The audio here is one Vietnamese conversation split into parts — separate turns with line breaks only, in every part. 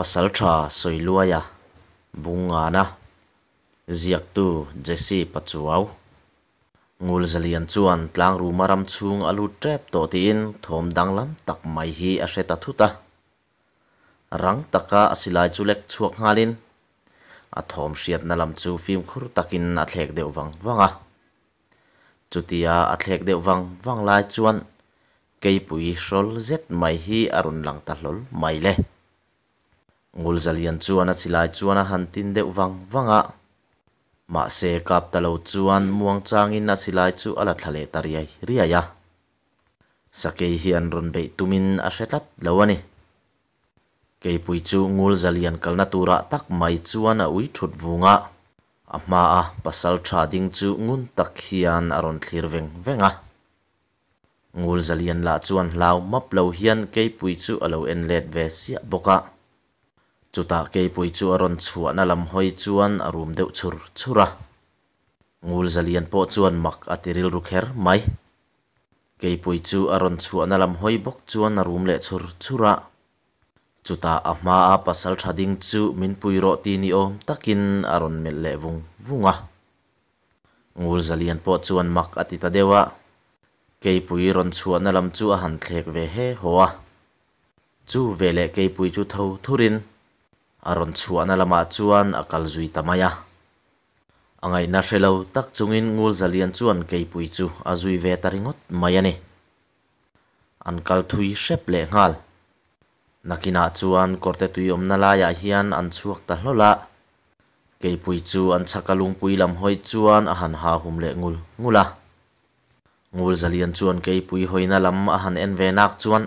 pasal tha soi luaya bunga na ziak tu jesi pachuau ngul zalian chuan tlang ru maram chung alu trep to ti thom dang lam tak mai hi a hreta thuta rang taka asilai chu lek chuak ngalin a thom siat na lam chu film khur takin a thlek deuh wang wanga chutia a thlek deuh wang wang lai chuan keipui hrol zet mai hi arun lang ta hlol mai le ngul zalian chuan a chilai chuan a han tin vang wang ma se kap talo chuan muang changin a chilai chu ala thlale tariai riaya sakei hian ron bei tumin a hretlat lo ani keipui chu ngul zalian kalna tura tak mai chuan a ui thut vunga ama a pasal tha ding chu ngun tak hian a ron thlir veng venga ngul zalian la chuan hlau map lo hian keipui chu alo en let ve sia boka chú ta chuta ke chú chu aron chhuan a lam hoi chuan a rum deuh chhur chhura ngul zalian pawh chuan mak a tiril ru kher mai keipui chú a rawn chhuan a lam hoi bawk chuan a rum leh chhur chhura chuta a hma a pasal tha ding chu minpui rawh ti ni awm takin a rawn mel leh vung vunga ngul zalian pawh chuan mak a ti ta dewa keipui rawn chhuan a lam chu a han thlek ve he hoa chu ve leh keipui chu tho thurin Aron rawn chhuahna lamah chuan akal zui tamaya a ngaihna hrelo tak chungin ngul zalian chuan keipui chu azui ve taringot mai ani an kal thui hrep le ngal nakina chuan korte tui omna laiah hian an chuak ta hlola keipui chu an chakalung pui lam hoi chuan a han ha hum le ngul ngula ngul zalian chuan keipui hoina lam a han en ve nak chuan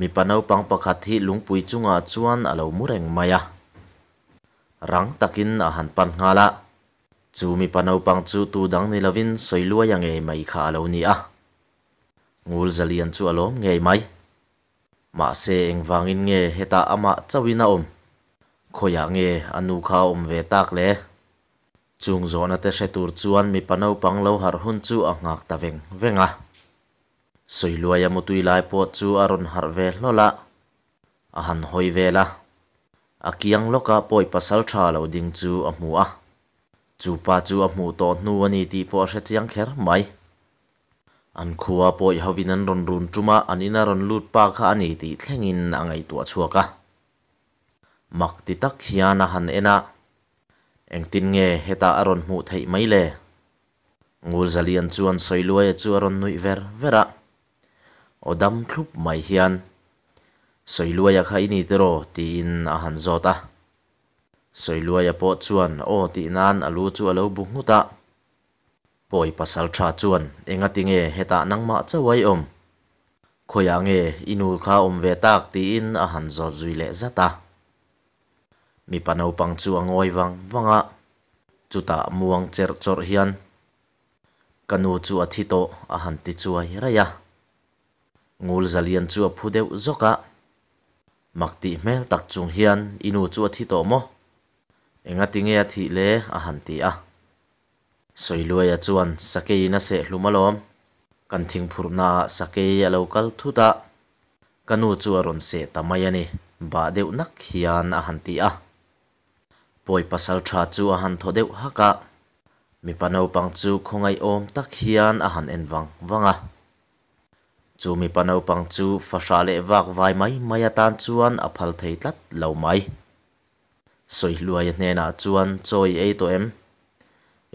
mipa pang pakhat hi lungpui chunga chuan alo mureng maya rang takin a han pan ngala chu mipa pang chu tu dang ni lovin soilua yang nge mai kha alo ni a ngul zalian chu alom nge mai ma se engwangin nge heta ama chawina om khoya nge anu kha om ve tak le chung zona te tur chuan mipa pang lo har hun chu a ngak ta veng venga soi luaya mutui lai po chu aron har ve lola a han hoi vela akiang loka poi pasal cha lo ding chu a mu a chu pa chu a mu to nu ani ti po hre chiang kher mai an khuwa poi hovin an ron run tuma anina ron lut pa kha ani ti thlengin angai tua chuaka mak ti tak hiana han ena engtin nge heta aron mu thei mai le ngul zalian chuan soilua chu aron nui ver vera อดัมคลุบไม่เฮียนสวยลัวยากให้นี่ตรอตีนอาหารโซตาสวยลัวยากปอดชวนโอตีนันอลูจูอาลูบุงหุตาปอยภาษาชาชวนเองติงเอเหตานังมาจ้าไว้อมคอยังเออินูข้าอมเวตากตีนอาหารโซจุเลซาตามีปานเอาปังชวนงอยวังวังอ่ะจุตามวงเชิดชจรเฮียนกันูจูอาที่โตอาหารติชวยไรยะ ngul zalian chu phu deuh jok a mak ti mel tak chung hian inu chu a thi taw mo engati nge a thi le a han ti a soiloya chuan sakeina se hlum kan thing phur na sakei a lo kal kanu chu ron se tamaiya ni ba deuh nak khian a han ti a poi pasal tha chu a han tho deuh ha mi panau pang chu khongai om tak hian a han envang vanga chu mi panau pang chu fasha le wak vai mai maya tan chuan a phal thei tlat lo mai soi luai hne na chuan choi ei to em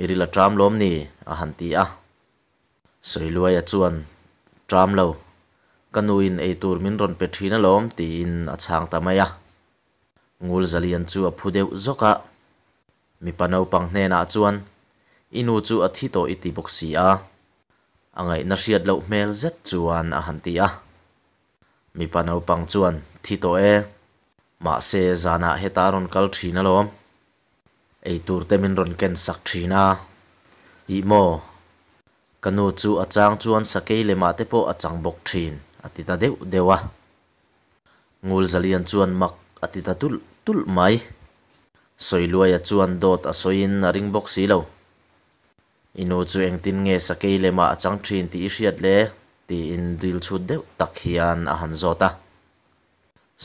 irila tram lom ni a han ti a soi luai a chuan tram lo kanuin ei tur min ron pe thina lom ti in a chang tamaya ngul zalian chu a phudeu zoka mi panau pang hne na chuan inu chu a thi to iti boksi a angai na riat lo mel zet chuan a han mi pa pang chuan thi e ma se zana he ron kal thina lo e tur te min ron ken sak thina i mo kanu chu achang chuan sakei le ma te po achang bok thin atita de dewa ngul zalian chuan mak atita tul tul mai soiluaya chuan dot a soin a ring bok si lo inu chu eng tin nge sakei lema achang thin tih i hriat le ti in dil chhut deuh tak hian a han zawta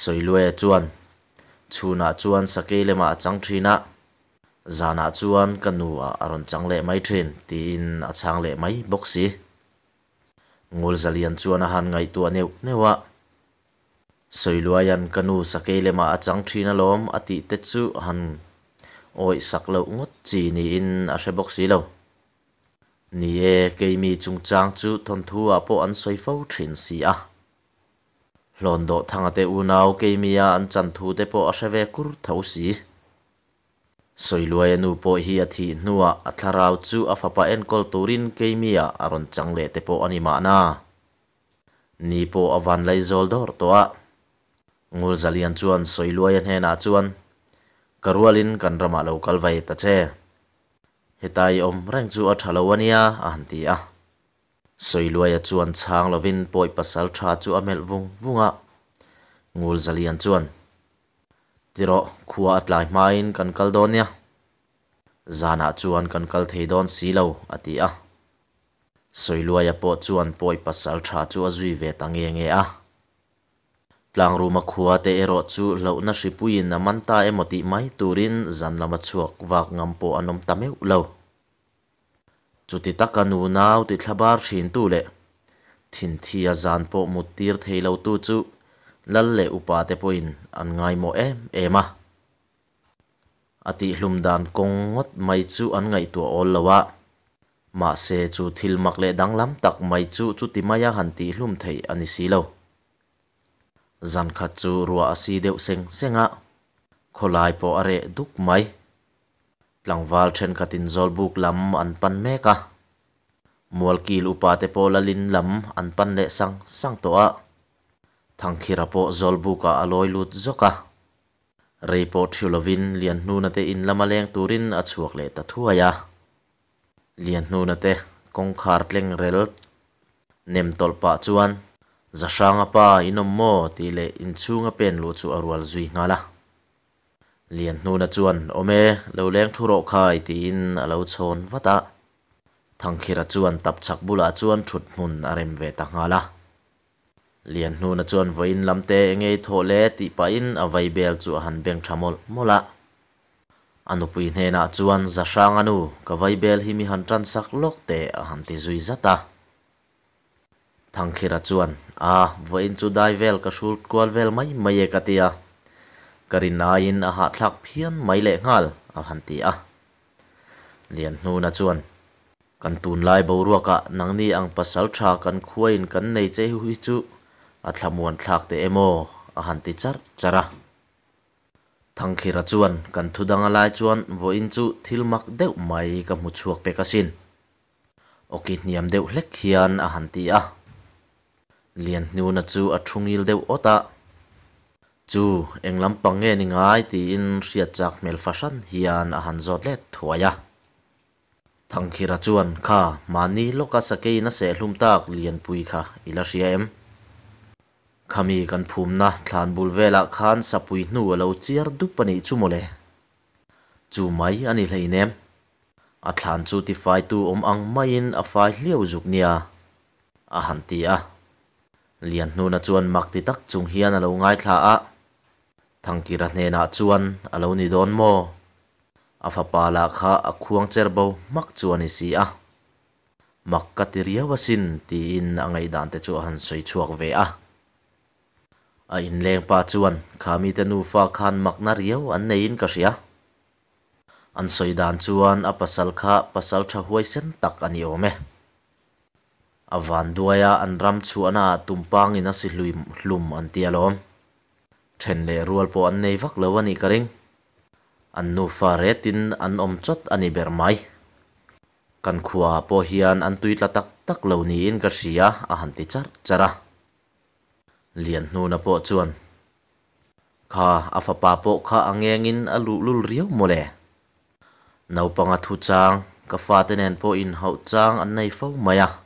soilue chuan chhuna chuan sakei lema achang thina zana chuan kanu a rawn chang leh mai thin ti in a chang leh mai box si ngul zalian chuan a han ngai tu aneuh neuah soiluaian kanu sakei lema achang thina lawm ati te chu han oi sak lo ngot chi ni in a hre box si lo mi ni e keimi chungchang chu thonthu a po an soifo thin si a londo thanga te unau keimia an chanthu te po a seve kur tho si soilua nu po hi a thi nuwa a thlarau chu a fapa en kol turin keimia a ron changle te po ani ma na ni po a van lai zol dor to a ngul zalian chuan anh yan hena chuan karualin kan rama lo kalvai ta che hetai om reng chu a thalo ania a han ti a soilua chuan chang lovin poi pasal tha chu amel vung vunga ngul zalian chuan tiro khua atlai main kan kal donia zana chuan kan kal thei don silo ati a soilua ya po chuan poi pasal tha chu azui ve tange nge a tlangruma khua te erawh chu lohna hripuiin amanta emaw tih mai turin zanlama chhuak vak ngam pawh an awm ta meuh lo chuti taka nu nau ti thlabar hrin tu le thinthi a zan pawh mut tir thei lo tu chu lal le upa te an ngaimawh em em a ati hlum dan kawng ngot mai chu an ngaih tua awl lo a mahse chu thilmak leh danglam tak mai chu chuti maia han tih hlum thei ani si zan khachu ruwa asi deu seng senga ah. kholai po are duk mai tlangwal then khatin zolbuk lam an pan meka ah. mualkil upate po lalin lam an pan le sang sang to ah. a thangkhira po zolbuka aloi lut zoka report chulovin lian nu na te turin achuak le ta thuaya lian nu na te kongkhar tleng rel zasanga pa inom mò lệ mo tile inchunga pen lu chu arwal zui nga la lian nu na chuan ome lo leng thuro khai ti in chôn thằng alo chon wata thangkhira chuan tap chak bula chuan thut hmun arem ve ta nga la lian nu na in voin lamte nghe tho le ti pa in avai bel chu han beng la mola anupui hne na chuan zasanga nu ka vai bel hi mi han tran sak lok te a han ti zui zata thằng à, à? à, khi ra thangkhira chuan a voin chu dai vel ka sul kwal vel mai cái e katia karina in a ha phiên, phian mai le ngal a han ti a lian hnu na chuan kan tun lai bo ruaka nangni ang pasal khuây kan căn kan chơi che chú, chu a thlamuan thlak te emo a han ti char chara thangkhira chuan kan thudanga lai chuan voin chu thilmak deuh mai ka mu chuộc pe kasin oki ok, deuh hlek hian hiền, han ti a lian nu na chu a thungil deuh ota chu englam pange ni ngai ti in ria chak mel fashion hian a han zot le thuaya thangkhira chuan kha mani loka sake na se hlum tak lian pui kha ila ria em khami kan phum na thlan bul vela khan sapui hnu lo chiar du pani chu mole chu mai ani hleinem a thlan chu ti fai tu om ang mai in a fai hliau zuk nia a han ti a เลียนนูนจวนมักติดตักจุงเฮียนเอาง่ายท่าอะทางกีรันเนนจวนเอาหนีโดนโมอาฟปาลักคาอค้งเจอร์บมักจวนนี่สีอะมักกติเรียวสินตีอินอ่างไอดันเตจวนันสวยชวกเวอะอินเลงปาจวนขามีเตนูฟาคันมักนาริยวอันเนินกษยาอันสวยดันจวนอาปัสลสลคาปัสสลชาห่วยเส้นตักอันยอมเอ avanduaya anram chuana tumpang ina si lui lum antialo then le rual po an nei vak lawani karing an nu faretin an om chot ani bermai kan khuwa po hian an tui la tak tak lo ni in ka ria a han ti char chara lian na po chuan kha afa pa angengin alu lul riau mole nau in hau chang an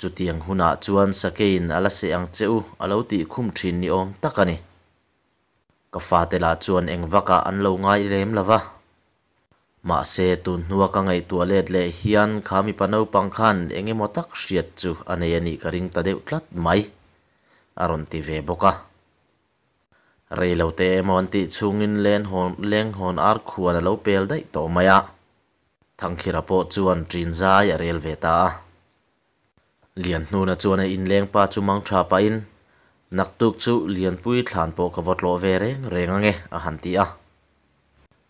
chutiang huna chuan sakein ala se ang cheu alo ti khum thin ni om tak ani ka fa te la chuan engvaka an lo ngai rem lava ma se tu nuwa ka ngai tu let le hian khami pano pangkhan engemaw motak hriat chu anei ani ka ta deu tlat mai aron ti ve boka rei lo te emon ti chungin len hon leng hon ar khuan alo pel dai to maya thangkhira po chuan trin zai a rel ve ta lian hnun a chuan a in lengpa chu mang tha pa in nak tuk chu lian pui thlan pawh ka vawt lawh ve reng reng ange a han ti a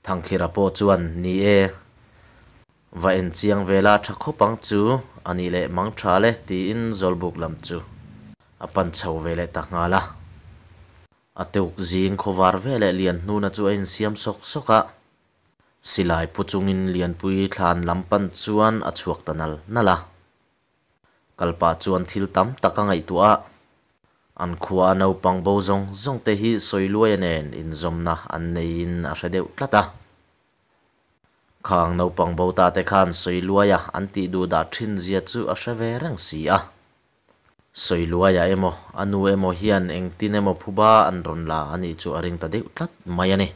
thangkhira pawh chuan ni e va en chiang vela tha khopang chu ani le mang tha le ti in zolbuk lam chu a pan chho ve le ta nga la a teuk zing khovar ve le lian hnun a chu a in siam sok soka silai puchungin lian pui thlan lampan chuan a chuak tanal nala kalpa chuan thil tam taka ngai tu a an khua no pang bo zong zong te hi soi luai nen in zom na an nei in a hre deuh tlata khang no pang bo ta te khan soi luaya an ti du da thin zia chu a hre ve rang si a soi luaya emo anu emo hian eng tin emo phuba an ron la ani chu a ring ta deuh tlat mai ani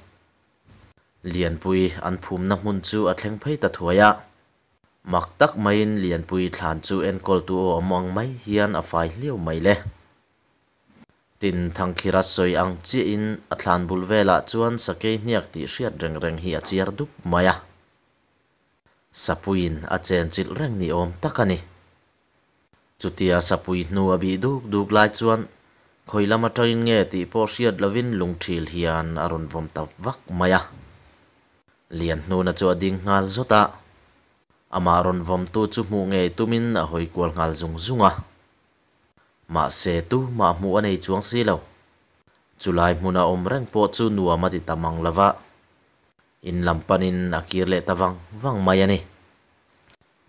lian pui an phum na hmun chu a thleng phei ta thuaya mak tak mayin lian pui thlan chu en kol tu o among mai hian a fai liu mai le tin thang khira soi ang chi in a thlan bul vela chuan sake hniak ti hriat reng reng hi a chiar dup maya sapuin a chen chil reng ni om takani chutia sapui nu abi duk duk lai chuan khoilama tain nge ti po siat lovin lungthil hian arun vom tap vak maya lian nu na chu ding ngal zota ama ron vom tu chu mu nge tumin a hoi kual ngal zung zunga ma se tu ma mu anei chuang si lo chulai muna om reng po chu nuama ti tamang lawa in lampanin akir le tawang wang maya ni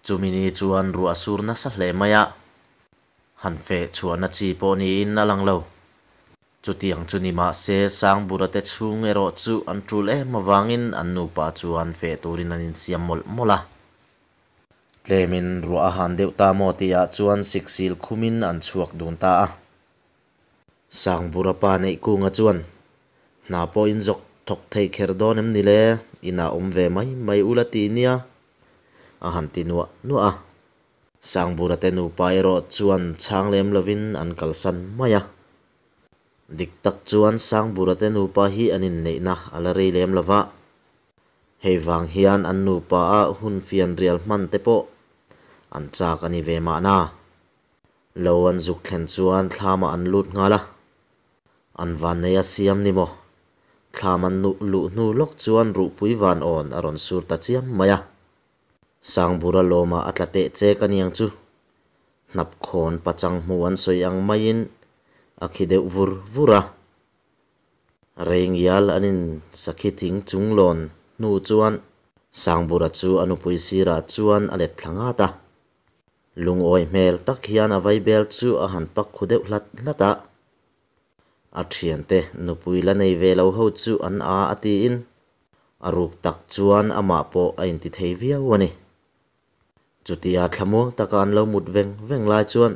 chumini chuan ru asur na sa hle maya han fe chuan a chi po ni in alang lo chutiang chuni ma se sang burate chung ero chu an tul em awangin pa nupa chuan fe turin an in siam mol mola เลมินรัวหันเดวตาโมติอาชวนสิกซิลคุมินอันชวกดุนตาสังบุรพานิกุงชวนนาปอินจกทกเทยเคอร์ดอนมนิเลอินาอมเวไมไมอุลตีนิยอาหันตินวะนัวสังบุรเตนุปายโรชวนช่างเลมลวินอันกัลสันมายะดิกตักชวนสังบุรเตนุปาฮีอันินเนนาอัลเรียเลมลวะเฮ้ฟังเฮียนอันนูปะหุ่นเฟียนเรียลมันเตปป ān tā ka nivē mā nā. Lō wān zūk lēn zūwān tlāma ān lūt ngā lā. Ān vā nēyā siyam nīmo. Tlāman nū lū nū lōk zūwān rū pūi vā nōn arón sūr tā siyam mā yā. Sāng būrā lō mā atla tē cē ka niyang zū. Nāp kōn patang mū wān sōi āng mā yīn. Akīde uvur vū rā. Rēng yā lā nīn sā kī tīng chūng lōn nū zūwān. Sāng būrā chū anu pūi lungoi mel tak hian a vai bel chu a han pak khudeuh hlat hlata ah. a thian te nupui la nei ve lo ho chu an a ati in a ruk tak chuan ama po a in ti thei viau ani chutia thlamo takan lo mut veng veng lai chuan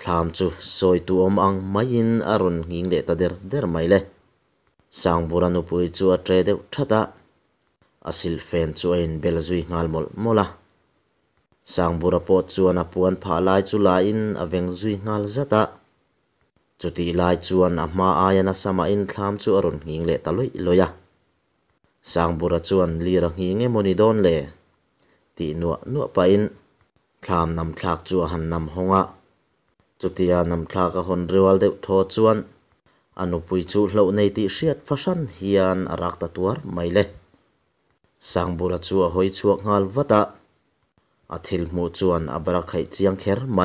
thlam chu soi tu om ang mai in arun nging le ta der der mai le sang bura nupui chu a tre deuh thata ah. asil fen chu in belzui ngal mol mola sangbura pot chuan a puan phah lai chu lain a veng zui ngal zata chuti lai chuan a hma aian na sama in thlam chu a rawn nghing leh ta loi loya sangbura li ra a nghing emawni dawn le ti nuah nuah pa in thlam nam thlak chu han nam honga chutia à nam thlak a hon rewal deuh thaw chuan anupui à chu hlo nei ti hriat fasan hian rak ta tuar mai le sangbura chu a hoi chuak ngal vata อธิลมูจวนอบรักให้เจียงเขรไหม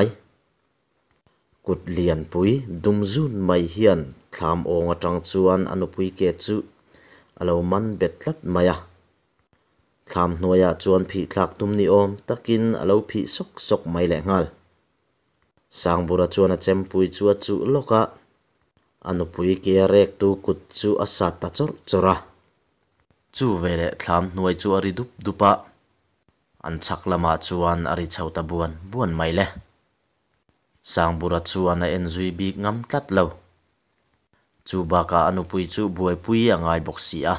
กุดเลียนปุยดุมซุนไม่เหียนทามองจังชวนอนุปุยเกจุอาวมันเบ็ดลัดมาทามนัวยชวนผีลักตุมนิอมตะกินอลาวผีสกสกไม่แหลงลสังบุรจวนเจมปุยจวจุลกะอนุปุยเกียเรกตูกุดจุอสัตตจรจระจูเวเลทามนวยจอริดุบดุปะ an chak lama chuan a ri chhota buan buan mai le sangbura chuan a enzui bik ngam tlat lo chu ba baka anupui chu buai pui angai bok si a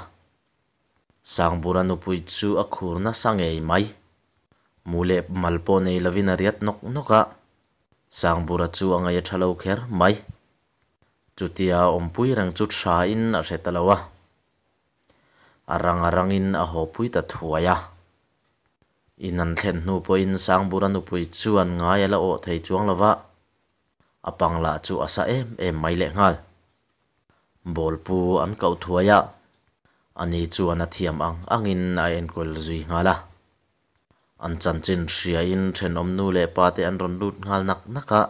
sangbura nupui chu a khurna sangei mai mule malpo nei lovin a riat nok noka sangbura chu angai a thalo kher mai chutia ompui rang chu tha in a hretalawa arang arangin a pui ta thuaya in an thlen hnu pawh in sangbur a nupui chuan ngai ala awh thei chuang lova a à panglah chu a à sa em em mai leh ngal bawlpu an kauh thuaia ani chuan a à thiam ang angin a enkual zui ngala an chanchin hria in then om nu le pa te an ron lut ngal nak naka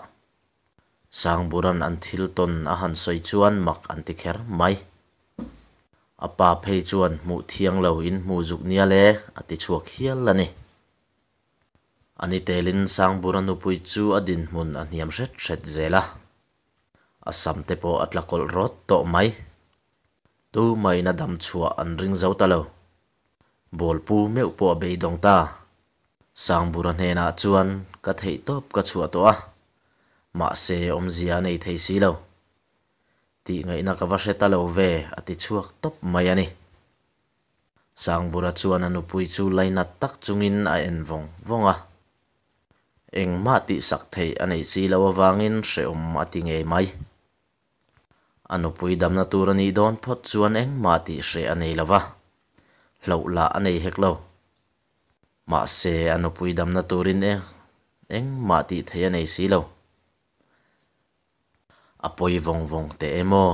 sangburan an thil ton a han soi chuan mak an ti kher mai apa phei chuan mu thiang lau in mu zuk nia le ati chuak hial la ni ani telin sang nupui chu a din hmun a hniam hret hret zela a sam te pawh a tlakawlh rawt tawh mai tu mai na dam chhuah an ring zo ta lo ball pu meuh pawh a bei dawng ta sangbura hnenah chuan ka theih tawp ka chhuah tawh a mahse awm zia nei thei si lo tih ngaihna ka va hreta talo ve a ti chuak tawp mai ani sangbura chuan a nupui chu laina tak chungin a en vawng vawng a engmah tih sak theih a nei chi lo awangin hreawm a ti nge mai a nupui damna tur a nih dawn phawt chuan engmah tih hre a nei lova hloh la a nei hek lo mahse a nupui damna turin e. eng engmah tih thei a nei si lo a poi vong vong te emaw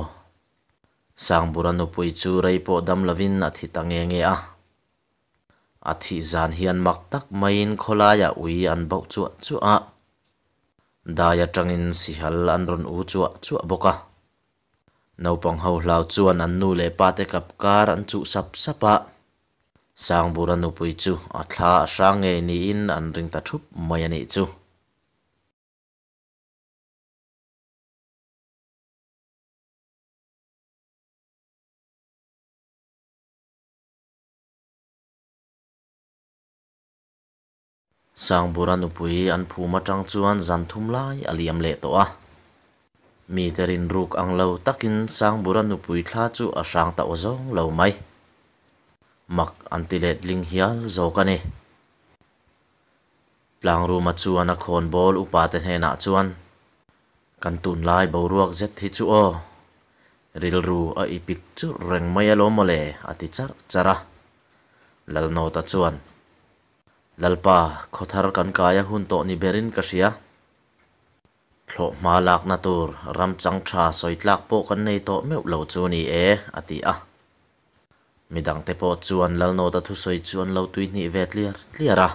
sangbur a nupui chu reipaw dam lovin a thita nge nge a a thi zan hi an mak tak mai in kholaia ui an bo chu chu a ah. daya tangin sihal an ron u chu chu boka naupang ho hlau chuan an nu le pa te kap kar an chu sap sapa ah.
sang buran upui chu a thla sang nge ni in an ring ta thup mai ani chu สังบุรณุปุยอันผู้มาจังจวนจันทุมไลอลียมเลตัวมีแต่รินรุกอังเลวตั
กินสังบุรณุปุยคลาจูอาช่างตาะวซงเลวไหมมักอันติเลดลิงเฮียลโจกันเอหลังรูมาจวนอคอนบอลอุปาเตเฮนักจวนกันตุนไลบารุกเจ็ดทิจูอริลรูอาอีปิกจูเร่งไม่ยอมมาเลยอาติจักจระลลโนตะจวนลลปาคทารกันกายหุ่นโตนิเบรินกษียโลกมาลากนาตูร์รำจังชาสอยลักโปกันในโตไม่เหล่าจวนีเออติอะมิดังเตปโอจวนลลโนตัทุสอยจวนเลาตุยนิเวทเลียร์เลียระ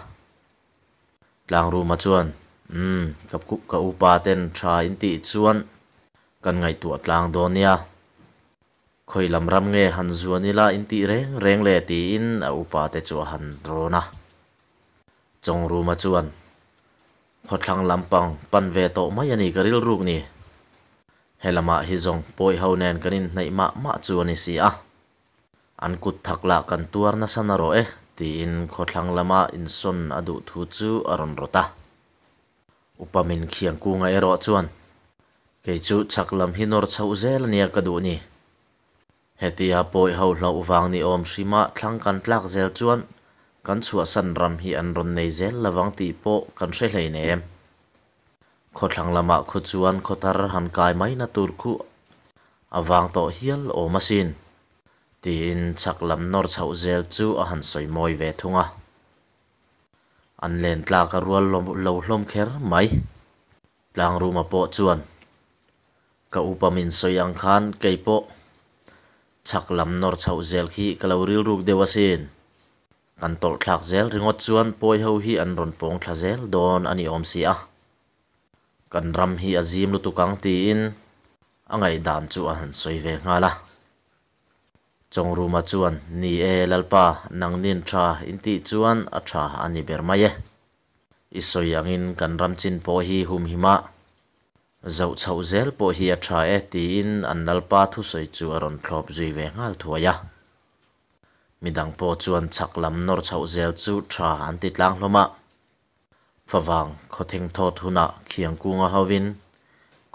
กลางรูมาจวนอืมกับกุกับอุปาเตนชาอินติจวนกันไงตัวกลางโดนยาคอยลำรำเงหันจวนนี่ละอินติเรงเรงเลตีอินอุปาเตจวนหันโรนะจงรู้มาจวนพอทางลำปังปันเวโตมายนี่กริลรูกนี่เฮลมาฮิจงปอยเฮาแนนกันินในมามาจวนนี่สีอ่ะอันกุดทักละกันตัวนะสนารเอตีอินขอทางลำมาอินซนอดุทูจูอรอนรตาอุปมินเขียงกูไงรอจวนเกจูชักลำฮินอร์ชาวเซลเนียกระดูนี่เฮติอาปอยเฮาเรล่าวางนิอมชิมาทังกันทลักเซลจวน kan chua san ram hi an ron nei zel lawang ti po kan hre hlei ne em kho thlang lama khu chuan khotar han kai mai na tur khu awang to hial o masin ti in chak lam nor chho zel chu a han soi moi ve thunga an len tla ka rual lo hlom kher mai tlang ru ma po chuan ka upamin soyang khan keipo chak lam nor chho zel khi ka lo ril ruk dewasin kan tawlh thlak zel ringaw chuan poi ho hi an rawn pong thla zel don a ni awm si a kan ram hi azim lu tukang kang tiin a ngaih dan chu a han sawi ve hnga la chongruma chuan ni e lalpa nangnin tha inti chuan a tha ani ber mai e isoi angin kan ram chin paw hi hum hima zau chho zel paw hi a tha e tiin an lalpa thu soi chu a rawn thlop zui ve ngal thuaya มีดังโปจวนชักลำนอรชาวเซลจูชาอันติดหลัางลมะฟาวังขอทิงทอดหุนะเขียงกุ้งอาวิน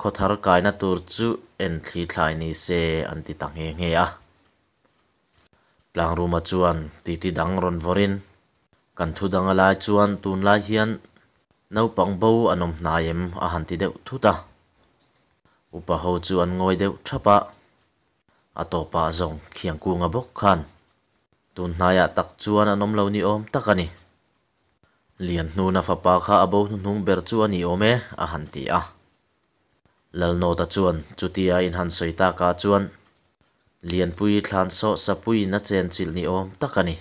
ขดทารกายนาตูจูเอ็นทีทายนิเซอันติดตั้งเฮงเฮียลังรูมาจวนติดดังรอนวรินกันทุดังลายจวนตูนลายเฮียนนับปังบ่าวอนุมนายมอาหันติเดือดทุตาอุปหูจวนงอยเดือดชับปะอาตอปะจงเขียงกุ้งอาบุกขัน tu naya tak chuan anom lo ni om takani lian nu na fa pa kha abo nung ber chuan ni ome a han ti a lal no ta chuan chutia in han soi ta ka chuan lian pui thlan so sa pui na chen chil ni om takani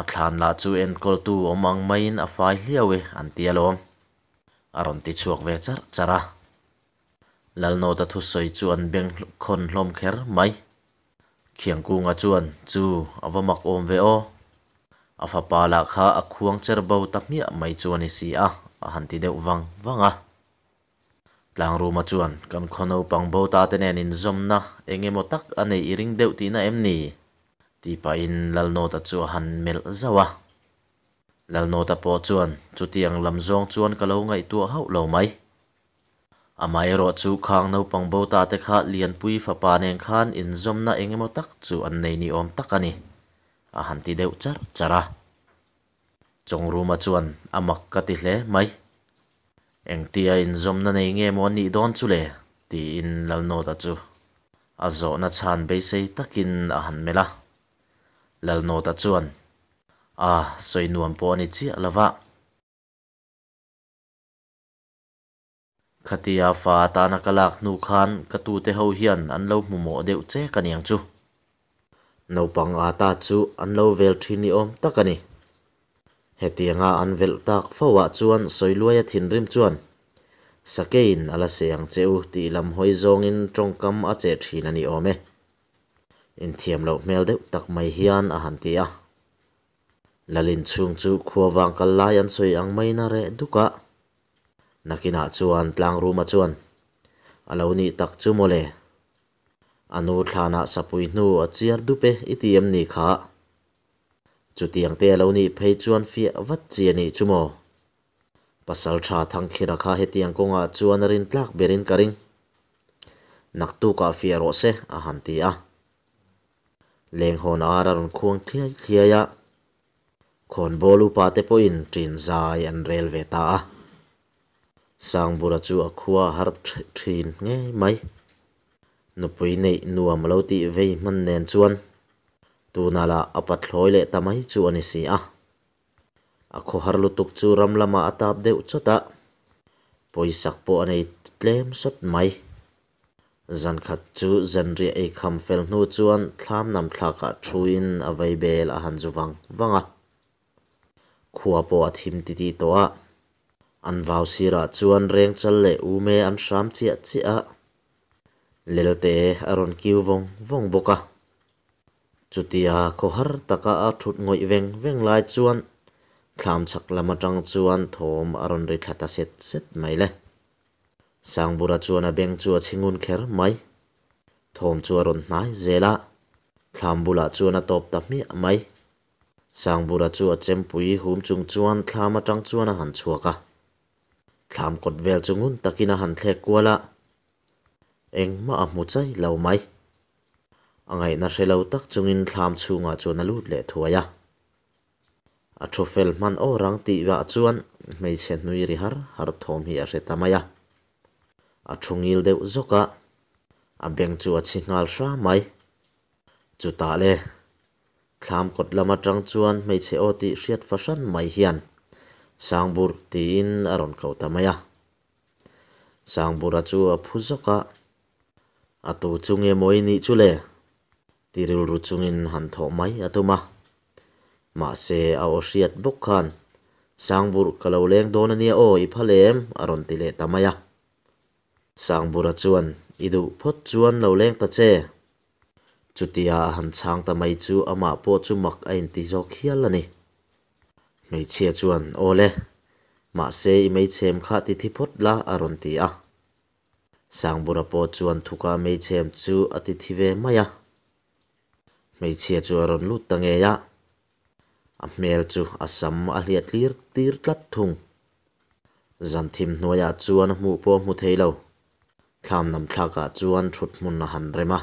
a thlan la chu en kol tu omang main a fai hliawe an ti alom aron ti chuak ve char chara lal no ta thu soi chuan beng khon hlom kher mai khiangkung a chuan chu avamak awm ve o a fapa lạc ha a khuang cher bo ta hmia mai chuan i si a a han ti deuh wang wanga tlang room a chuan kan khono pang bo ta tên nen in zom na engemaw tắc anh i ring deuh ti na em ni ti pa in lal no ta chu han mel zawa lal no ta po chuan chutiang lam zong chuan kalo ngai tu hau lo mai amai erawh chu khang naupang bota te kha lianpui fapaneng khan inzawmna engemaw tak chu an nei ni awm tak ani a han ti deuh char chara chawng room a chuan amak ka ti hle mai engtia inzawmna nei nge maw nih dawn chu le ti in lalnawt a chu a chan chhan beisei takin a han mela lalnawt a chuan
a soinuam pawh ani chi a lova khatia fa tana kalak nu khan katu te ho hian
an lo mu mo deu che kan yang chu nopang ata chu an lo vel thi ni om tak ani hetianga an vel tak fowa chuan soiluaya thin rim chuan sakein ala seng cheu ti lam hoi zong in tongkam a che thin ani ome in thiam lo mel deu tak mai hian a han ti lalin chung chu khuawang kal lai an soi ang mai na re duka นักินาชวนตลางรูมาชวนอาลูนี่ตักจูโมเลอนุทานาสับปุยนูอาเจียร์ดูเปอทิเอ็มนีขาจุดียงเตะลูนีเพย์ชวนฟีวัดเจียนีจูโมปัสสาวะทั้งขีราคาเฮติยังกงอาชวนรินตลักเบรินการิงนักตู้กาเฟีโรเซอาหันตีอาเลงหโฮนาอารันควงเคลียเคลียยาคนโบลูปาเตปอินจินใจอันเรลเวตา sang bura chu a khuwa har thin nge mai nu pui nei nu am lo ti vei man nen chuan tu na la a pat hloi le tamai chu ani si a a kho har lu tuk chu ram lama atap sot mai zan khat chu zan ri ei kham fel nu chuan thlam nam thla kha in a vai bel a han zuwang wanga khuapo a thim ti ti to a an vau sirah chuan reng chal leh ume an hram chiah chiah a tê a rawn kiu vong vong bawk a chutia khaw har taka a thut ngoih veng veng lai chuan thlam chak lam atang chuan thawm a rawn ri khát ta set set mai le sangbura chuan a beng chu a chingun kher mai thawm chu a rawn hnai zela thlam bula chuan a top ta mi mai sangbura chu a chempui hum chung chuan thlam trăng chuan a hàn chhuak a tham thlam ta kinh chungun takina han thle anh engma a mu chai lâu mai angai na hrelo tak chungin thlam chhunga chuan a lut le thuaya a thu fel man o rang ti wa chuan mei se nuôi ri har har thom hi a re tamaya a đều zô cả, a beng chu a chingal hra mai chu ta le thlam kot lama tang chuan mei che o ti hriat fashan mai Hiền sangbur tin aron kautamaya sangbur achu aphuzoka atu chunge moini chule tiril ru chungin han tho mai atu ma Ma se ao osriat buk khan sangbur kalo leng don ania o ipalem aron tile tamaya sangbur achuan idu phot chuan lau leng ta che chutia han chang ta mai chu ama po chu mak a in ti zo khial ม่เชียชวนโอเลมาเซ่ไม่เชมขาติทิพดละอรุณ์ตีอ่ะสังบุรปชวนทุกาไม่เชมจูอติทิเวมายะไม่เชียชวนรุ่นลุตังเอยะอเมลจูอสมอเลียติร์ติร์ลัดทุงสันทิมหน่วยะชวนมูปอมุเทโาคำนำทากาชวนชุดมุนหันเรมะ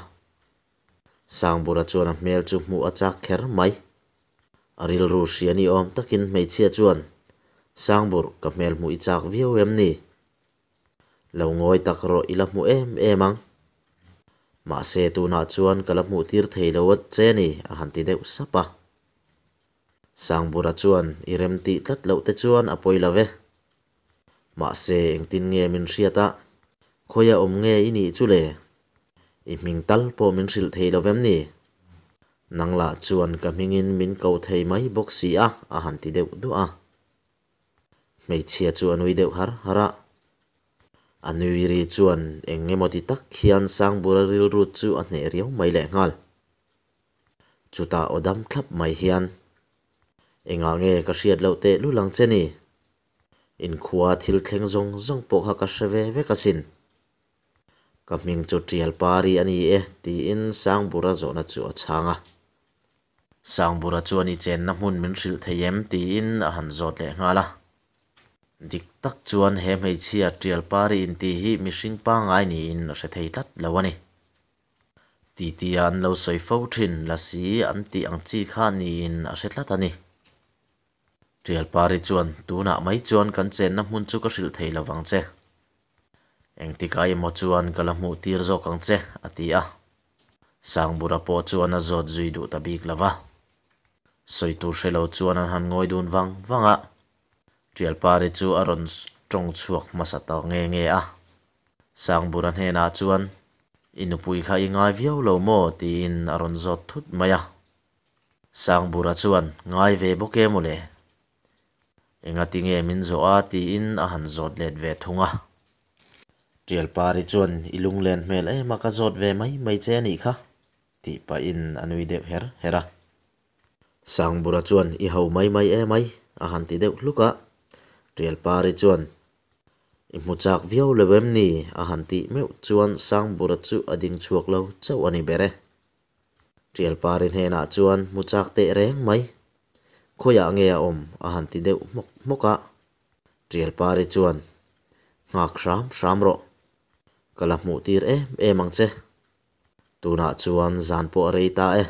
สังบุรชวนเมลจูมูอจักเคิร์ไม aril ru sia ni awm takin hmeichhia chuan sangbur ka hmel mu i chak viau em ni lo ngawi tak rawh i mu hmu em em ang mahse tuna chuan kala hmuh tir thei lo wat che ni a han ti deuh sapa sangbura chuan i rem tih tlat lo te chuan a poi love mahse engtin nge min hriata ah. khoya awm nge i nih chu le i hming tal pawh min hrilh thei lovem ni nangla chuan ka hmingin min ko thei mai box si a a han ti deuh du a hmeichhia chu anui deuh har hara anui ri chuan engemaw ti tak sang bura ril rut chu a hne riau mai leh ngal chuta odam thlap mai hian enga nge ka hriat lo te lu lang cheni in khuwa thil thleng zong zong pawh ha ka hreve ve ka sin ka hming chu trial pari ani e ti in sangbura zawna chu a chhanga sang bura chuani chen na hun min ril theyem ti in a han zot le nga la dik tak chuan he mai chia trial pari in ti hi mishing pa ngai ni in a thei tat lawani ti ti an lo soi fo thin la si an ti ang chi kha ni in a set la tani trial pari chuan tu na mai chuan kan chen na hun chu ka ril thei lawang che eng ti kai mo chuan kalamu tir zo kang che atia sang bura po chuan a zot zui du ta lava soi soitur hrelo chuan an han vang vang wang wanga trialpa re chu a rawn tawng chuak masata nge nge a sangbur an hena chuan inupui kha i ngai viau lo mo tiin a rawn zawt thut mai a sangbur a chuan ngai ve bawk emawle enga ti nge min zo a tiin a han zawt let ve thunga trialpa ri chuan i lung len hmel em a ka zawt ve mai mai che ani kha tih pa in anui deuh her hera sang bura chuan i ho mai mai em ai a han ti deuh luka rial pari chuan i chak viau lewem ni a han ti meu chuan sang bura chu a ding chuak lo chau ani bere rial pari hena chuan mu chak te reng mai khoya nge a om a han ti deuh mok mok moka rial pari chuan ngak ram sham ro kala mu tir em em ang che tuna chuan zan po rei ta eh.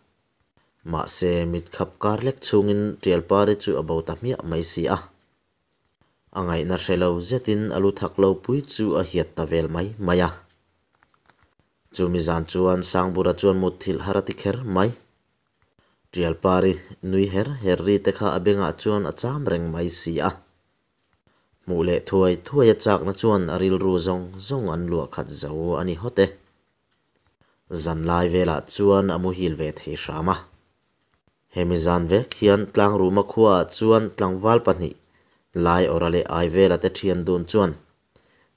mà mahse mit khap kar lek chungin tial pare chu abo ta hmia mai si a angai na hrelo zetin alu thak lo pui chu a hiat ta vel mai maya chu mi zan chuan sangbura chuan mut thil harati kher mai trial pari nui her herri te kha abenga chuan acham reng mai si a mu le thuai thuai a chak na chuan aril ru zong zong an lua khat zo ani hote zan lai là chú vela chuan amu hil ve thei mà? hemizan vek hian tlang ruma khua chuan tlangval pahnih lai awra leh ai vela te thian dun chuan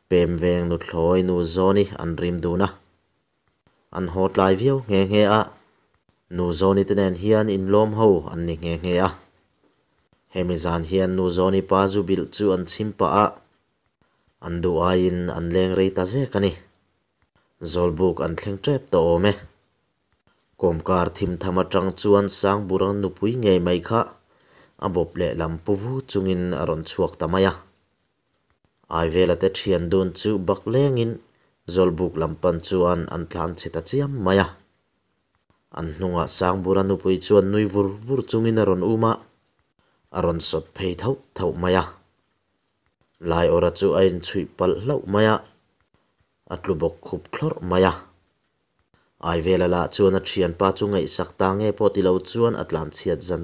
pem veng nu thlawi nu zawni an rim duna an hawt lai viau nge nge a nu zawni te nen hian in lawm ho an ni nge nge a hemizan hian nu zawni pa zu bil chu an chimpa a an duai in an leng reita zek ani zolbuk an thleng tep ta awm e kawmkar thim tham atang chuan sang burang nupui ngei mai kha a bawp leh lampuvu chungin a rawn chhuak tamai a ai velate thian dun chu bak lengin zolbuk lampan chuan an thlan chheta chiam mai a an hnungah sang bura nupui chuan nui vur vur chungin a rawn uma a rawn sawt phei tho tho mai a lai ora chu a in chhui pal hlo mai a a tlubok khup thlor mai a ai về là la chuan a thian pa chu ngai sak ta nge po ti lo chuan atlan chiat zan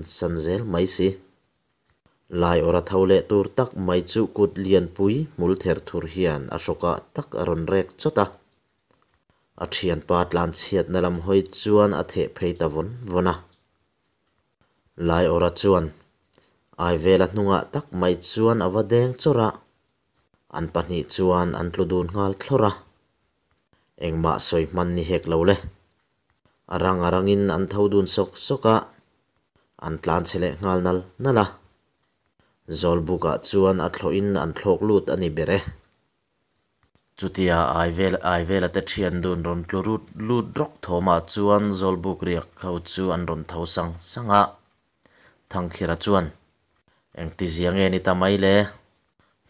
mấy gì? Lại ở lai ora thole tur tak mai chu kut lian pui mul ther thur hian ashoka tak aron rek chota a thian pa atlan chiat nalam hoi chuan ở the phei ta von vona lai ora chuan ai về là à tắc mấy vela hnunga tak mai chuan Anh chora an pahnih chuan an tludun ngal thlora engma soi man ni hek lo le arang arang in an tho dun sok soka an tlan sele ngal nal nala zol buka chuan a thlo in an thlok lut ani bere chutia ai vel ai vel ate thian dun ron tlut lut rok thoma chuan zol buk riak khau chu an ron tho sang sanga thangkhira chuan ti ziang e ni tamai le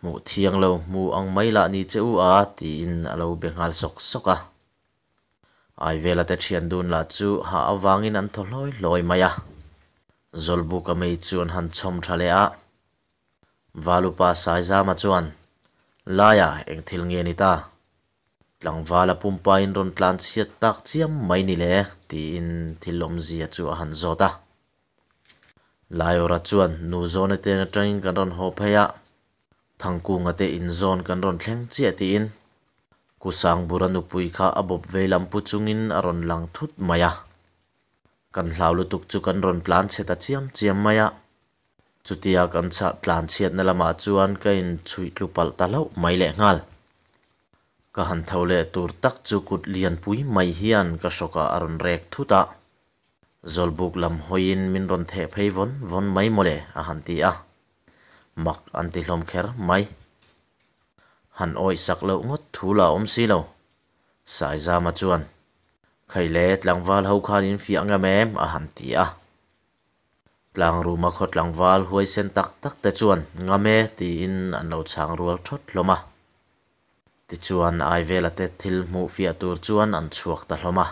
mu thiang lo mu ang mai la ni cheu a ti in alo bengal sok sok a ai vela te thian dun la chu ha awangin an tholoi loi maya zolbu ka mei chuan han chom thale a valupa saiza ma chuan laya eng thil nge ni ta tlangwala pumpa in ron tlan siat tak chiam mai ni le ti in thilom zia chu a han zota laiora chuan nu zone te na tangin kan ron ho phaya thằng thangkung ate inzon kan ron thleng chi ati in sang kusang buranu pui kha abop velam puchungin aron lang thut maya kan hlau lutuk chu kan ron tlan cheta chiam chiam maya chutia kan cha tlan chiat na lama chuan ka in chui tlupal ta lo mai le ngal ka han le tur tak chu kut lian pui mai hian ka shoka aron rek thuta zolbuk lam hoin min ron the phei von von mai mole a han ti a mặc mak an ti hlawm kher mai han oi sak lo ngot thu la om si lo sai za ma chuan khaile tlangwal ho khan in fi à anga mem a han ti a tlang ruma khot langwal huai sen tak tak chuẩn chuan ngame ti in an lo chang rual thot hloma ti chuẩn ai về vela te thil mu fi atur à chuan an chuak ta lại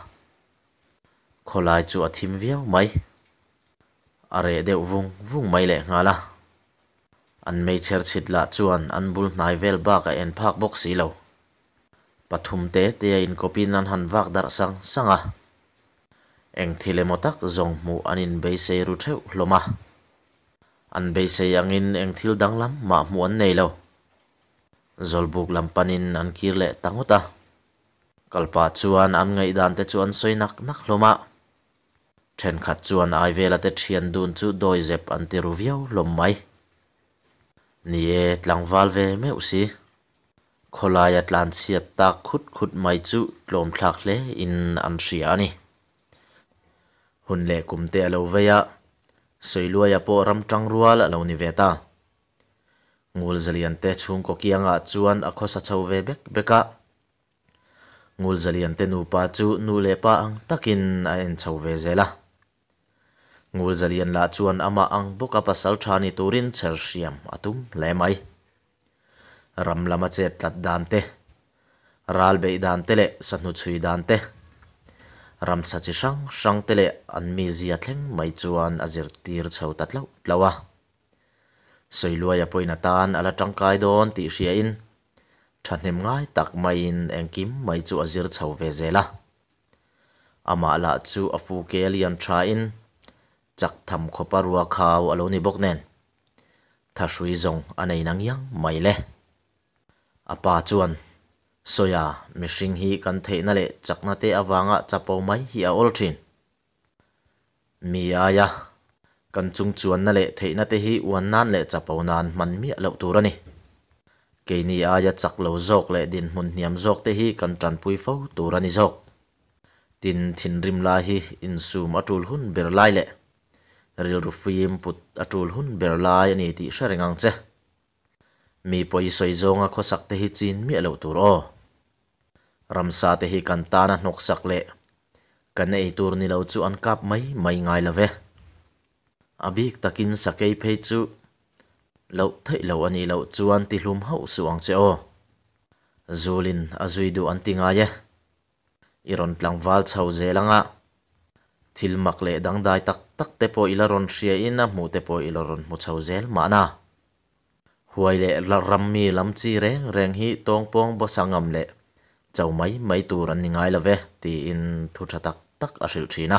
kholai thím a thim viau mai à đều vùng vùng vung mai le ngala an meicher chhit la chuan an bul hnai vel ba a en phak bawk si lo pathum te te a in kopin an han vak dar sang sanga eng thile motak zong mu anin beise ru theu hloma an beise angin eng thil danglam ma mu an nei lo zolbuk panin an kirle tangota kalpa chuan an ngai dan te chuan soinak nak hloma then khat chuan ai vela te thian dun chu doi zep an tiru viau lom mai ni e tlangwal ve meuh si khawlaia tlan siap ta khut khut mai chu tlawm thlak hle in an hria ani hun le kumte alo veya soiluaya po ramtang rual alo ni veta ngul zalian te chung ko kianga chuan a khosa chho ve bek beka ngul zalian te nu pa chu nu le pa ang takin a en chho ve zela ngulzalian la chuan ama ang buka pasal thani turin chersiam atum lemai lama chet lat dante ralbei dante le sanu chui dante ram sa chi sang sang tele an mi zia thleng mai chuan azir tir chau tatlo tlawa soilua ya ala tangkai don ti ria in thanem ngai tak mai in engkim mai chu azir chau ve zela ama la chu afu kelian thain chak tham khopa ruwa khaw alo ni bok nen tha hrui zong anei nang yang mai le apa chuan soya mihring hi kan theihna le chakna te awanga chapo mai hi a ol mì à aya kan chung chuan na le theihna te hi wan nan le chapo nan man mi lo tur ani ke ni aya chak lo zok le din mun niam zok te hi kan tran pui fo tur ani zok tin thin rim la hi in sum atul hun ber lai lệ ril rufuim put atul hun berlai ani ti sharengang che mi poi soi zonga khosak te hi chin mi alo tur o ramsa te hi kan ta nok sak le kan ei tur ni lo chu an kap mai mai ngai love abik takin sakei phei chu lo thei lo ani lo chuan ti hlum hau suang che o zulin azui du an tinga ye iron tlangwal chho zelanga ทิลมักเละดังได้ตักตักเตปอิลารอนเชียอนะมูเตปอิลารอนมุชาวเซลมาหนาหวยเละรำมีลำจีเรงเรงฮีตองปองบะสังมเลเจ้าไม่ไม่ตัวรันยง่ายละเวตีอินทุชตักตักอาศิลชีนะ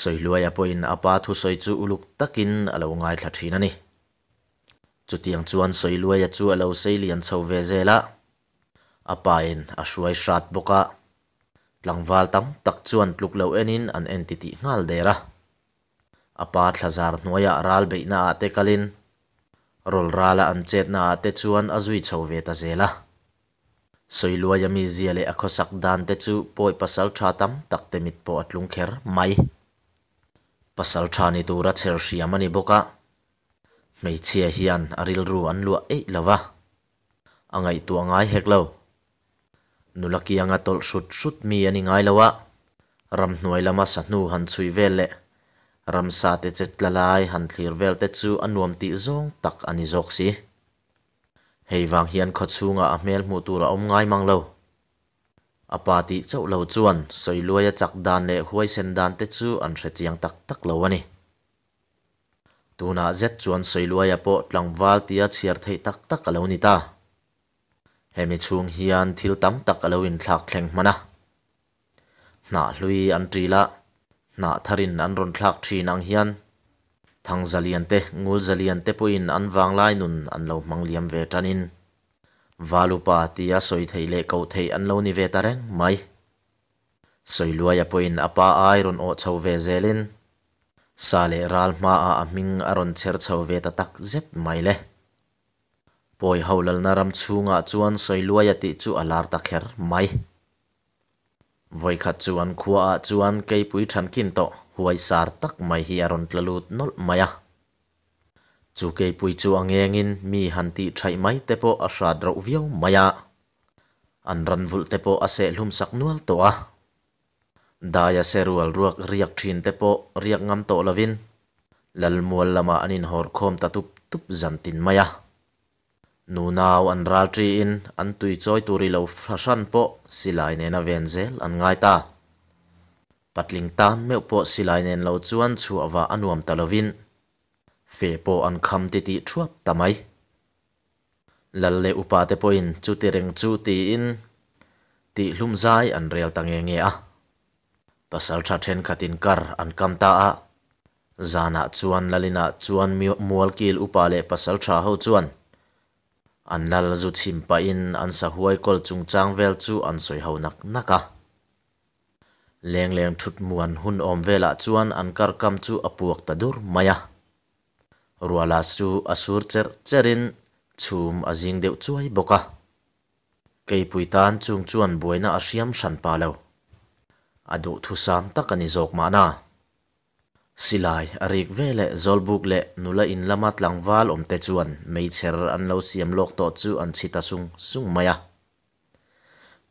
สวยรวยปอินอปาทุสวยจูอลุกตักินอะไรง่ายลดชีนะนี่จุดยังชวนสวยรวยจูอะไรเซลียนชาวเวเซล่าอปาอินอาศวยชาดบุกะ tlangwal tam tak chuan tlukhlo enin an entity ngal dera apa thlazar hnuaiah ral beina ate ah kalin rol rala an chetna ate ah chuan azui chhove ta zela soilua yami ziale akhosak dan te chu poi pasal tha tam tak te mit po atlung kher mai pasal tha ni tura chher siam ani boka meichhia hian aril ru an lua ei lawa angai tu angai heklo นุลกี้ยังตอลชุดชุดมีอันง่ายละวะรำหน่วยละมาสนู่หันซุยเวลเลรำสาเตจิตละลายหันทีร์เวลเตจูอันนวมตีซงตักอันนิซอกซีเฮยวังเฮียนขัดสูงะอเมลมูตูระอมง่ายมังเลวอปาติเจ้าเล่าจวนสอยลวยจักดานเล่ห่วยเซนดานเตจูอันเสจียงตักตักเลววะนี่ตูน่าเจ็ดจวนสอยลวยย่าปอดหลังวัดที่ยาเสียร์เทตักตักเลวนิตา hemi chung hian thil tam tak alo in thlak thleng hmana na lui an tri la na tharin an ron thlak thin ang hian thang zalian te ngul zalian te puin an wang lai nun an lo mang liam ve tanin valupa tia soi thấy lệ ko thấy an lo ni về ta reng mai soi lua luaya puin apa ai ron o chho về zelin sale ral ma a aming aron cher chho ve ta tak zet mai le hầu pawi ho lalna ram chhungah chuan sawiluai atih chu a lar takher mai voi khat chuan khua ah chuan keipui thankin to huay sar tak mai hi a rawn tlalut nolh maya chu keipui chu angengin mi hanti thai mai te pawh a hrat ro viau maya an ran vul te pawh a se hlum sak nual to a daya serual ruak riak thin te pawh riak ngam to lovin lal mual lama anin hor khom ta tup tup mai à nunau an ral in an tui chawi turi lo hrasan pawh silai nen a ven zel an ngai ta patling tan meuh pawh silai nen lo chuan chu ava anuam talovin fe po an kham ti tih thuap tamai lalle upa te in chu ti reng chu in ti hlum zai an rel ta nge nge a pasal tha then khatin kar an kam ta a zana chuan lalina chuan mual kil upa le pasal tha ho chuan an lal zu chim pa in an sa huai kol chung chang vel chu an soi ho nak naka leng leng thut muan hun om vela ah chuan an kar kam chu apuak ta dur maya ruala chu asur cher cherin chum azing deuh chuai boka keipui tan chung chuan buaina a san hran pa lo adu thu sam tak ani zawk mana silai arik vele zolbuk le nula in lamat langwal omte chuan meicher an lo siam lok to chu an chita sung sung maya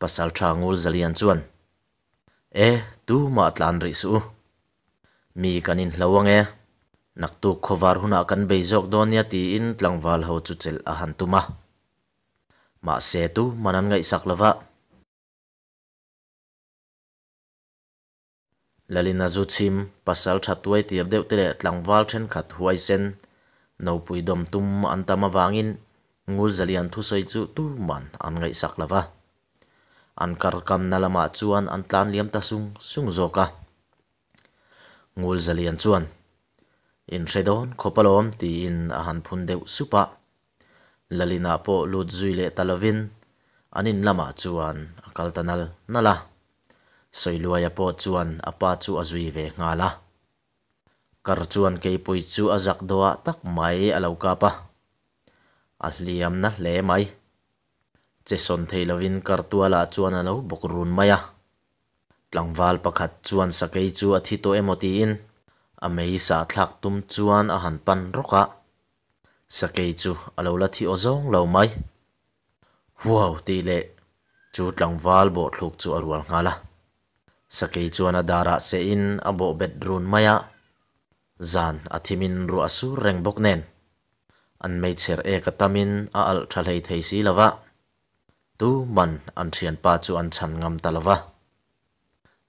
pasal tha ngul zalian chuan e tu ma tlan ri su mi kanin hlawang e naktu khowar huna kan beizok donia ti in tlangwal ho chu chel a han
tuma ma se tu manan ngai sak lawa lalin azu chim pasal thatuai tir
deuh te le tlangwal trên khát huai sen nopui đom tum an tama wangin ngul zalian thu soi chu tu man an ngay sak lawa an kar kam na lama chuan an tlan liam ta sung sung zoka ngul zalian chuan in redon khopalom ti in a han phun deuh supa lalina po lut zui le an in lama chuan akal tanal nala soiluaya po chuan apa chu azui ve nga la kar chuan ke pui chu azak dowa tak mai e alau ka pa ahliam na le mai che son theilawin kar la chuan alo bokrun maya Tlangval pakhat chuan sakei chu thi to emoti in amei sa thlak tum chuan a han pan roka sakei chu alo la thi ozong lo mai wow tile, le chu tlangwal bo thuk chu arwal ngala sakei chuana dara se in abo bedroom maya zan athimin ru asu reng bok nen an mei cher e ka tamin a al thalei thei si lawa tu man an thian pa chu an chan ngam talawa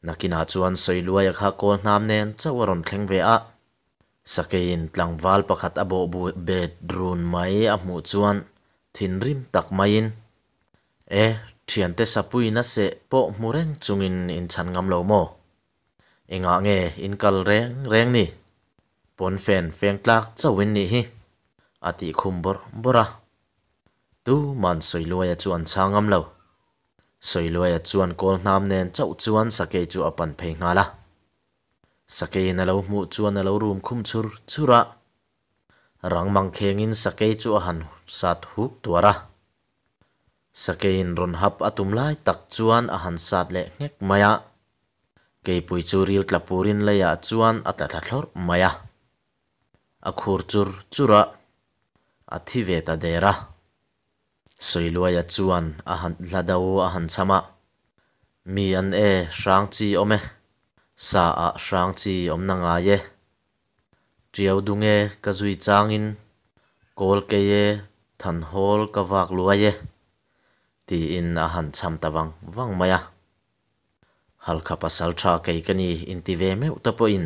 nakina chuan soi luai kha ko nam nen chawaron thleng ve a sakein tlang wal pakhat abo bu bedroom mai a mu chuan thin tiyan te sapuy na se po mureng chungin in chan ngam lo mo. Inga nge in kal reng reng ni. Pon fen feng tlak cha win ni hi. Ati kumbor bora. Tu man soy luay a chuan cha ngam lo. Soy luay a chuan kol nam nen cha u chuan sa kei chu apan pe nga la. Sa na lo mu chuan na lo rum kum chur chura. Rang mang kengin sa kei chu ahan sat huk tuara. Rang sakein ron hap atum lai tak chuan a han sat le ngek maya keipui chu ril tlapurin leia chuan a tlatlathlor maya a khur chur chura a thi ve ta dera soiluaya chuan a han hlado a han chama mi an e hrang chi ome sa a hrang chi omna nga ye triau dunge ka zui changin kol ke ye than hol ka vak luwa ye ti in na han cham tawang wang maya hal kha pasal tha kai kani intive ti ve me utapo in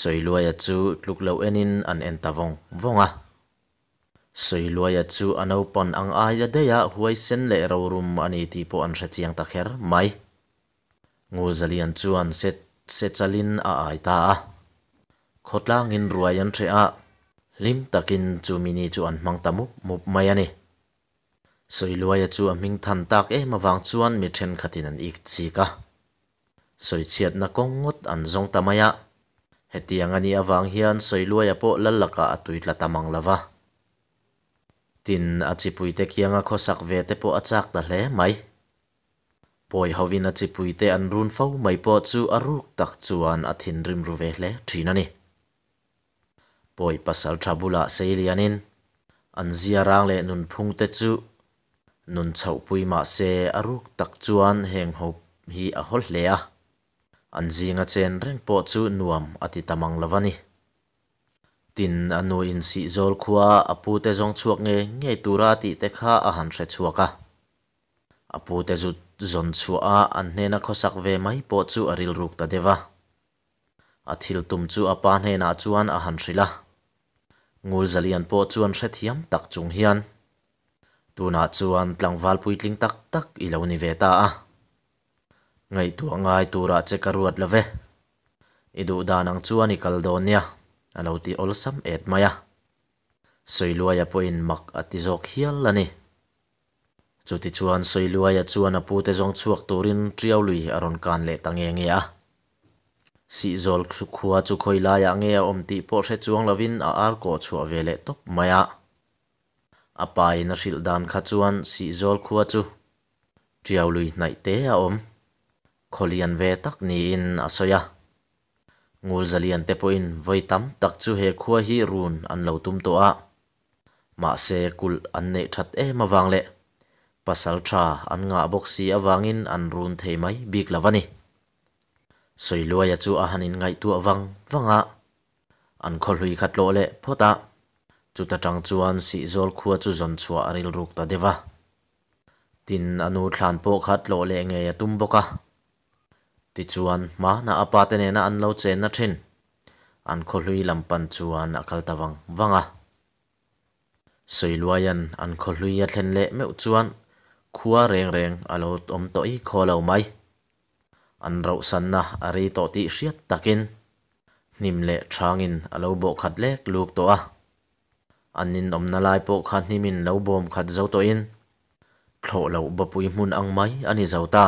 soi lua ya chu tluk enin an en tawong wonga soi lua ya chu anau pon ang a ya ya huai le ro rum ani ti po an sha chiang ta kher mai ngu zalian chuan set se chalin a ai ta a khotlang in ruayan thre a lim takin chu mini chuan mang tamu mup maya ani soi luaya chu a ming than tak em eh, awang chuan mi then khatin an ik chi ka soi chiat na kongot an zong tamaya hetiang ani awang hian soi luaya po lallaka atui tlatamang lava tin a chipui te kianga khosak ve te po achak ta hle mai poi hovin a chipui te an run fo mai po chu aruk tak chuan a thin rim ru ve hle thina ni poi pasal thabula seilianin an zia rang le nun phung te chu nun chau pui ma se aruk tak chuan heng ho hi a hol le a an zi nga chen reng po chu nuam ati tamang lavani tin anu in si zol khuwa apu te jong chuak nge nge tura ti te kha a han re chuaka apu te zut zon chua a an ne na ve mai po chu aril ruk ta dewa athil tum chu apa ne na chuan a han rila ngul zalian po chuan re thiam tak chung hian tuna chuan tlang valpui tling tak tak i lo ni ve ta a ngai tu ngai tu ra che karuat lave i du da nang chuan i kal nia alo ti ol sam maya soi ya poin mak ati jok hial lani chuti chuan soi ya chuan a pu te jong chuak turin triaului lui aron kan le tang eng ya si zol khu khuwa chu khoi la ya nge om ti po se chuang lovin a ar ko chu vele top maya a pa in a hril dan kha chuan si zawl khua chu triau lui nai te a awm kholian ve tak ni in a soya ngul zalian te pawhin voi tam tak chu he khua hi run an lo tum to a ma se kul an nei that em awang le pasal tha an nga bok si awangin an run thei mai bik lawani soilua ya chu a hanin ngai tu awang wanga an kholhui khatlo le phota chuta tang chuan si zol khuwa chu zon chua aril ruk ta dewa tin anu thlan po khat lo le nge ya tum boka ti chuan ma na apa te na an lo che na thin an kho hlui lam akal tawang wanga soiluayan an kho ya thlen le me chuan khuwa reng reng alo tom to i kho mai an ro san na ari to ti hriat takin nim le thangin alo bo khat lek luk to anin awmna lai pawh kha hnimin lo bawm khat zo tawhin thlawh lo bapui hmun ang mai ani zo ta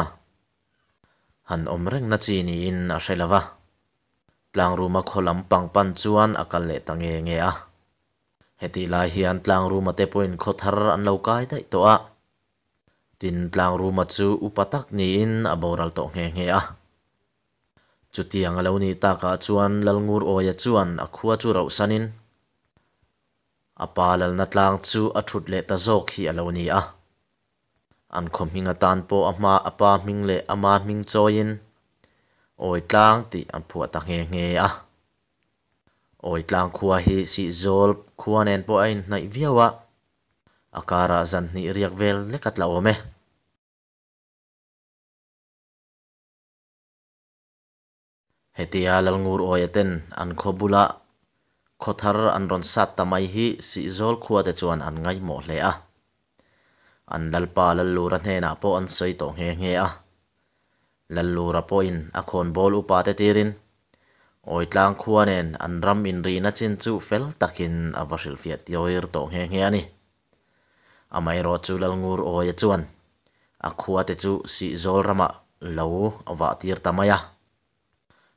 han awm rengna chi niin a hrei lova tlang room a khawl pangpan chuan a kal leh ta nge nge a heti lai hian tlang room ate pawhin khaw thar an lo kai daih tawh a tin tlang room a chu upatak niin a boral tawh nge nge a chutiang a lo ni taka chuan lalngur oia chuan a khua chu roh sanin ā pā lal nā tlāng tsū ā trūt lē tazōk hī alaunī ā. ān kō mīngatān pō ā mā ā pā mīng lē ā mā mīng tsōyīn. ōi tlāng tī ā pūatā ngē ngē ā. ōi tlāng kuwa hī sī zōlb kuwa nēn pō āynt nā ī viyawā. Ā kā
rā zant nī rīak vēl lē
khawthar an rawn sat tamai hi sihzawl khua te chuan an ngaih mawh hle a an lalpa lallura hnenah pawh an sawi tawh nghe nghe a lallura pawhin a khawn bawl upa te tirin awi tlang khuanin an ram in rihna chin chu fel takin a va hrilh fiat tioir tawh nghe nghe ani amai raw chu lal ngur awi a chuan a khua te chu zol rama lo va tir tamai a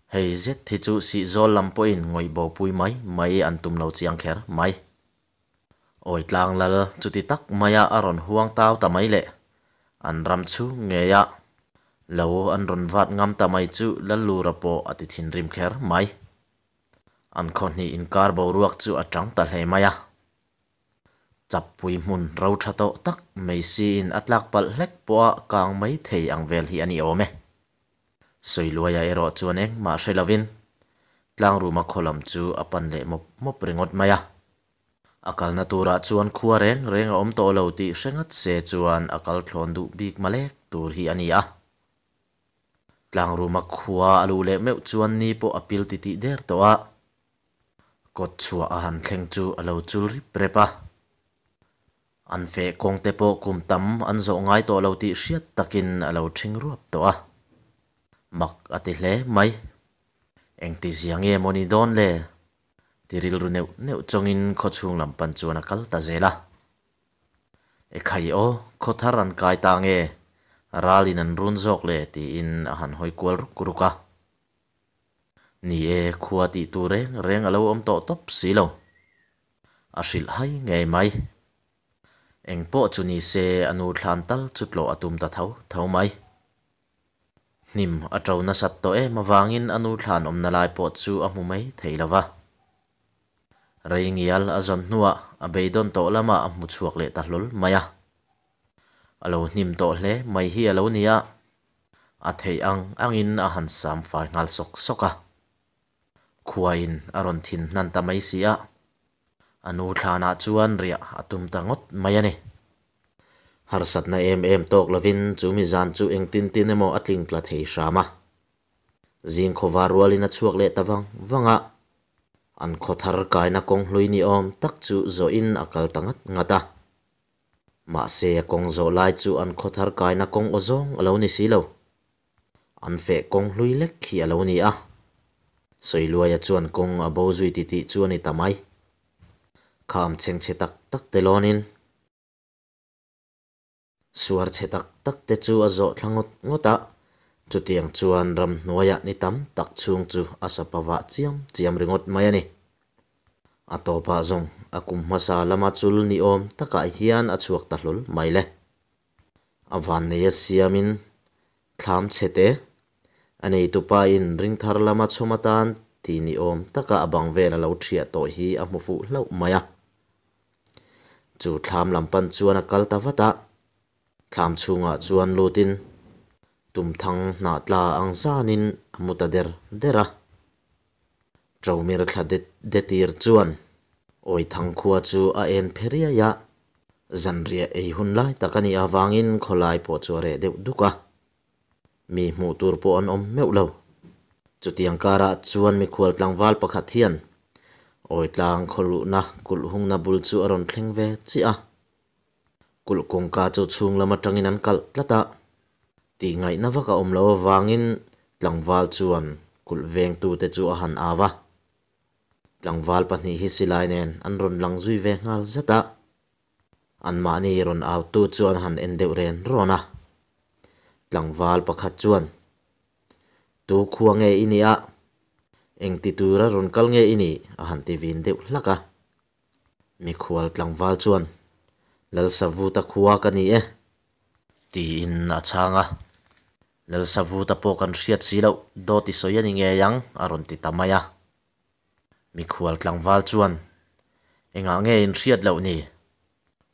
hei zet thì chú si zol làm poin in ngoi pui máy máy an tum lo chiang kher mai oi tlang la chú chu ti tak maya aron huang tau ta máy le an ram chu nge ya à. lo an ron vat ngam ta máy chú la lu ra po ati à, thin rim khèr máy. an khon ni in car kar bo chú chu à, atang ta hle maya chap pui mun rau chato to tak mei si in atlak pal hlek po kang mai thei ang vel hi yêu ome soi lua ya ero chuan eng ma shay lawin. Tlang ru makholam chu apan le mop mop ringot maya. Akal na tura chuan kuwa reng reng om to lau ti shengat se chuan akal klondu big malek tur hi ania. Tlang ru makhuwa alu le mew chuan ni po apil titi der toa. Kot chua ahan tleng chu alau chul rip repa. An fe kong tepo kum tam an zo ngay to lau shiat takin alau ching toa. mak ati hle mai engti ziang ye moni don le tiril ru neu neu chongin kho chung lam pan chuan akal ta zela e khai o kho thar an kai ta nge ralin an run jok le ti in han hoi kwal kuruka ni e khuwa ti tu reng reng alo om to top si lo a shil hai nge mai eng po chu ni se anu thlan tal chutlo atum ta thau thau mai nim a to na sat to em awangin anu thlan om na lai pot chu a mu mai theilawa reingial azon nuwa a beidon to lama a mu chuak le ta hlol maya alo hnim to hle mai hi alo nia a thei ang angin a han sam fai ngal sok soka khuain aron thin nan ta mai sia anu thlana chuan ria tùm ta ngot mai ani har satna em em tok lovin chu mi zan chu eng tin tin emaw atling tla thei hrama zing khowa rualin a chuak le tawang wanga an khothar na kong hlui ni om tak chu zo in akal tangat ngata ma se kong zo lai chu an khothar na kong ozong alo ni silo an fe kong hlui lek khi alo ni a soiluaya chuan kong abo zui ti ti chuan i tamai kham cheng che tak tak telonin suar che tak tak te chu a zawh thlangot ngota ah. chutiang chuan ram hnuaiah ni tam tak chung chu a sapawa chiam chiam ringot maya ani a topa ah zong a kum hmasa lama ah chul ni om takah hian a chuak ta hlul mai le a van neia siamin thlam che te tupa in ring thar lama chhoma ti ni om taka abang ve la lo thria to hi a hmufu maya chu thlam lampan chuan akal kal ta vata tlam chunga chuan lutin tumthang na tla ang zanin amuta der dera chawmir detir chuan oi thang khuwa chu a en ya zanria ei hun lai takani awangin kholai po chore mi hmu tur om meu lo chutiang mi khual tlang wal pakhat hian oi tlang na kul na bul chu aron thleng kul kongka chu chung lama tangin an kal plata ti ngai na waka om lo wangin tlangwal chuan kul veng tu te chu a han awa tlangwal pahnih hi silai nen an ron lang zui ve ngal zata an ma ni ron aw tu chuan han en deuh ren rona tlangwal pakhat chuan tu khuang nge ini a eng ti tura ron kal nge ini a han ti vin deuh hlaka mi khual tlangwal chuan ลลสวูตะขวกันนี่เอตีอินอาชางะลลสวูตะปกันเสียดสีเราโดติสอยันิงเอยังอรุณติตามายะมีควัลกลางวัลชวนเองอ่างเงินเสียดเรานี่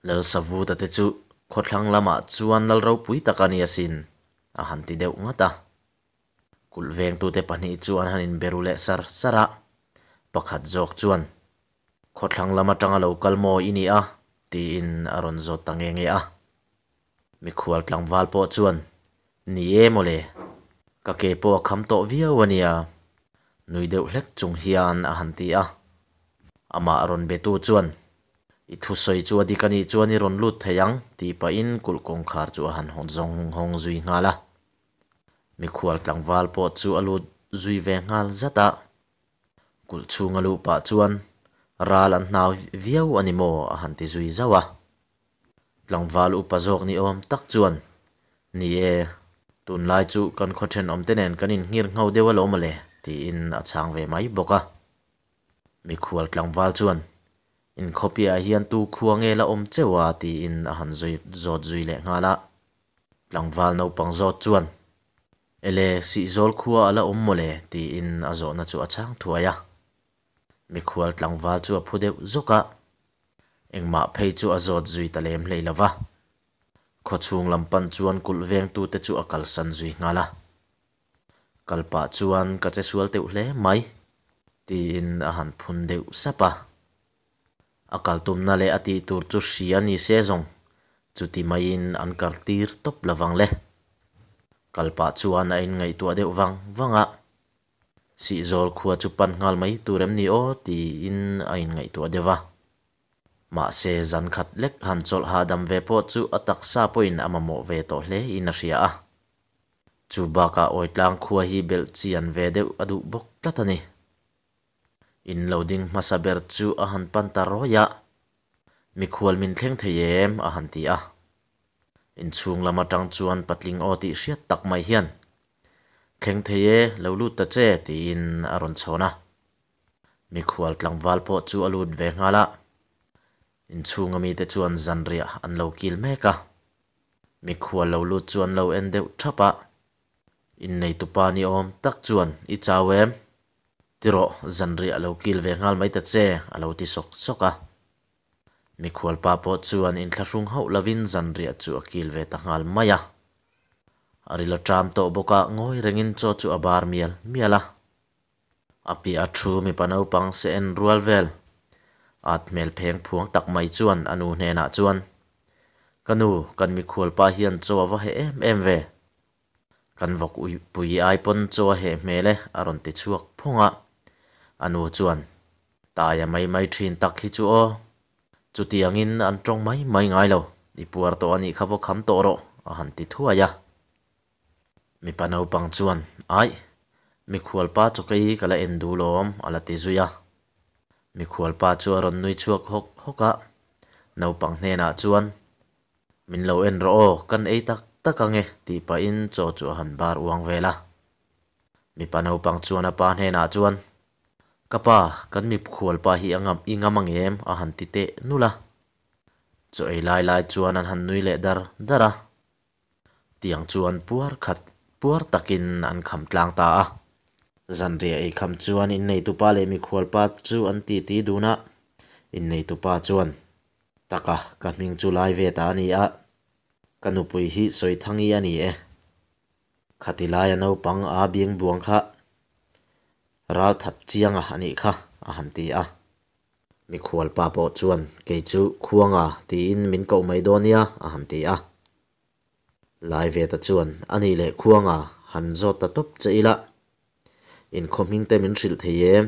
ลลสวูตะเตจุขดหลังละมาชวนลลเราปุยตะกันนี่สินอาหันติเดวงตะกุลเวงตูเตปันิจวนหันินเบรุเลสรสระปะหัดจอกจวนขดหลังละมาจังเราคัลโมอินีอ่ะ tiin a rawn zawt tange nge a mikhual tlangwal pawh chuan ni emawle ka ke pawh kham tawh viau ania nui deuh hlek chung hian a han ti a ama rawn betu chuan i thu soi chu adik ani chuan i rawn lut theiang ti pa in kul kong khar chu han hon zong hong zui ngala mikhual tlangwal pawh chu alu zui ve ngal zata kul chunga lu pa chuan ral an hnau viau animo a han ti zui zawa tlangwal upazok ni om tak chuan ni e tun lai chu kan kho then om tenen kan in ngir ngau dewa lo male ti in a chang ve mai boka mi khual val chuan in khopia hian tu khuang la om chewa ti in a han zui zot zui le ngala val no pang zot chuan ele si zol khua ala om mole ti in a zo na chu a chang thuaya mikhual tlangwal chu a phu deuh zawka ah. engmah phei chu a zawt zui ta lem hlei lova khawchhung lampan chuan kulveng tu te chu akal san zui ngala ah. kalpa chuan ka che sual teuh hle mai ti in a han phun deuh sapa ah. a kal tumna le ati tur chu hria ni se zong chuti mai in an kar tir top lawang le kalpa chuan a in ngaih tua deuh wang wanga si zol khuwa chu pan ngal mai turam ni o ti in ain ngai to dewa ma se zan khat lek han chol ha dam ve po chu atak sa poin ama mo ve to hle in ria a chu ba ka oi tlang khuwa hi bel chi an ve de adu bok ta ta in loading masaber chu a pan ta ya mi khual min thleng theyem a ti a in chung lama tang chuan patling o ti hriat tak mai keng theye lolu ta che tin aron chona mi khwal tlang wal po chu alut ve ngala in chung ami te chuan zanria an lo kil me ka mi khwal lolu chuan lo en de thapa in nei tu pa ni om tak chuan i chawe tiro zanri alo kil ve ngal mai sok soka mi khwal pa po in thlashung lavin zanria chu akil ve ta อริลทรัมโตบกงอยเรงินชโจอบาร์มิลมิลละอภิอาชูมีปนอปังเซนรัวเวลอาจเมลเพงพวงตักไม่จวนอนุเนนาจวนกันูกันมีขวลปะเฮียนโัวว่าเฮมเอ็มเวกันบอกุยปุยไอปนัวเฮเมเลอรอนติชวกพงะอนุจวนตายังไม่ไม่ทีนตักฮิจัวจุดยังอินอันตรงไม่ไม่ไงเราอีปวตัวนี้เขับว่าคำโตโรอหันติทัวยา mipa naupang chuan ai mi khual pa chu kai kala en du lawm ala ti zuya mi khual pa chu ron nui chuak hok hoka ah. naupang hne na ah chuan min lo en ro o kan ei tak takange ti pa in cho chu han bar uang vela mipa naupang chuan a pa hne na ah chuan kapa kan mi khual pa hi angam ingamang em a han ti te nula cho ei lai lai chuan an han nui le dar dara tiang chuan puar khat puar takin an kham tlang ta a zanria ei kham chuan in nei tupa leh mi khual pa chu an ti ti duna in nei tupa chuan taka ka hming chu lai ve ta ani a kanupui hi soi thangi ani e khatilai ano pang a biang buang kha ral that chianga ani kha a han ti a mi khual pa po chuan ke chu khuanga ti in min ko mai donia a han ti a Lāi wē tā chuwan, anī lē kuwa ngā, hān zōt tā tōp chā i lā. In kōm hīng tēm in shilthi ye em.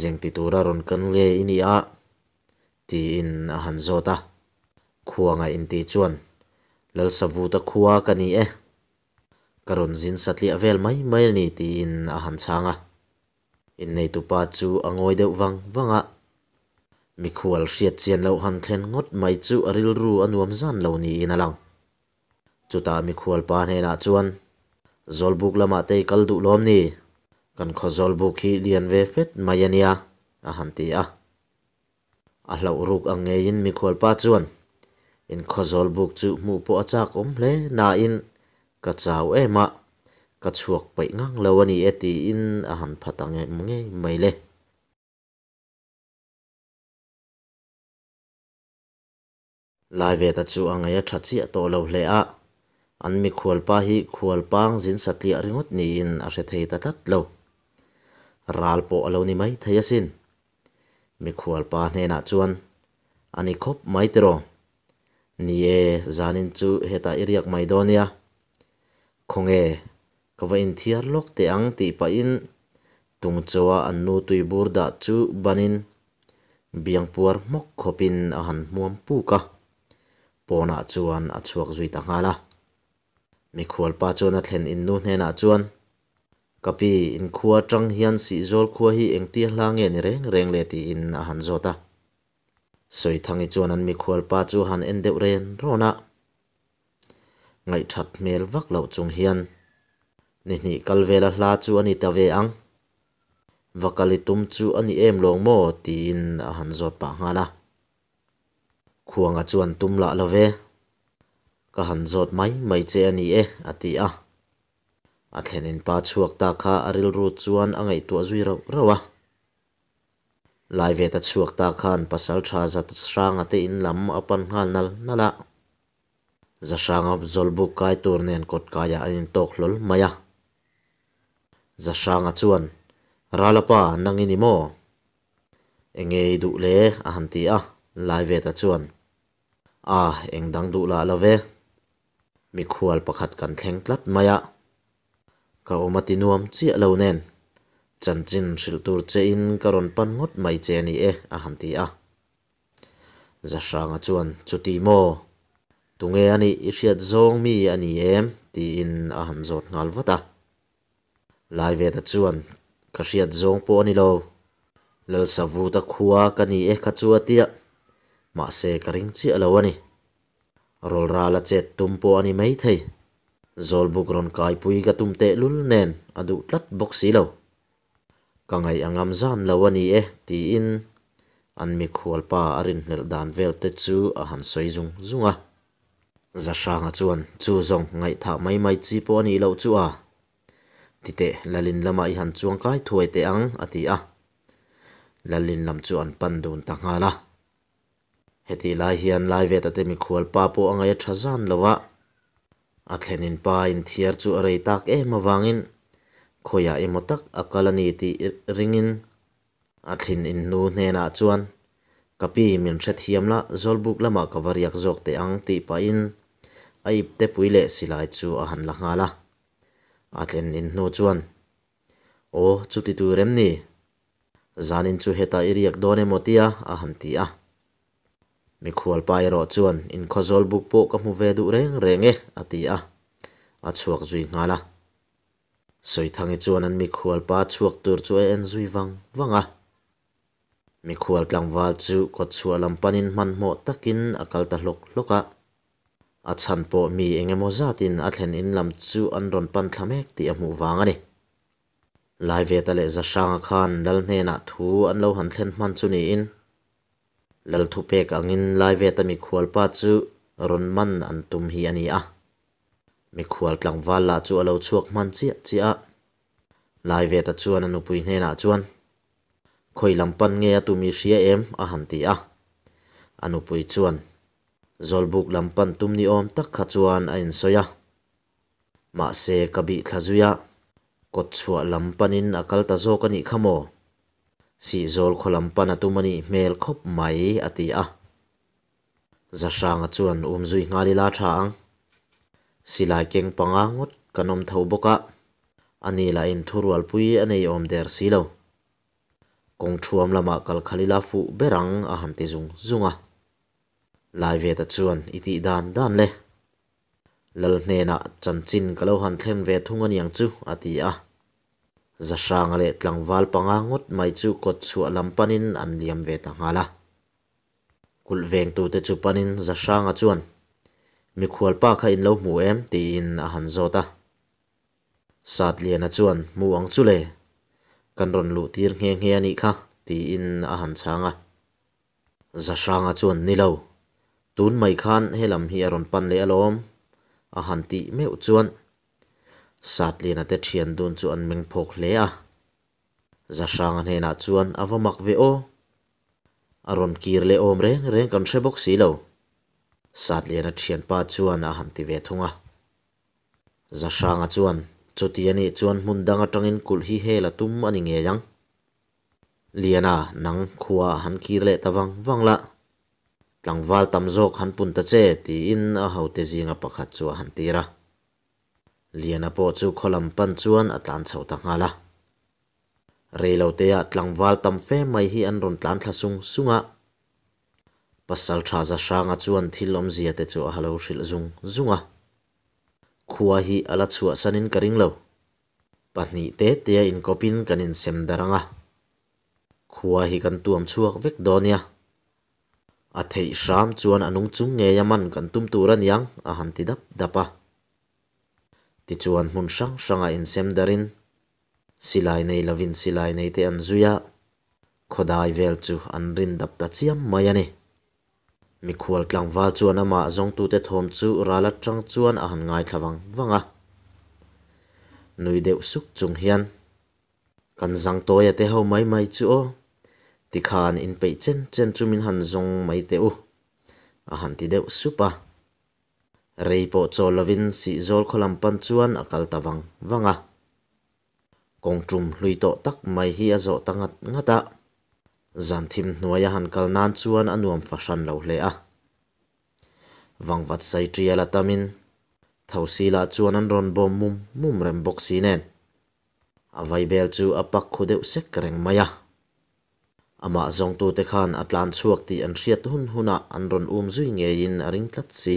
Ziang tī tū rā rōn kān lē i nī ā. Tī in e. a hān zōt a. Kuwa ngā in tī chuwan. Lāl savu tā kuwa ka nī e. Kar rōn zīn sat lī a vēl māi in a hān chā In nei tū pā chu a ngoi deo vāng Mi kuwa lā shiat chiān lau hān ngot māi chu a rīl rū a nuam zān lau ta mi khual pan he na chuan zolbuk lama te kal du lom ni kan kho zolbuk hi lian ve fet mai ania a han ti à a hlo ruk ang nge in mi khual pa chuan in kho zolbuk chú mu po achak om hle na in ka chaw ema ah.
ka chuak pai ngang lo ani eti in a han phatang nge mai le lai về ta chu angai a thachi to lo hle à an mi khual pa hi khual pang zin satli
a ringot niin a hre thei ta tlat lo ral po alo ni mai thei a sin mi khual pa hnenah chuan ani khop mai te raw ni e zanin chu heta i riak mai donia nia khonge kava in thiar lok te ang ti pa in tung chawa an nu tui bur da chu banin biang puar mok khopin a han muam pu ka pawna ah chuan a chuak zui ta ngala mikhual pa chuan a thlen in nu hnenah chuan kapi in khua tang hian sih zawl khua hi engti hla nge ni reng reng le ti in a han zawta soi thangi chuan an mikhual pa chu han en deuh ren rona ngai that mel vak lo chung hian ni hnih kal vela hla chu ani ta ve ang vakali tum chu ani em lawng maw ti in a han zawt pa hnga la khuanga chuan tum la lo ve ka han zot mai mai che ani e atia a thlenin pa chuak ta kha aril ru chuan angai tu azui ro rawa laive e ta chuak ta khan pasal tha zat sranga te in lam apan ngal nal nala za sranga zolbu kai tur nen kot kaya in tok lol maya za sranga chuan ralapa nangini mo enge du le ahantia laive e ta chuan a engdang du la lawe Mi khuwa alpakaatkan khenklat maya, ka u mati nuam ci alaunen, chanchin shiltur che in karunpan ngot may che ni eh ahantia. Zasha nga chuwan, chuti mo, tunge ani ishiad zong mi aniem ti in ahantzot nga alvata. Laive da chuwan, kashiad zong po aniloo, lal savu ta khuwa ra là chết chet po ani mai thei zolbuk ron kai pui ga tumte lul nen adu tlat box si lo kangai angam zam lo ani e ti in an mi khual pa arin à hnel dan vel te chu a à han soi zung zunga à. za shanga chuan chu zong ngai tha mai mai chi po ani lo chu a ti te lalin lama i han chuang kai thuai te ang ati a lalin lam chu an pan dun ta nga la heti lai hian lai ve ta te mi khual pa po anga ya tha zan lawa a thlenin pa in thiar chu arei tak e ma wangin khoya e motak akalani ti ringin a thlin in nu hne na chuan kapi min tha thiam la zol buk lama ka variak jok te ang ti pa in aip te puile silai chu a han la ngala a chuan o chuti tu zanin chu heta iriak done motia a hantia a nikhual pai erawh chuan in khawzawl buk pawh ka hmu ve du reng reng e a ti a a chhuak zui nghal a sawithangi chuan an mikhual pa chhuak tur chu a e en zui vang vang a mikhual tlangval chu kawt chhuah lam panin man hmawh takin akal ta hlawk hlawk a a chan pawh mi engemaw zatin a thlen in lam chu an rawn pan thla mek tih a hmuh vang ani lai ve ta leh za hranga khan dal na thu an lo han thlen hman chu in. lal thu pek angin lai ve ta mi khual pa chu ron man an tum hi ani a mi khual tlang wal la chu alo chuak man chi chi a lai ve ta chuan anu chuan khoi lam nge a tu mi sia em chuan zol buk lam om tak chuan a soya ma se kabi thla zuya kot akal ta khamo si zol kholam pana tu mani mel khop mai ati a za sang chuan um zui ngali lila tha ang si la keng panga ngut kanom thau boka ani la in thurwal pui anei om der si lo kong thuam lama kal khalila fu berang a hante zung zunga lai ve ta chuan iti dan dan leh. lal hne na chanchin kalohan thlem ve thunga niang chu ati a Za shaa nga leet langwaal pa nga ngut mai chu kot chu alam pa nin an liam weta nga la. Kul veng tu te chu pa nin za shaa nga chuwan. Mi khuwal pa ka in lau muu em ti in ahan zota. Saat lia na chuwan muu ang chu le. Kan ron lu tir nge nge an i ti in ahan cha nga. Za shaa nga ni lau. Tun mai khan he hi a pan le alo om. Ahan ti me u chuwan. satli na te thian dun chu an meng phok le a za shang an he na chu an avamak ve o aron kir le om reng reng kan shebok si lo satli na thian pa chu an a han ti ve thunga za shang a chu an chu ti ani chu an mun he la tum ani nge yang liana nang khuwa han kir le tawang wang la tlangwal tam zok han che ti in a haute zinga pakha chu liana po chu kholam pan chuan atlan chho ta ngala reilo te ya tlangwal tam fe mai hi an ron tlan thlasung sunga pasal tha za sha nga chuan thilom zia te chu halo shil zung zunga khuwa hi ala chuwa sanin karing lo pahni te te in kopin kanin sem daranga khuwa hi kan tuam chuak vek donia athei sham chuan anung chung nge yaman kan tum turan yang a dap dapa ti chuan hmun hrang hranga insem darin silai nei lovin silai nei te an zuya khodai vel chu an rin dap ta chiam mai ani mi khual tlang wal chuan ama zong tu te thom chu rala tang chuan a han ngai thlawang wanga nui deuh suk chung hian kan zang toya te ho mai mai chu o tikhan in pei chen chen chu min han zong mai te u a han ti deuh supa reipo cholovin si zol kholam pan chuan akal tawang wanga kongtrum hlui to tak mai hi azo tangat ngata zanthim hnuaya hankal nan chuan anuam fashan lo hle a wangwat sai triala tamin thosila chuan an ron bom mum mum rem bok sinen avai bel chu apak khudeu sek reng maya ama zong tu te khan atlan chuak ti an hriat hun huna an ron um zui nge in aring tlat si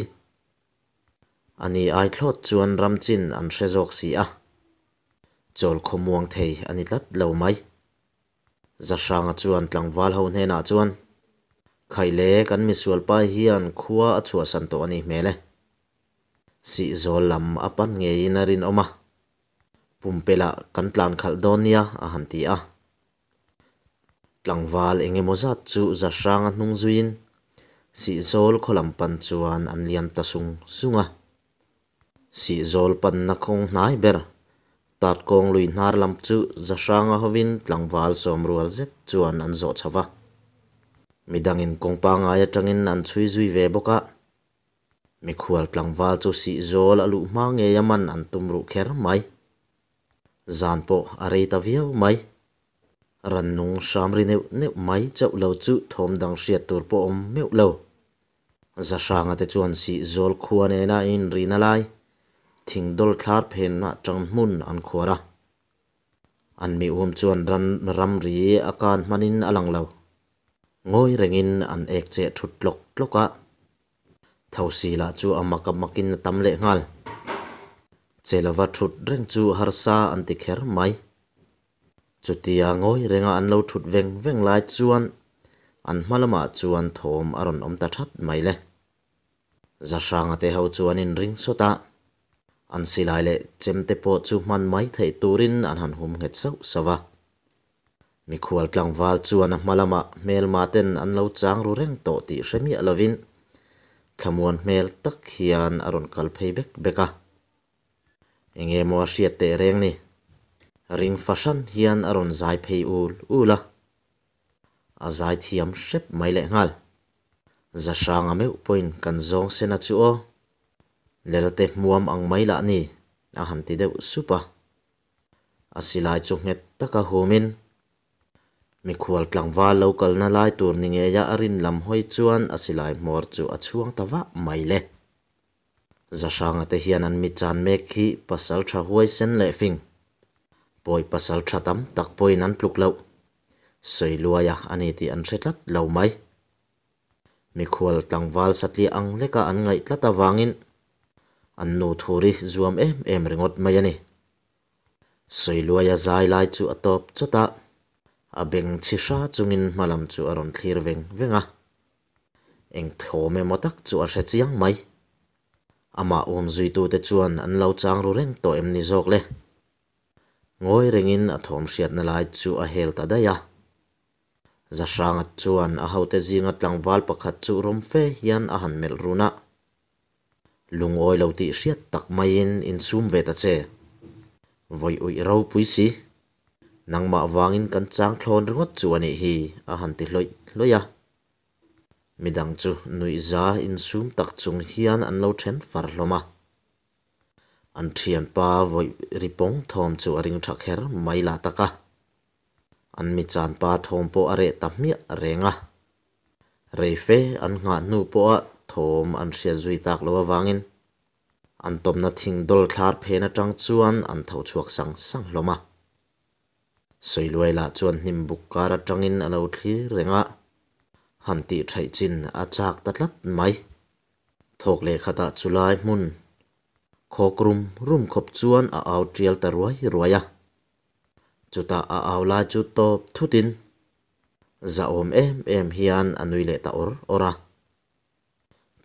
āni āi klo tsuwan ramchīn ān shayzoksi ā. Chol ko muaṋ thay āni tatlau may. Zashānga tsuwan tlangval haun hēn ā tsuwan. Khay lē kan mi suwalpa ā hi ān khuwa ā tsuwa santuwa nī mele. Si'i zol lam apan ngē yīn arīn ōma. Pumpe lā kan tlaan khaldon ya ā hantī ā. Tlangval ā ngē moza tsu zashānga nungzuīn. zol ko pan tsuwan ān liyan tasung sūng si zawl panna khawng hnai ber tat kawng lui hnar lam chu zahranga hovin tlangval sawmrual zet chuan an zawh chhava midangin kawngpa ngai atangin an chhui zui ve bawka mikhual tlangval chu si zol a luh hma nge yaman an tumruh kher mai zan po a rei ta viau mai ran nung sham ri neuh neuh mai chauh lo chu thawm dang hriat tur pawh awm meuh lo zahranga te chuan si zol khuan ena in rina lai thingdol thlar phenna tang hmun an khuara an mi um chuan ran ram ri akan hmanin alang lo ngoi rengin an ek che thut tlok tloka thosi la chu amaka makin tamle ngal chelawa thut reng chu harsa an ti kher mai chutia ngoi renga an lo thut veng veng lai chuan an hmalama chuan thawm aron ta that mai le zashranga te ho chuanin ring sota an silai le chemte po chu man mai thei turin an han hum nget sau sawa mi khual tlang wal chu an malama mel ma ten an lo chang ru reng to ti hremia lovin thamuan mel tak hian aron kal phei bek beka enge mo hria te reng ni ring fashion hian aron zai phei ul ula a zai thiam shrep mai le ngal za sang a meu point kan zong sena chu o lelate muam ang mai la ni a han ti deuh supa a silai chu nget taka humin mikhual tlangwa local na lai tur ni nge arin lam hoi chuan a silai mor chu a chuang tawa mai le zasanga te hian an mi chan mek hi pasal tha huai sen le fing poi pasal tha tam tak poi nan pluk lo soi luaya ani ti an thretlat lo mai mikhual tlangwal satli ang leka an ngai tlata wangin an nu thuri zuam em em ringot mai ani soiluaya zai lai chu atop chota a beng chi sha chungin malam chu aron thlir veng venga eng thome motak chu a hrechiang mai ama um zui tu te chuan an lo chang ru reng to em ni zok le ngoi rengin a thom hriat na lai chu a hel ta daya zasrangat chuan a hote zinga tlangwal pakhat chu rom fe hian a han mel runa lung oi lâu ti hriat tak mai in in sum về ta che voi ui ro pui si nang ma wangin kan chang thlon ringot chu ani hi a han ti hloi mi midang chu nui za in sum tak chung hian an lo then far hloma an thiên pa voi ripong thom chu a ring tha kher mai la taka an mi chan pa thom po are tamia rê phê an ngã nu po a thawm an hria zui tak lo awangin an tawmna thing dol phe phen atang chuan an tho chuak sang sang hlawma soilui la chuan hnim buk kar atangin alo thlir renga han ti thai chin a chak tatlat mai thok le khata chulai hmun khokrum rum khop chuan a au trial ta ruai ruaya chuta a au la chu top thutin za om em em hian anui le ta or ora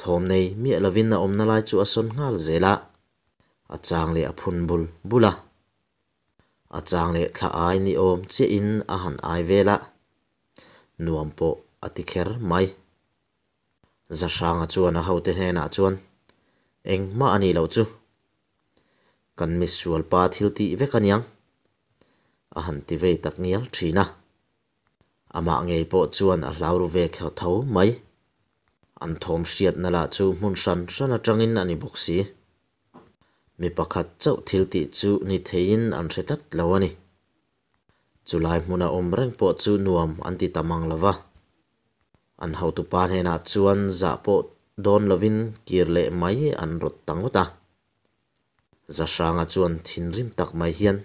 thom nei mi lovin na omna lai chu ason ngal zela achang le aphun bul bula achang le thla ai ni om che in a han ai vela nuam po atikher mai za shanga chuan a hote hena chuan eng ma ani lo chu kan mi sual pa thil ti ve kan yang a han ti ve tak nial thina ama ngei po chuan a hlauru ve khaw tho mai ān thōm shiad nālā chū mūn shān shānā chāngīn āni bhukṣī. Mi pa khat chau thīl tī chū nī thayīn ān shatat lawa nī. Chū lai mūna om rāng pō chū nuam ān tī tamang lavā. ān hau tū pā nē nā chū ān zā pō dōn lavīn kīr lē māi ān rōt tāngot ā. Zā shā ngā chū ān thīn rīm tāg māi hiān.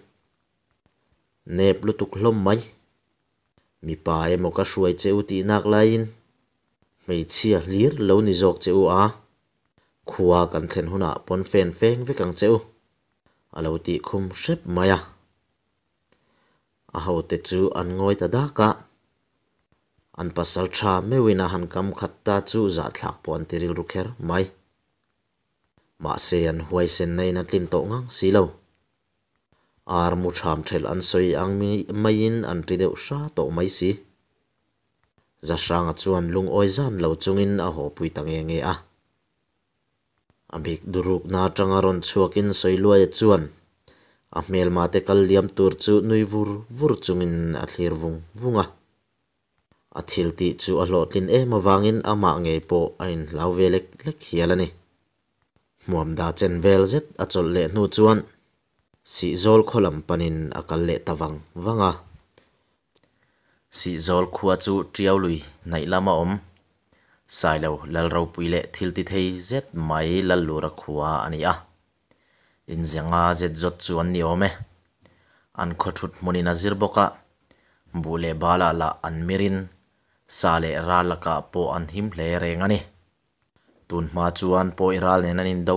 Nē ka shuay chēw tī nāk hmeichhia lir lo ni zawk cheu a khuwa kan thlen huna pawn fen với ve kang cheu alo ti khum hrep maya à ho te chu an ngồi ta daka an pasal tha mewina han kam khatta chu za thlak pon tiril rukher mai ma se an huai sen nei na tlin to ngang silo ar mu tham thel an soi ang mi mayin an rideu sha to mai si zashang chuan lung oizan lo chungin a ho pui tang nge a abik duruk na changa ron chuakin soilua ya chuan a mel ma te kal liam tur chu nui vur vur chungin a thlir vung vunga a thil ti chu a lo tin e ma wangin ama nge po ain lau velek lek hialani muam da chen vel zet le nu chuan si zol kholam akal le tawang wanga si zol khuwa chu tiaw lui nai lama om sai lo lal ro pui le thil ti thei zet mai lal lu ra khuwa ani a in zanga zet zot chu an ni ome an kho thut muni nazir boka bule bala la an mirin sale ra laka po an tun ma chuan po iral nen an in do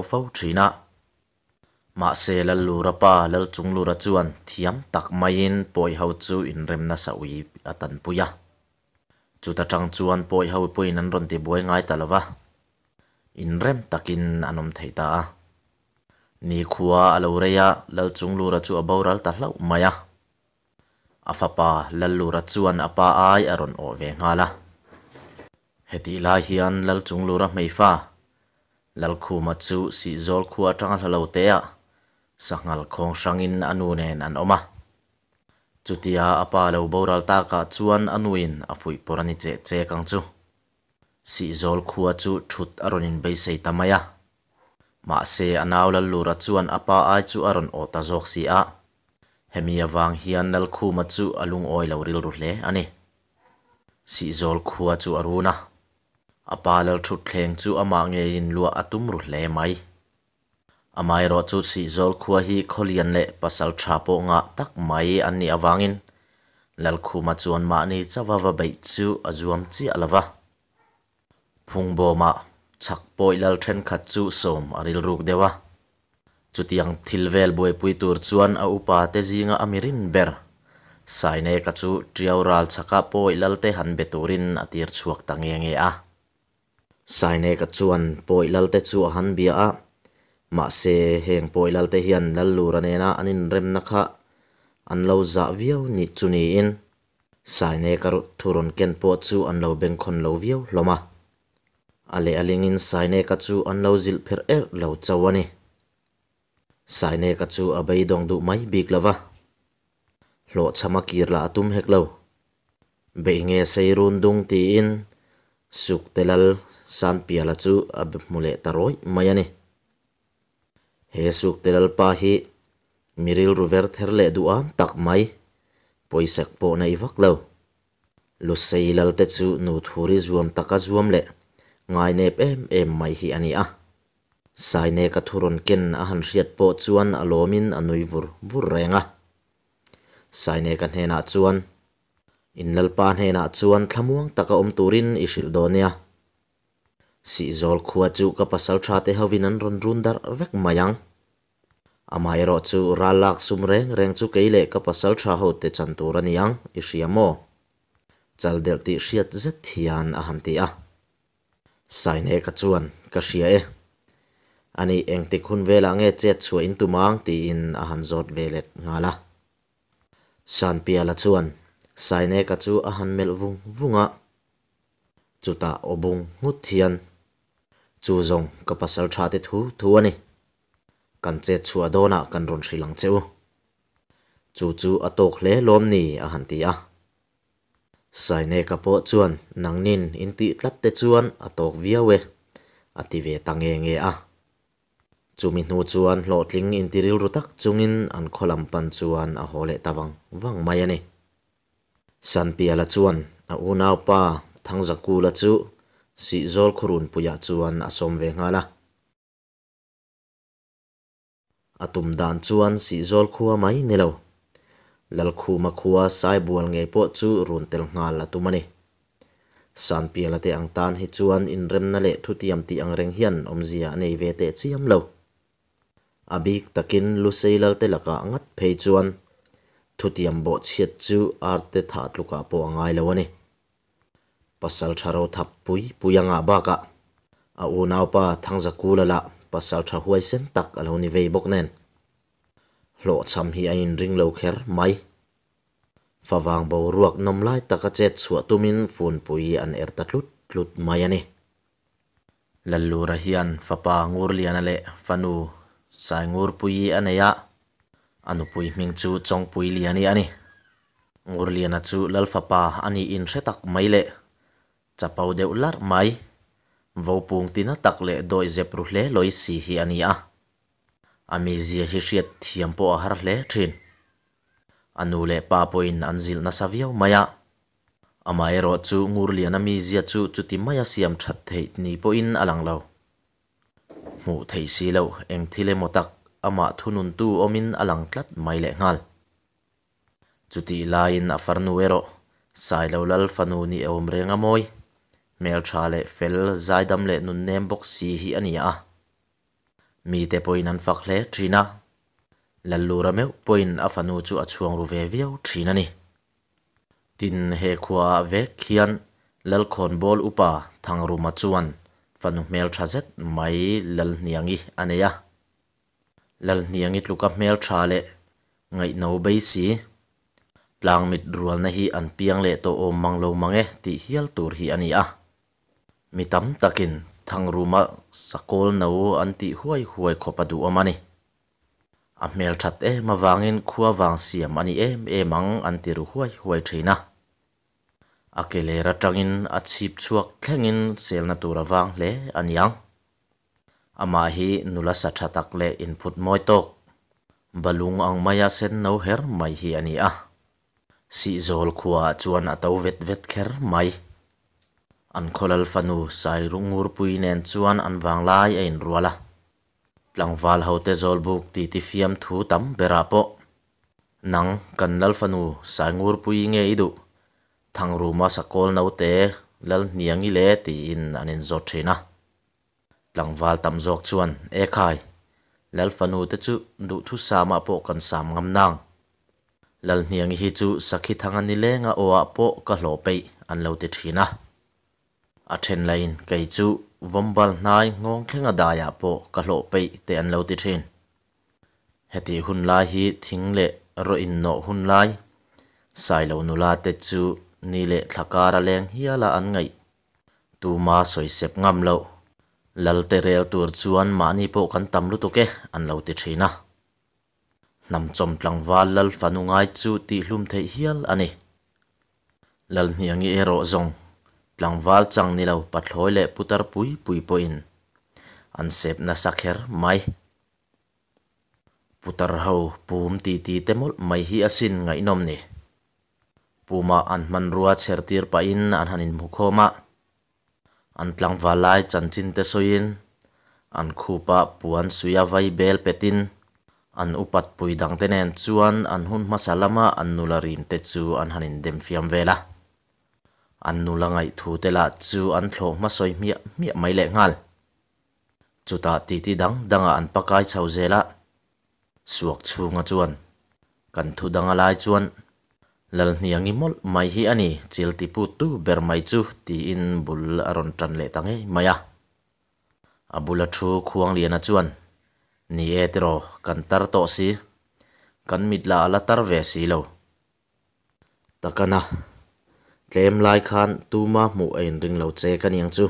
mà ma se lal lura pa lal chung ra chuan thiam tak main poi ho chu in rem na sa ui atan puya chuta tang chuan poi ho puin an ron ti buai ngai talawa in rem takin anom theita a ni khuwa alo reya lal chung ra chu aboral ta hlau maya afapa lal ra chuan apa ai aron o ve ngala heti lai hian lal chung lura meifa lal khu ma chu si zol khu atanga hlalo te a sangal khong sangin anu nen an oma chutia apa lo boral ta ka chuan anuin afui porani che che kang chu si zol khuwa chu thut aronin be sei tamaya ma se anaw lal lura chuan apa ai chu aron o ta jok si a hemi awang hian nal khu ma chu alung oi lo ril ru le ani zol khuwa chu aruna apa lal thut thleng chu amai ro chu si zol khuwa hi kholian le pasal tha po nga tak mai an ni awangin lal khu ma chuan ma ni chawa wa bai chu azuam chi alawa phung bo ma chak poi lal then khat chu som aril ruk dewa chutiang thilvel boi pui tur chuan a upa te amirin ber saine ka chu triau ral chaka poi atir chuak tangenge a saine ka chuan poi lal bia a ma se heng poi lal te hian lal lur ane na anin rem na kha an lo za viau ni chu ni in sai ne karu thuron ken po chu an lo beng khon lo viau hloma ale aling in sai ne ka chu an lo zil pher er lo chawani sai ne ka chu abai dong du mai bik lawa hlo chama kir la atum hek lâu be nge sei run dung ti in suk telal san piala chu ab mule taroi mayani he suk telal pa hi miril ruver therle du am tak mai poisak po na ivak lo lu sei lal te chu nu thuri zuam taka zuam le ngai nep em em mai hi ani a sai ne ka thuron ken a han riat po chuan alomin anui vur vur renga sai ne kan hena chuan in lalpa hena chuan thlamuang taka om turin i shil donia si zol khuwa chu ka pasal tha te hovin an ron run dar vek mayang amai ro chu ralak sum reng reng chu keile ka pasal tha ho te chan tur ani ang i hriamo chal delh tih hriat zet hian a han ti a sain e ka chuan ka hria e ani engte khun vela nge che chhuah in tumang ti in a han zot velet ngala san pia la chuan saine ka chu a han mel vung vunga chuta obung ngut hian chu zong ka pasal tha te thu thu ani kan che chu adona kan ron sri lang cheu chu chu atok le lom ni a han ti a sai ne ka po chuan nang nin in ti tlat te chuan atok via we ati ve tange nge a chumi hnu chuan lotling in ti ril rutak chungin an kholam pan chuan a hole tawang wang mai ani san pia la chuan a unau pa thang zakula สิโซลครุนปุยะจวนอสมเวงาละอะตุมดานจวนสิโซลคัวไมเนลวลัลคูมะคัวสายบวลเงปอจูรุนเตลงาลตุมนิสันเปียละเตอังตานหิจวนอินเรมนะเลทุติยมติอังเรงเฮียนอมเียในเวเตจิยมลวอะบิกตะกินลุเซลลเตลกะงัดเพจวนทุติยมบอเียจูอาร์เตถาตลุกะปองไลวนิ pasal tharo thap pui puyanga baka a u nau pa thangza kulala pasal tha huai sen tak alo ni vei bok nen lo cham hi ain ring lo kher mai fawang bo ruak nom lai taka chet chua tumin fun pui an er ta tlut tlut mai ani lallu ra hian fapa ngur lian ale fanu sai ngur pui anaya anu pui ming chu chong pui liani ani ngur liana chu lal fapa ani in hretak mai le chapau deuh lar mai pung tina tak leh dawi zepru hle loi si hi ani a ami zia hi hriat thiam pawh a har hle thin anu leh pa pawhin an zilhna saviau maya amai ro chu ngur lian ami zia chu chuti maya siam that theih ni pawhin a lang lo hmuh theih si lo em thile maw tak amah thunun tu awmin a lang tlat mai leh ngal chuti lain a farnu e sai sailo lal fanu ni awm renga mawi mel tha leh fel zaidam leh nun nem bawk si hi a ni a mi te pawhin an fak hle thina lallura meu pawhin a fanu chu a chuang ru ve viau thina ni tin he khua vek khian lalkhon bol upa thangruma chuan fanu mel tha zet mai lal hniangi aneya lal hniangi tluka mel tha le ngai no bei si tlang mit rual na hi an piang le to om manglo mange ti hial tur hi ani a mi mitam takin thangruma sakol no anti huai huai khopadu amani a mel that e mawangin khuwa wang siam ani em emang antiru huai huai thina akelera tangin achip chuak thlengin selna tura wang le aniang ama hi nula sa thatak le input moi tok balung ang maya sen no her mai hi ani a si zol khuwa chuan ato vet vet kher mai an kholal fanu sai rungur puinen chuan an wang lai a in ruala tlangwal hote zawl buk ti ti fiam thu tam bera pawh nang kan lal fanu sai ngur pui nge i duh thangruma sakol no te lal hniang i le ti in an in zawt thina tlangwal tam zawk chuan e khai lal fanu te chu duh thu sama pawh kan sam ngam nang lal hniang hi chu sakhi thanga ni lenga owa pawh ka hlo pei an lo ti thina a then lain kei chu vombal nai ngong thlenga daya po ka hlo pe te an lo trên thin thì hun lai hi thing le ro in no hun lai sai lâu nu la te chu ni le thakara lên hi là anh ngai tu ma soi xếp ngam lâu lal te rel tur chuan ma ni po kan tam lu tuke an lo ti thina nam chom tlang wal lal fanungai chu ti hlum thei hial ani lal niangi ero zong หั้งวัลจังนี่เราปัดหอยเละปุตตรพุยปุยปอยอันเซบนาสักเฮร์ไม่ปุตตรหูปูมตีตีเตมุลไม่ฮีอาศินไงนมเนี่ปูมาอันมันรัวเชิร์ตีร์ปะอินอันหันินมุขโฮมาอันหลังวัลไลจันจินเตสอยินอันคูปะปูอันสุยาไวเบลเปตินอันอุปัตปุยดังเตเนนชวนอันหุ่นมาซาลามาอันนูลารีมเตจูอันหันินเดมฟิอัมเวลา an nu la ngai thu te la chu an thlo ma soi mi mi mai le ngal chu ta ti ti dang dang an pakai chau je la suak chu nga chuan kan thu dang lai chuan lal hniang i mai hi ani chil ti pu tu ber mai chu ti in bul aron tran le tang e maya abula thu khuang lian a chuan ni e tro kan tar to kan mit la tar ve si lo takana tem lai khan tuma mu ein ring lo che kan yang chu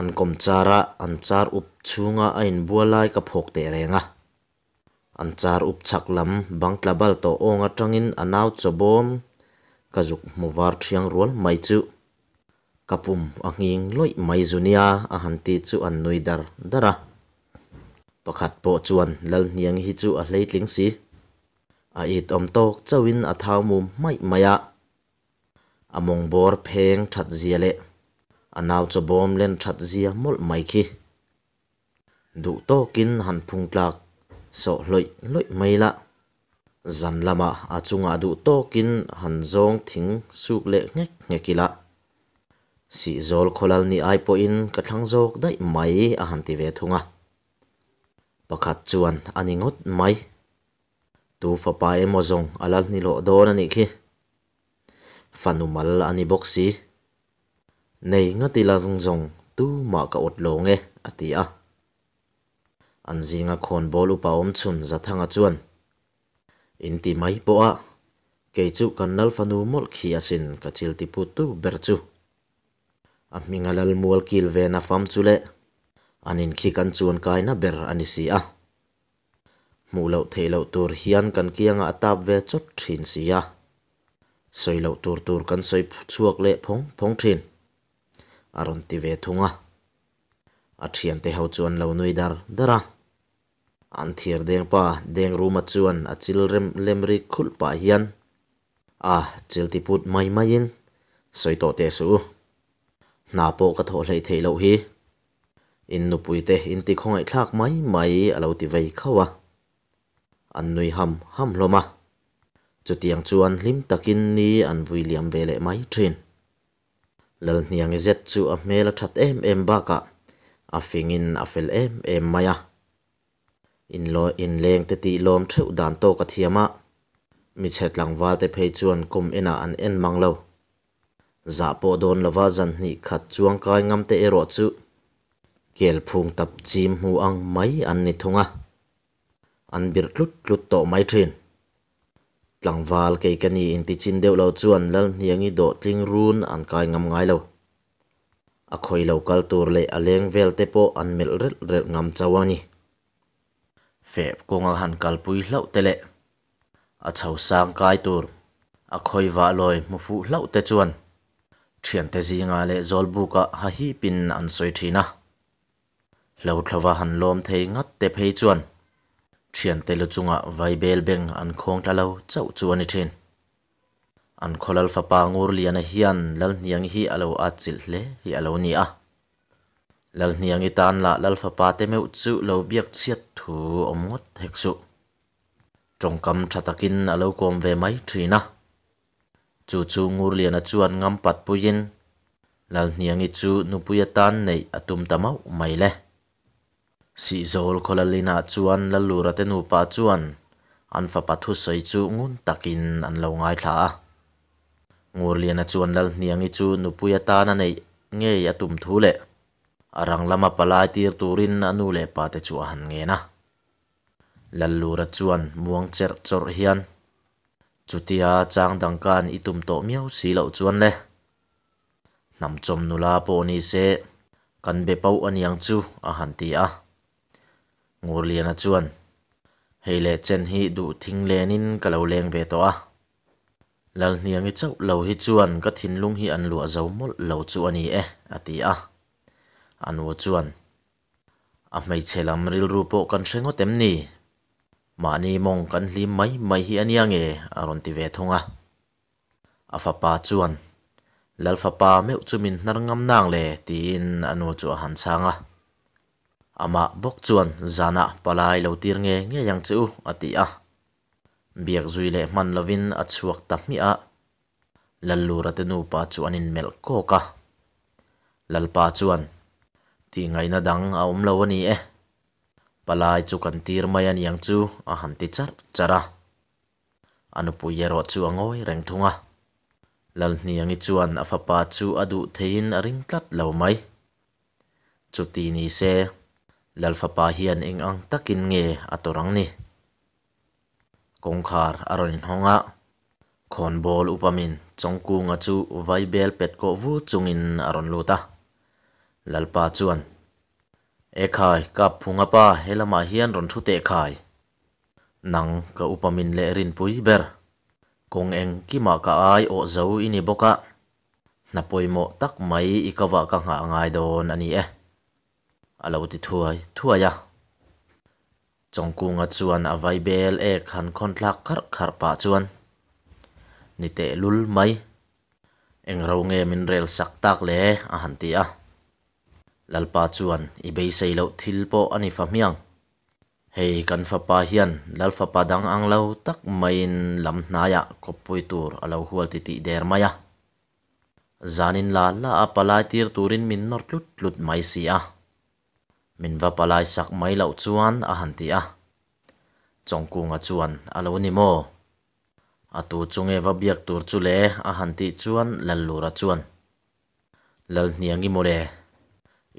an kom chara an char up chunga ein bua lai ka phok te renga an char up chak lam bang tlabal to ong atangin anau cho bom ka juk mu war thiang rol mai chu kapum anging loi mai zunia a hanti chu an lal niang hi chu a among bor pheng that zia le anaw cho bom len that zia mol mai khi du to kin han phung tlak so loi loi mai la zan lama achunga du to kin han zong thing suk le ngek ngekila si zol kholal ni ai po in ka thang jok dai mai a han ti ve thunga pakhat chuan aningot mai tu fa pa emo zong alal ni lo don ani khi fanumal ani box si nei nga tila zong zong tu ma ka ot lo nge atia an zinga khon bol upa om chun za thanga chuan in ti mai po a ke chu kanal fanu mol khi asin ka chil ti pu tu ber chu a mingalal mual kil ve na fam chule, le anin khi kan chuan kai na ber ani si a mu lo thei lo tur hian kan kianga atap ve chot thin si a soi lo tur tur kan soi chuak le phong phong thin aron ti ve thunga a thian te hau chuan lo noi dar dara an thier deng pa deng ru ma chuan a chil rem lem ri khul pa hian a chil ti put mai mai in soi to te su na po ka tho thei lo hi in nu pui te in ti khongai thak mai mai alo ti vei khawa an nui ham ham lo chutiang chuan Lim takin ni an vui liam ve leh mai thin lal hniang zet chu a hmel a that em em baka a fingin a fel em em maya in lo in leng te ti lom theuh dan to ka thiama mi chet langwal te phei chuan kum ena an en manglo za po don dạ lova zan hni khat chuang kai ngam te ero chu kel phung tap chim hu ang mai an ni thunga à. an bir tlut tlut to mai thin tlangwal ke kani inti chin deuh lo chuan lal hniangi dawh tling run an kai ngam ngai lo a khoi lo kal tur le a leng vel te pawh an mel rel rel ngam chaw ani fep konga han kal pui hlau te a chho sang kai tur a khoi wa loi mu fu hlau te chuan thian te zinga le zol buka ha hi pin an soi thina lo thlawa han lom thei ngat te phei chuan thian te lu chunga vaibel beng an khong talo chau chu ani thin an kholal fa pangur lian hian lal niang hi alo a chil hle hi alo ni a lal niang i tan la lal fa pa te meu chu lo biak chiat thu omot hek su trong kam thatakin alo kom ve mai thina chu chu ngur lian a chuan ngam pat puin lal niang i chu nupuya tan nei atum tamau mai le si zawl khawlalina chuan la lura te nupa chuan an fa pathu sei chu ngun takin an lo ngai thla a ngur liana chuan lal hniangi chu nupuya ta na nei nge atum thu le arang lama palai tir turin anu le pa te chu han nge na lallura chuan muang cher chor hian chutia chang dangkan itum to miau si lo chuan le nam chom nula po ni se kan be pau aniang chu a han ti a ngur liana chuan heile chen hi duh thing lenin ka lo leng ve to a lal hniang hi chauh lo hi chuan ka thin lung hi an lua zo mol lo chu ani e ati a anu chuan a hmeichhe lam ril ru pawh kan hrengo tem ni mani mong kan hlim mai mai hi ania nge aron ti ve thonga a fapa chuan lalfapa meu chumin hnarngam nang le tiin anu chu a han changa ama bok chuan zana palai lo tir nge nge yang chu ati a biak zui le man lovin a chuak ta mi a lallura te nu pa chuan in mel ko ka lalpa chuan ti ngaina dang a om lo ani e palai chu kan tir mai an yang chu a han ti char chara anupu yero chu angoi reng thunga lal hniangi chuan a fapa chu adu thein a ring tlat lo mai chuti ni se lalfa pa hian ing ang takin nge atorang ni kongkhar aron hong a khon bol upamin chongku nga chu vaibel pet ko vu chungin aron luta lalpa chuan e khai ka phunga pa helama hian ron te khai nang ka upamin le rin pui ber kong eng ki ka ai o zau ini boka napoimo tak mai ikawa ka nga ngai don ani e eh. alo ti thuai thuaya chongkunga chuan avai bel e khan khon thlak khar khar pa chuan ni te lul mai engro nge min rel sắc tak le e, a han ti a lalpa chuan i bei say lo thil po anh fa miang hei kan fa pa hian lal pha pa dang ang lo tak mai in lam hnaya kopui tur alo hual ti ti der maya zanin la la apalai tir turin min nor tlut tlut mai si a minwa palai sak mai lau chuan a han ti a chong ku nga chuan a lo ni mo a tu chung e va biak tur chu le a han ti chuan lal lu ra chuan lal niangi mo le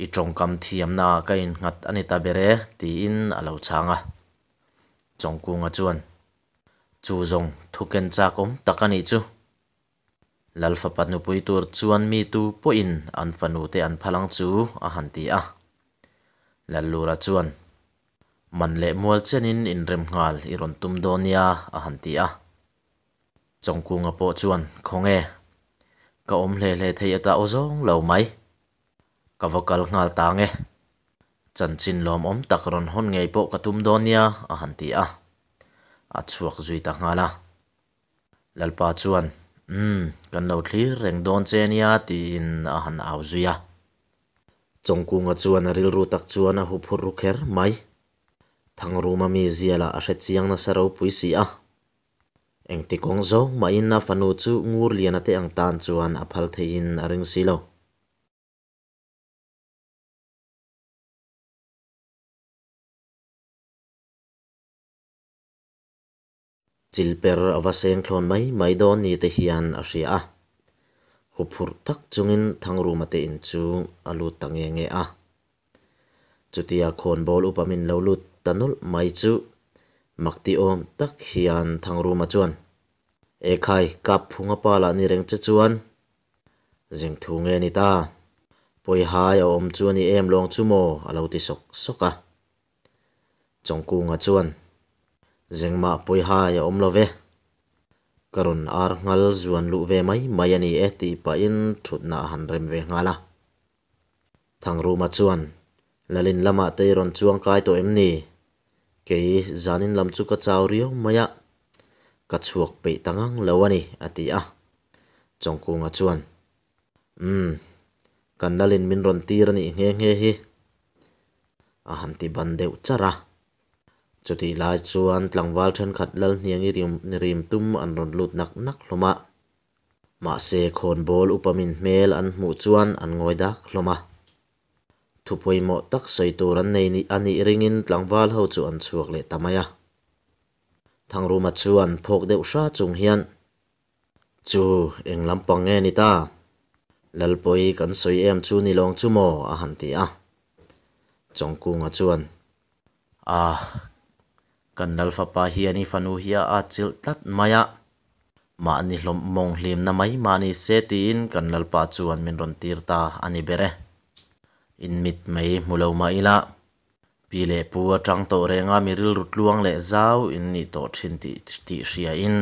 i chong kam thiam na ka in ngat ani ta bere ti in a lo changa chong ku nga chuan chu zong thuken takani chu lal fa pui tur chuan mi tu po in te an chu a han la lura chuan man leh mua chenin in rem ngal i ron tum donia a han ti a chongkung a po chuan khonge ka om hle hle thei ata ozong lo mai ka vokal ngal ta nge chan chin lom om tak ron hon ngei po ka tum donia a han ti a a à chuak zui ta ngala lalpa chuan um kan lo thlir reng don chenia ti in a han au zuya Tsongku nga tsuwana rilru tak tsuwana hupur ruker mai. Thang ruma mi ziyala ashet na sarau puisi ah.
Eng tikong main na fanu tsu ngur lianate ang taan tsuwan apal aring silo. Tsilper avaseng klon maidon ni tehiyan ashi ah. uphur tak chungin
thangroom ate in chu alu tange nge a chutia khon bol upamin lo lut tanul mai chu makti om tak hian thangroom a chuan e khai kap phunga pala ni reng che chuan jing thu nge ni ta poi hai a om chuan i em long chu mo alo ti sok soka chongkung a chuan jingma poi hai a om lo ve karon ar ngal zuan lu ve mai mai ani e ti pa in thutna han rem ve ngala thang ru ma chuan lalin lama te ron chuang kai to em ni ke zanin lam chu ka chaw riau maya ka chuak pe tangang lawani ati a chongkung a chuan um kan lalin min ron tir ani nghe nghe hi a han ti ban deuh chara จดีลายชวนตลังวัลทันขัดเลนียงริมริมตุ้มอันรนลุดนักนักลมะมาเซคนบอลอุปมินเมลอันหมู่ชวนอันงอยดักลมะทุพวยหมดตักใส่ตัวรันในนี้อันนี้ริงินตลังวัลเฮาจวนชวกเลตมายะทางรูมาจวนพกเดวชาจุงเฮียนจูเอ็งลำปองเงินิตาลลปอยกันสวเอ็มจูนี่ลองจูโมอาหันตีอะจงกุงอาชวนอ่า kan nalfa pa hi ani fanu hi a chilh tlat mai a ma ni hlawm mawng hlim na mai ma ni se tiin kan nalpa chuan min ron tir ta ani bere in mit mai mulo ma ila pi le pu atang to renga miril rutluang le zau in ni to thin ti ti ria in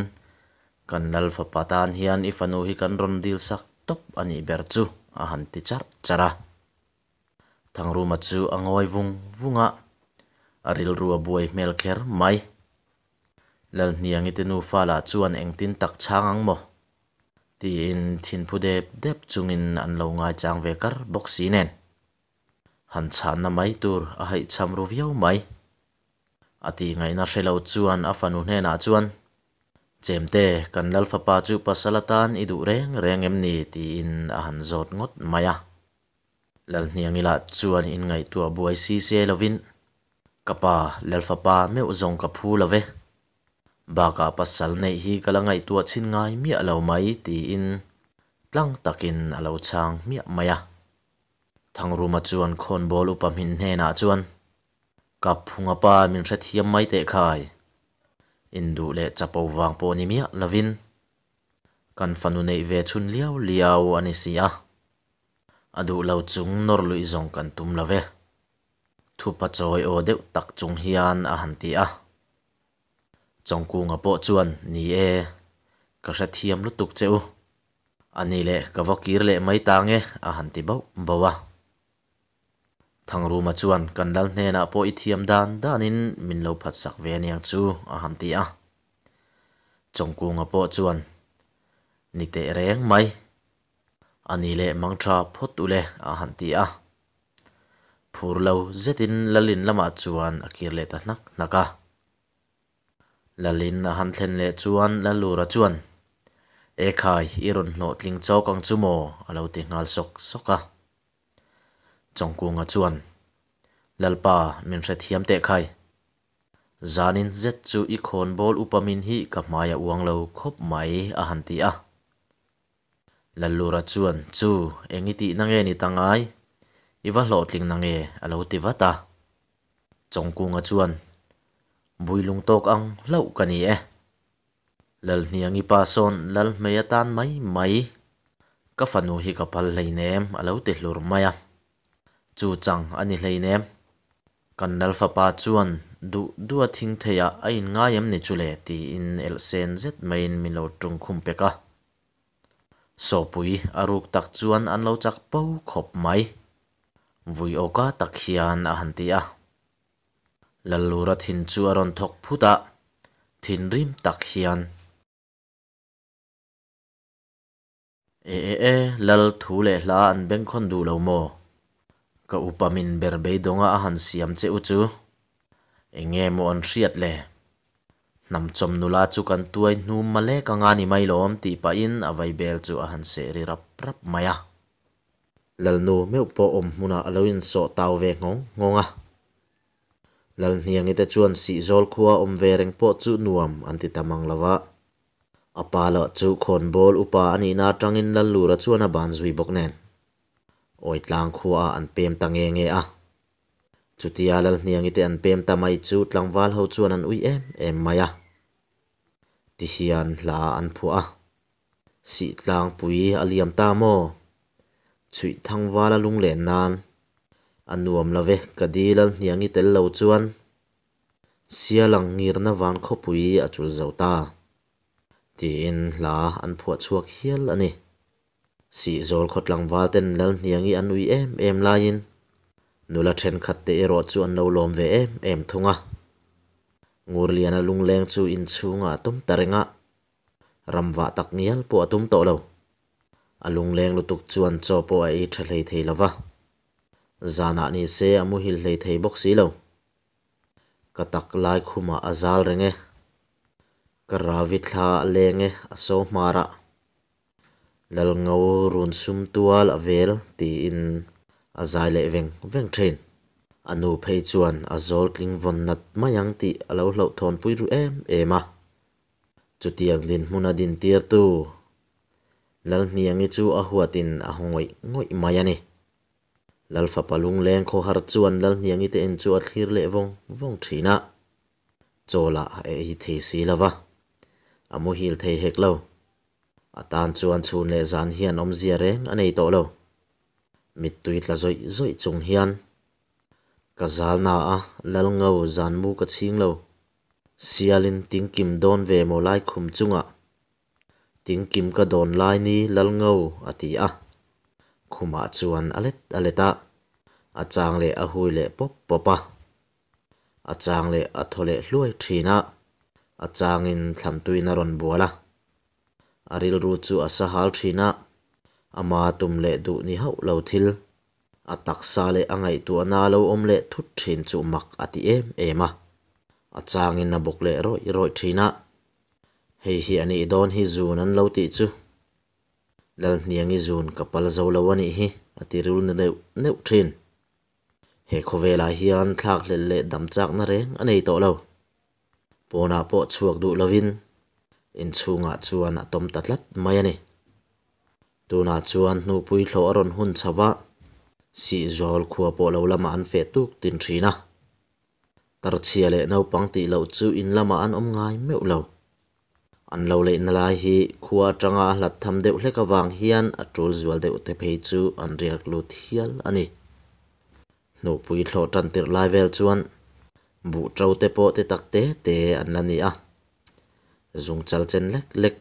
kan nalfa patan hian ifanu hi kan ron dil sak top ani ber chu a han ti char chara thangruma chu angoi vung vunga aril rua buai hmel kher mai lal hniang ite nu fala chuan engtin tak chhangang maw ti in thin phu dep dep chungin an lo ngai chang ve kar box si nen han chan na mai tur a hai cham ru viau mai ati ngay na hrelo chuan a fanu hne na chuan chemte kan lal fapa chu pasalatan idu reng reng emni ti in a zot ngot maya lal hniang ila chuan in ngai tua buai si se lovin กับปาเลลฟปาไม่อุจงกับผูละเวบากับปัสสลเนฮีกำลังไอตัวชิ้นไงเมียเราไม่ตีอินตั้งตะกินเราช่างเมียไม่ะทางรูมาจวนคนบอลุปมินเฮน่าจวน กับพุงป้ามินเสถียรไม่เตะไข่อินดูเลจับเอาวางโปนิเมียละวินกันฟันุเนเวชุนเลียวเลียวอันเสียอดูเราจุงนอร์ลุยจงกันตุมละเว thupa choi o deuh tak chung hian a han ti a chongku nga po chuan ni e ka sa thiam lu tuk cheu ani le ka vokir le mai tange a han ti bo bowa thangru ma chuan kandal hne na po i thiam phur lo zetin làm ăn chuan akir le ta hnak naka lalin a han thlen le chuan lalura chuan e khai iron hno tling chau kang chu mo alo te ngal sok soka chongkunga chuan lalpa min sẽ thiam te khai zanin zet chu i khon bol upamin hi ka hmaya uang lo khop mai a han ti a lalura chuan chu engiti nange ni tangai iwa loo tling nang e alaw tiwa ta. Tsong ku nga chuan, bui lung tok ang lau ka ni e. Lal niyang ipa son lal maya tan may may. Ka fanu hi kapal lay neem alaw tih lor maya. Chu chang ani lay neem. Kan nal fa pa chuan, du dua ting thaya ayin ngayam ni chule ti in el sen zet mayin min lau trung kumpeka. Sopui aruk tak chuan an chak pau khop may. vuioka takhian ahantia
lalura thin chu aron thok phuta thin rim takhian e e e lal thu le hla an beng khon du lo mo ka upamin berbe donga ahan siam che u chu
enge mo an riat le nam chom nula chu kan tuai nu male ngani mai lom in avai bel chu ahan rap rap maya lần lalnu meu po om huna aloin so tau ve ngong lần lal hniang ta chuan si zol khuwa om ve reng po chu nuam anti tamang lawa apala chu khon bol upa ani na lần lallu ra chuan a ban duy bok nen oi lang khuwa an pem à nge a lần lal hniang ta an pem tamai chu tlangwal hậu chuan an ui em em maya à hian hla an phua si tlang pui aliam ta mo thăng thang vala lung len nan a nuam love kadil al hniang i tel lo chuan sialang ngirna van khawpui a chul zo ta ti in hla an phuah chuak hial ani si zol khotlang va ten lal hniang i an ui em em lain nula then khat te ero chu an lo lom ve em em thunga à. ngur liana lungleng chu in chunga tum tarenga ramwa tak ngial po atum to lâu alung leng lutuk chuan chopo a i tha hlei thei lova zana ni se amu hil hlei thei bok si lo katak lai khuma azal renge karawi thla lenge aso mara lal ngau run sum tual avel ti in azai le veng veng thain anu phei chuan azol tling von nat mayang ti alo hlo thon pui ru em ema chutiang din hmuna din tir tu lal hniangi chu a huatin a hongoi ngoi mai ani lal fa palung leng kho har chuan lal hniangi te en chu a thlir le vong vong thina chola e hi thei si lova amu hil thei hek lo atan chuan chu le zan hian om zia reng anei to lo mit tui tla zoi zoi chung hian ka zal na a lal ngau zan mu ka chhing lo sialin kim don ve mo lai khum chunga tingkim ka dawn lai ni lal ngo a ti a khuma chuan alet aleta a chang le a hui le pop popa a chang le a thole hluai thina a changin thlam tuina ron buala a ril ru chu a sahal thina ama tum le du ni ho lo thil a taksa le angai tu na lo om le thut thin chu mak ati em ema a changin na buk le roi roi thina hei hi ani don hi zun an lo ti chu lal hniang i zun kapal zo lo ani hi ati rul na neu neu thin he khovela hian thlak le le dam chak na reng anei to lo pona po chuak du lovin in chunga ah chuan atom ah tatlat mai ani tuna chuan nu pui thlo aron hun chawa si zol khuwa po lo lama an fe tuk tin thina tar chia le no pangti lo chu in lama an om ngai meu lo an lo leih na lai hi khua atanga hlat tham deuh hlek awang hian a tul zual deuh te phei chu an riak lu thial ani nopui thlo tan tir lai vel chuan bu tro te pawh te tak te te an la ni a zung chal chen lek lek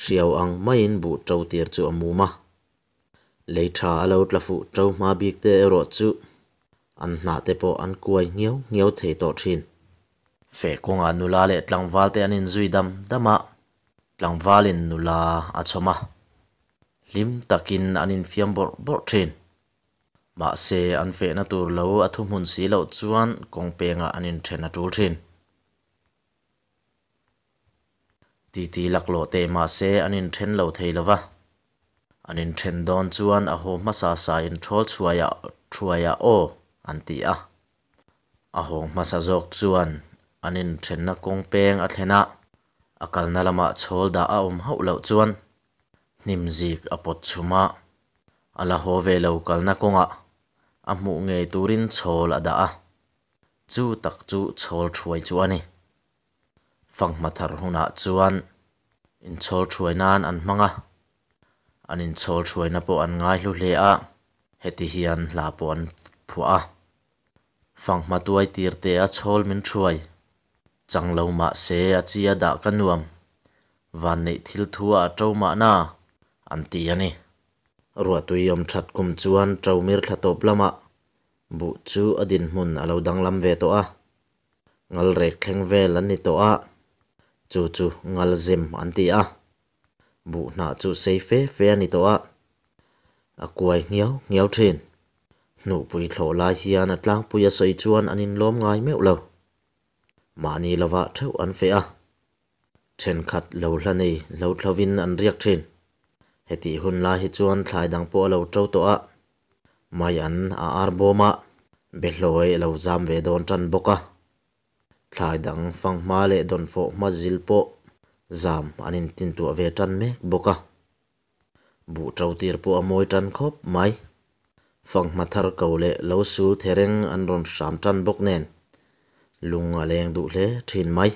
hriau ang mai in bu tro tir chu amuma leitha alo tlafu tro ma bik te erawh chu an hna te pawh an kuai ngiau ngiau thei tawh thin fe konga nula le tlangwal te anin zuidam dama tlangwalin nula achoma lim takin anin fiam bor bor thin ma se an fe na tur lo athu mun si lo chuan kong penga anin thena tur thin ti ti lak lo te ma se anin thren lo thei lova anin thren don chuan a ho in thol chuaya chuaya o antia a ho ma sa zok anin thenna kongpeng a thena akal nalama chhol da a um hau lo chuan nimzik a pot chuma ala hove lo kalna konga a mu nge turin chhol a da a chu tak chu chhol thuai chuani fang mathar huna chuan in chhol thuai nan an manga anin chhol thuai na po an ngai lu le a heti hian la po an phua fang matuai tir changlo ma se a chia đã ka nuam và nei thil thua ah trâu mà na an ti ani ruwa tôi om that kum chuan chomir thlatop lama ah. bu chu adin hmun alo danglam ve to a ah. ngal rek thleng vel an ni to a chu chú ngal zim an ti a bộ na chú sei fe fe ani to a a kuai ngiau ngiau thin nu pui thlo lai hian a tlang pui a sei chuan anh in lom ngay meuh lâu mà mani lova theu an fe a then khat lâu hlani lo thlovin an trên thin heti hun la hi chuan thlai dang po lâu to tổ a mai an a ar boma behloi e lo zam ve don bốc boka thlai dang fang ma lệ don fo ma zil po zam anin tin tu ve tan me boka bu trâu tir po amoi tan khop mai phong mathar ko le lo sul thereng anh ron sam tan bok nen lunga leng duh hle thin mai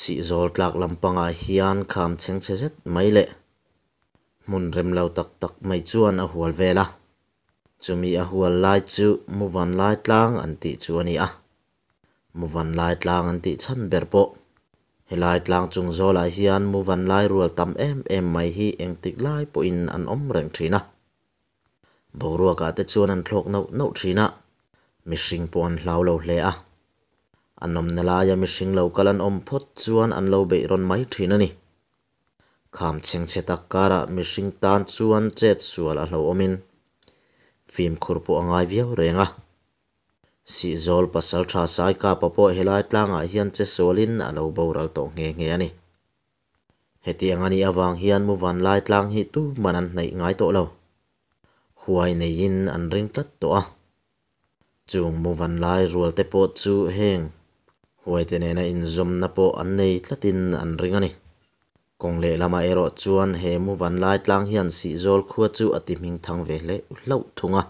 si zol tlak lampanga hian kham cheng che zet mai le mun rem lo tak tak mai chuan a hual vela chumi a hual lai chu mu van lai tlang an ti chu ani a mu van lai tlang an ti chan ber po helai tlang chung zol a hian mu van lai rual tam em em mai hi eng tik lai po in an om reng thina borua ka te chuan an thlok no no thina mihring pawh an hlau lo hle a an nom na laia mihring lo kalan awm phawt chuan an lo beih ron mai thin ani kham cheng che tak karah mihring tan chuan chet sual a hlo omin, fim khur pawh a ngai viau renga si zol pasal tha sai kapa pawh helai tlangah hian che sawlin a lo boral tawh nghe nghe ani heti ang ani awang hian mu van lai tlang hi tu man an hnei ngai tawh lo huai nei in an ring tlat tawh a chung mu van lai rual te pawh chu heng huai te là in zoom zawmna pawh an nei tlatin anh ring ani kawng leh lama erawh chuan hệ mu văn lai lang hian sih zol khua chu a ti thằng về lệ lâu thùng thunga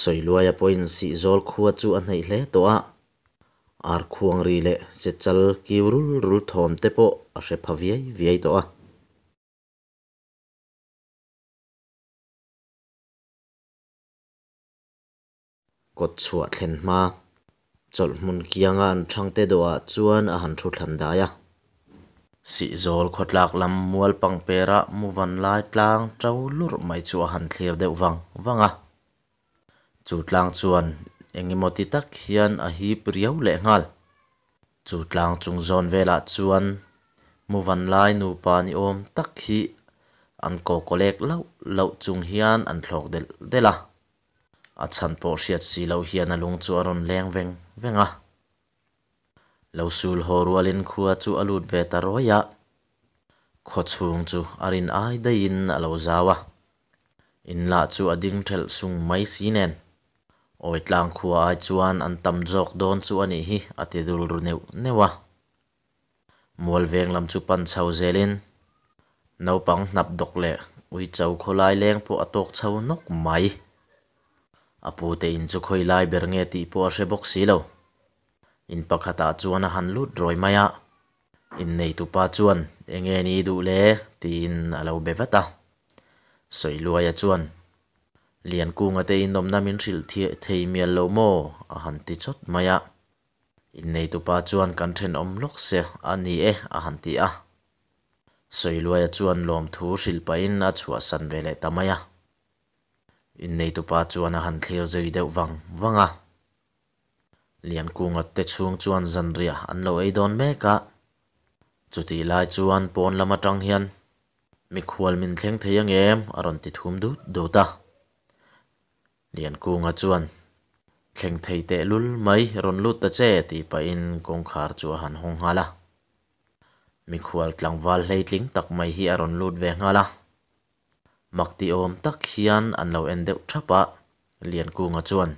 soiluai a pawh in sih zol khua chu anh này
lệ hle tawh ar khuang ri leh se chal kiu rul rul tế bộ ở a hre phaviai viai tawh a có chhuah thlen hma chawlh hmun kianga an thang te dawh ah chuan a han thu thlan dai a
sizawl khawtlak lam mual pangpera mu van lai tlang to lur mai chu a han thlir deuh wang wanga chu tlang chuan engemaw ti tak hian a hip riau leh ngal chu tlang chung zon velah chuan mu van lai nupa ni om tak hi an kokawlek lau lo chung hian an thlawk del dela achan po siat si lo hi na lung chu aron leng veng venga lo sul ho rualin khuwa chu alut ve ta roya kho chung chu arin ai da in alo zawa in la chu ading thel sung mai si nen oi tlang khuwa ai chuan an tam jok don chu ani hi ati dul ru neu newa mual veng lam chu pan chau zelin no pang le ui chau kholai leng po atok chau nok mai apu te in chu khoi lai ber nge ti pawh a hre si lo in pakhatah chuan a han lut rawi mai in nei pa chuan enge ni duh le ti in alo be vata soiluaia chuan lian kunga te in nawmna min hril thia thei mial lo maw a han ti chot mai in nei tupa chuan kan then om lok se ani e a han ti a soiluaia chuan lawm thu hrilpa in a chhuah san ve tamaya in nei tupa chuan a han thlir zoi deuh wang wanga lian kungat te chung chuan zan ria an lo ei don meka ah. chuti lai chuan pon lama tang hian mi khual min thleng thei ang em aron ti thum du do ta lian kunga chuan thleng thei te lul mai ron lut ta che ti pa in kong khar chu han hong hala mi khual tlang wal hlei tling tak mai hi aron lut ve ngala mak ti awm tak hian an lo en deuh thapa ah, lian kunga chuan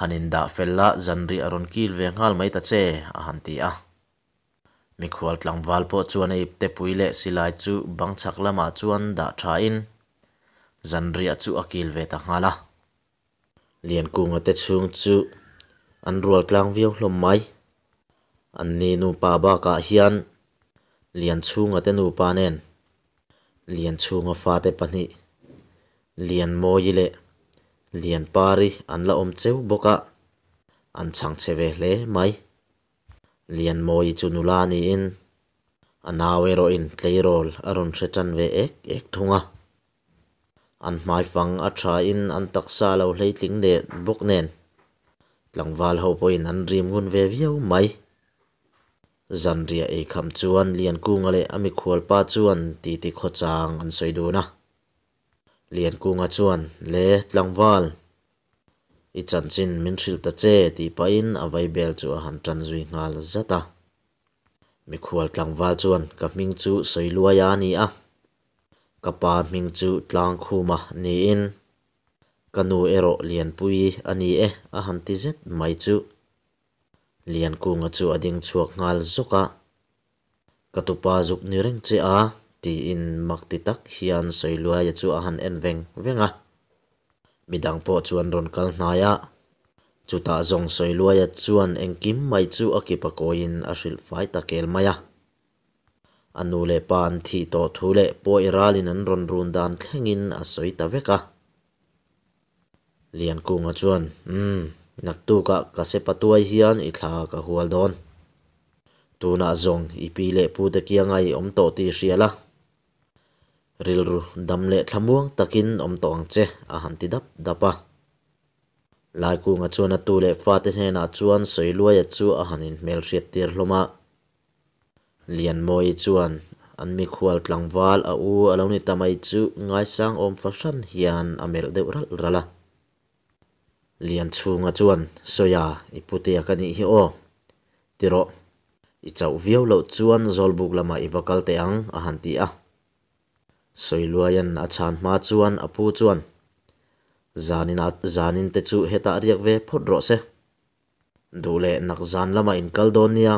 hanin dah fella zanri aron kil ve ngal mai ta che a han ti a ah. mi khual tlang wal pawh chuan ei te pui le silai chu bang chak lama ah chuồn đã tha in zanri a chu akil ve ta hala lian kunga te chung chu an ruột lang viau hlom mai an ni nu pa ba ka hian chu chhunga te nu pa nen lian chhunga fa te pahnih lian mawi le lian pari an la awm cheu bawka an chang che ve hle mai lian mawi chu nula in anawe ro in tleirol aron hre tan ve ek ek thunga an mai fang a tha in an taksa lo hlei tling det buk nen tlangwal ho pawh in an rim ngun ve viau mai zanria e kham chuan lian ku ngale ami khual pa chuan ti ti kho chang an sawi dun lian ku nga chuan le tlangval i chan chin min thil ta che ti pa in a vai bel chu a han tan zui ngal zat mi khual tlangval chuan ka ming chu sawi luai ni a ka pa hming chu tlang khuma ni in kanu ero lian pui ani ni e a han ti zet mai chu lian kunga chu a ding chuak ngal zuka katupa zuk ni reng che a ti in mak ti tak hian soilua ya chu a han en veng venga midang po chuan ron kal hnaya chuta zong soilua ya chuan engkim mai chu a ki pakoin a hril fai takel maya anu le pa an thi to thu le po iralin an ron run dan thlengin a soi ta veka lian kunga chuan um nak tukah ka se patuai hian i thla ka hual dawn tuna zawng ipi leh pu te kianga i awm tawh tih hriala rilru dam leh thlamuang takin awm tawh ang che a han ti dap dapa lai ku nga chuan a tu leh fa te hnen ah chuan soiluai a chu a hanin hmel hriat tir hlawma lian mawi chuan an mi khual tlangwal a u alo ni tamai chu ngai sang om fa hran hian amel melh deuh ralh rala lian chhunga chuan soya ipute ka nih hi aw tiro i chau viau lo chuan zawlbuk lama i vakal te ang a han ti a soiluaian a chan hma chuan apu chuan zanin a zanin te chu heta riak ve phot ro se dule nak zan lama in kal don nia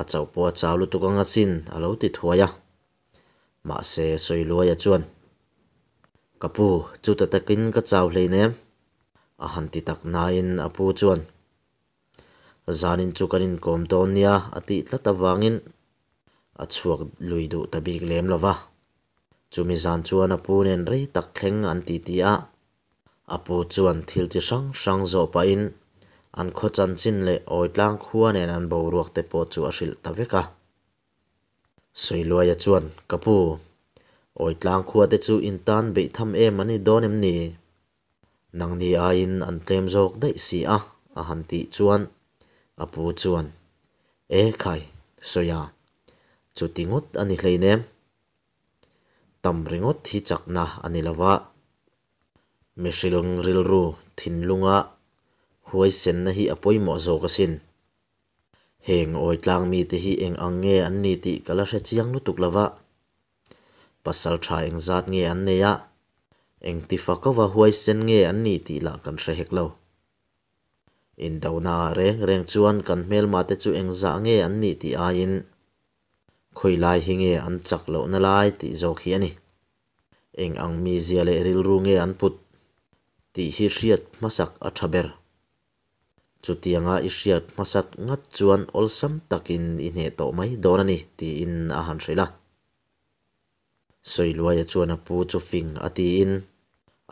a chau po chau lu tu kanga sin alo ti thuaya ma se soiluaya chuan kapu chu ta takin ka chau hlei nem a han ti tak na in apu chuan zanin chukanin kom ton nia ati tlat awangin a chuak lui du tabik lem lova chumi zan chuan apu nen rei tak thleng an ti ti ah. a apu chuan thil chi hrang hrang zo pa in an kho chan chin le oitlang khuan en an bo ruak te po chu a hril ta veka ah. soiloya chuan kapu oitlang khua te chu intan beitham em ani don em ni nang ni a in an tem jok dai si a a han ti chuan a pu chuan e khai so ya chu tingot ani hlei ne tam ringot hi chak na ani lawa mishilung ril ru thin lunga na hi apoi mo zo ka sin heng oi tlang mi te hi eng ang nge an ni ti kala sha chiang nu tuk lawa pasal anh ti fa ko wa huai sen nghe anh ni ti la kan hre hek lo in do na reng reng chuan kan hmel ma te chu eng za nge an ni ti a in khoi lai hi nge an chak lo na lai ti zo khi ani eng ang mi zia le ril ru nge an put ti hi hriat masak a thaber chu tianga i hriat masak ngat chuan ol sam takin i hne to mai don ani ti in a han hrela soi luai a chuan a pu chu fing a ti in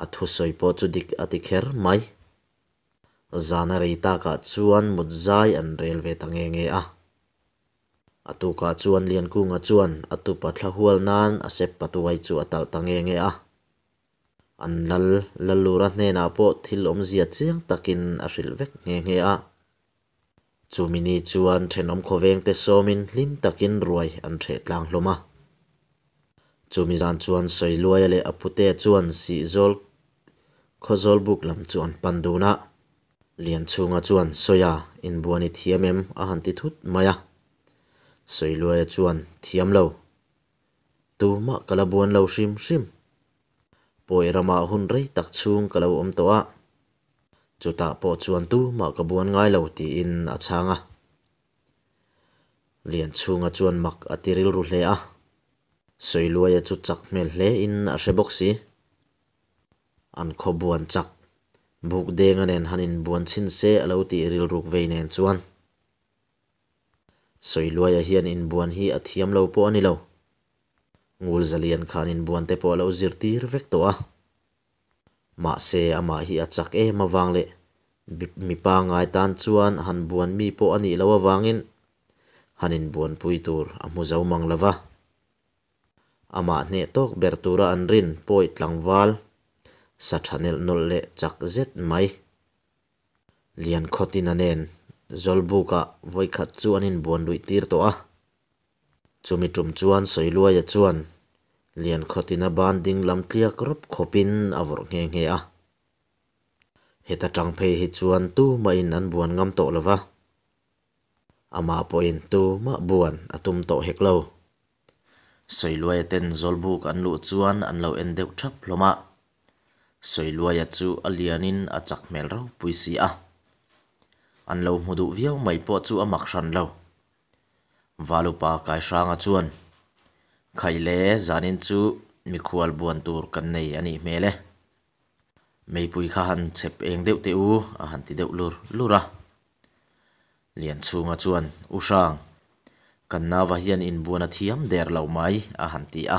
athu soi po chu dik ati kher mai zana rei ta ka chuan mut zai an railway tang nge a atu ka chuan lian ku nga chuan atu pa thla hual nan a sep patu wai chu atal tang nge a an lal lalura hne na po thil om zia chiang takin a nge nge a chumini chuan thenom khoveng te somin lim takin ruai an the tlang hloma chuan soi apute chuan si zol khazol buk lam chuan panduna lian chunga chuan soya in buani thiam em a han ti thut maya soi luai chuan thiam lo tu ma kala buan lo shim shim poi rama hun rei tak chung kala om to a chuta po chuan tu ma ka buan ngai lo ti in a changa lian chunga chuan mak atiril ru hle a soi luai chu chak mel in a an kho buan chak buk deng anen hanin buan chin se alo ti ril ruk ve nen chuan soi luai a hian in buan hi a thiam lo pawh ani lo ngul zalian khan in buan te pawh lo zir tir vek to a ma se ama hi a chak em awang le mipa ngai tan chuan han buan mi pawh ani lo awangin hanin buan pui tur a mu zo mang lova ama hne tok bertura tura an rin poi tlangwal sa thanel nol le chak zet mai lian khotin anen zolbuka voi khat chu anin buan lui tir to a chumi tum chuan soiluaya chuan lian khotina ban ding lam tliak rop khopin avor nghe nge a heta tangphei hi chuan tu ma in an buan ngam to lova ama poin tu ma buan atum to heklo soiluaya ten zolbuk an lu chuan an lo en deuh thap hloma soilua ya chu alianin a chak mel ro puisi a an lo hmudu viau mai po chu amak ran lo valupa kai sanga chuan khaile zanin chu mikhual buan tur kan nei ani mele meipui kha han chep eng deuh te u a han ti deuh lur lura lian chunga chuan usang kanna va hian in buana thiam der lo mai a han ti a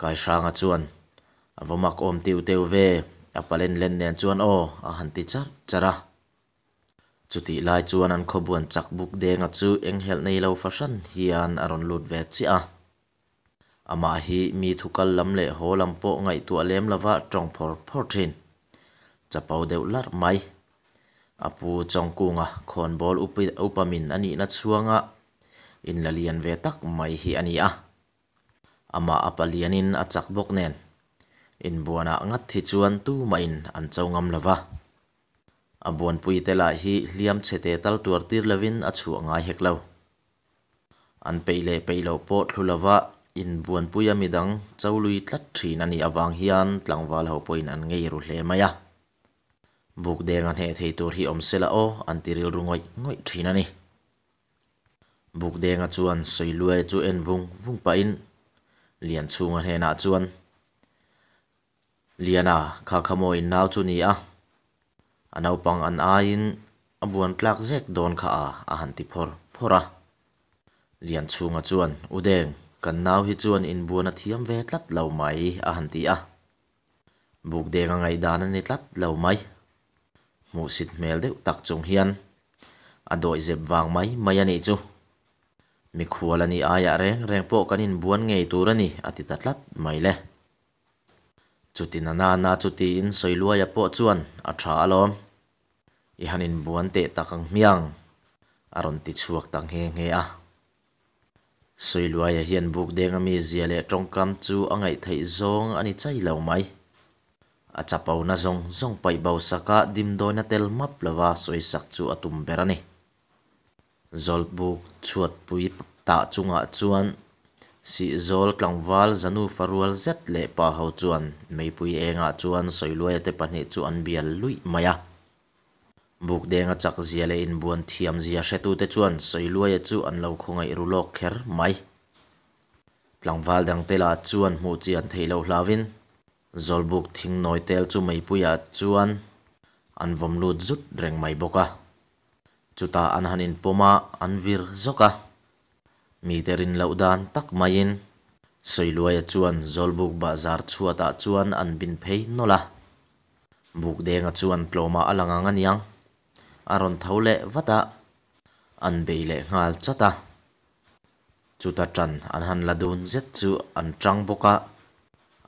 kai sanga chuan วมักอมติวเทวเวอาเปลเล่นเนจวนโออหันติจัจระจุดที่ไล่จวนนั้นขบวนจักบุกเดงจู่เอ็งเฮลในเลวฟัชันฮิอันอรอลุดเวจิอ่ะอมาฮีมีทุกขลำเละหัวลำโปงไงตัวเลมละวะจงพอร์พอร์ทินจะเป่าเดือดลัดไหมอปูจงกุงอ่ะคนบอลอุปอุปมินอันนี้นัดช่วงอ่ะอินละเลียนเวตักไม่ฮิอันนี้อ่ะอมาอปาเลียนอินอจักบุกเนน in buana ah ngat thi chuan tu main in an cho ngam lova a buan pui te lai hi hliam chete tal tur tir lovin a chu ngai hek an peile peilo po thlulova in buan pui amidang cholui tlat thin ani awang hian tlangwal ho poin an ngei ru hle maya buk deng an he thei tur hi om sela o an tiril rungoi ngoi thin ani buk denga chuan soilue chu en vung vung pa in lian chunga na ah chuan ลียนาข้าขโมยน้าจุนีอ่ะอนาปังอันอายินอบวนลักเซกโดนข้าอาหันติพอร์พอระเลียนชูงจวนอุเดงกันนาวฮิจวนอินบัวนาทียมเวทลัดเหล่าไหมอาหันติอ่ะบุกเดงไงดานันนิดลัดเหล่าไหม้มูสิทเมลเดวตักจงเฮียนอดอยเจ็บวางไหมไม่ยันอีจูมีขวาลนี่อายะเร่งเร่งโปกันอินบวนไงตัวนี่อาทิตัดลัดไม่เล่ chutin anana chuti in soiluai pawh chuan a cha alawm i hanin buan te ta kang miang, a rawn ti chuak tang he nge a soi soiluai ya hien buk deng ami zia le tawngkam chu a ngaih theih zawng ani chei lau mai a cha pau na zong zong pai bo saka dim doina tel map lawa soi sak chu atum berani buk chuat pui ta chunga chuan si zol tlangval zanu farual zet leh pa ho chuan meipui engah chuan sawiluai te pahnih chu an bial luih mai a buk denga chak zia le in buan thiam zia hretu te chuan sawiluai chu an lo khungai rulok kher mai tlangval dang tela chuan hmu chi an theilo hlawin zolbuk thing noi tel chu meipuia chuan an vom lut zut reng mai boka chuta an hanin poma an vir zoka miterin lo dan tak mai in soiluai chuan zolbuk bazar chhuata ah chuan an bin phei nola buk denga ah chuan tlawma alanga nga niang aron thole vata ah. an beile ngal chata chuta tran an han ladun zet chu an tang boka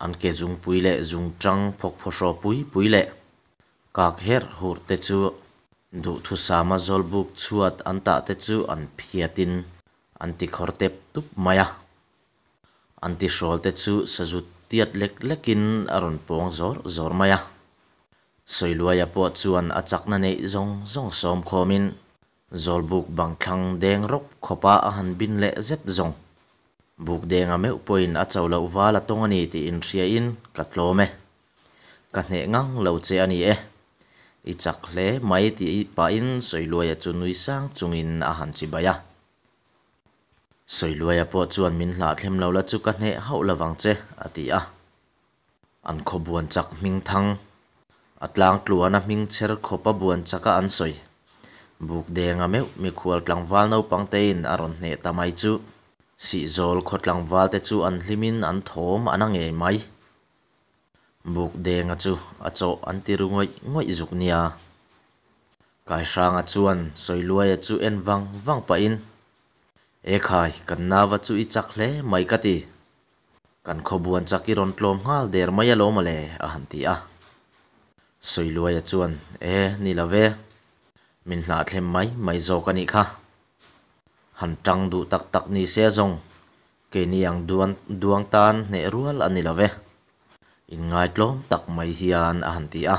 an ke zung puile zung tang phok phosho pui puile kak her hur te chu du thu sama zolbuk chuat ta te chu an phiatin anti khor tep tup maya anti shol te chu sajut tiat lek lekin aron pong zor zor maya soiluaya po chuan achakna nei zong zong som khomin zolbuk bangthang deng rok khopa a han bin le zet zong buk denga meu poin a chawlo wala tongani ti in thria in katlome ka hne ngang lo che ani e ichak hle mai ti pa in soiluaya chu nui sang chungin a han chi baya soi loya po chuan min hla thlem lo la chu ka hne hau lawang che atia an kho buan chak ming thang atlang tluana ming cher kho pa buan chaka an soi buk de nga me mi khual tlang wal no pang te in aron hne tamai chu si zol kho tlang te chu an hlimin an thom anange mai buk de nga chu a an ti ru ngoi ngoi zuk nga chuan soi luai chu en wang wang pa in ekhai kan nawa chu i chak hle mai ka ti kan khobuan chak i ron tlom ngal der mai a lo ma le a han ti a soilua ya chuan e ni lave min hna thlem mai mai zo ka ni kha han tang du tak tak ni se zong ke ni ang duan duang tan ne rual ani lave in ngai tlom tak mai hian a han ti a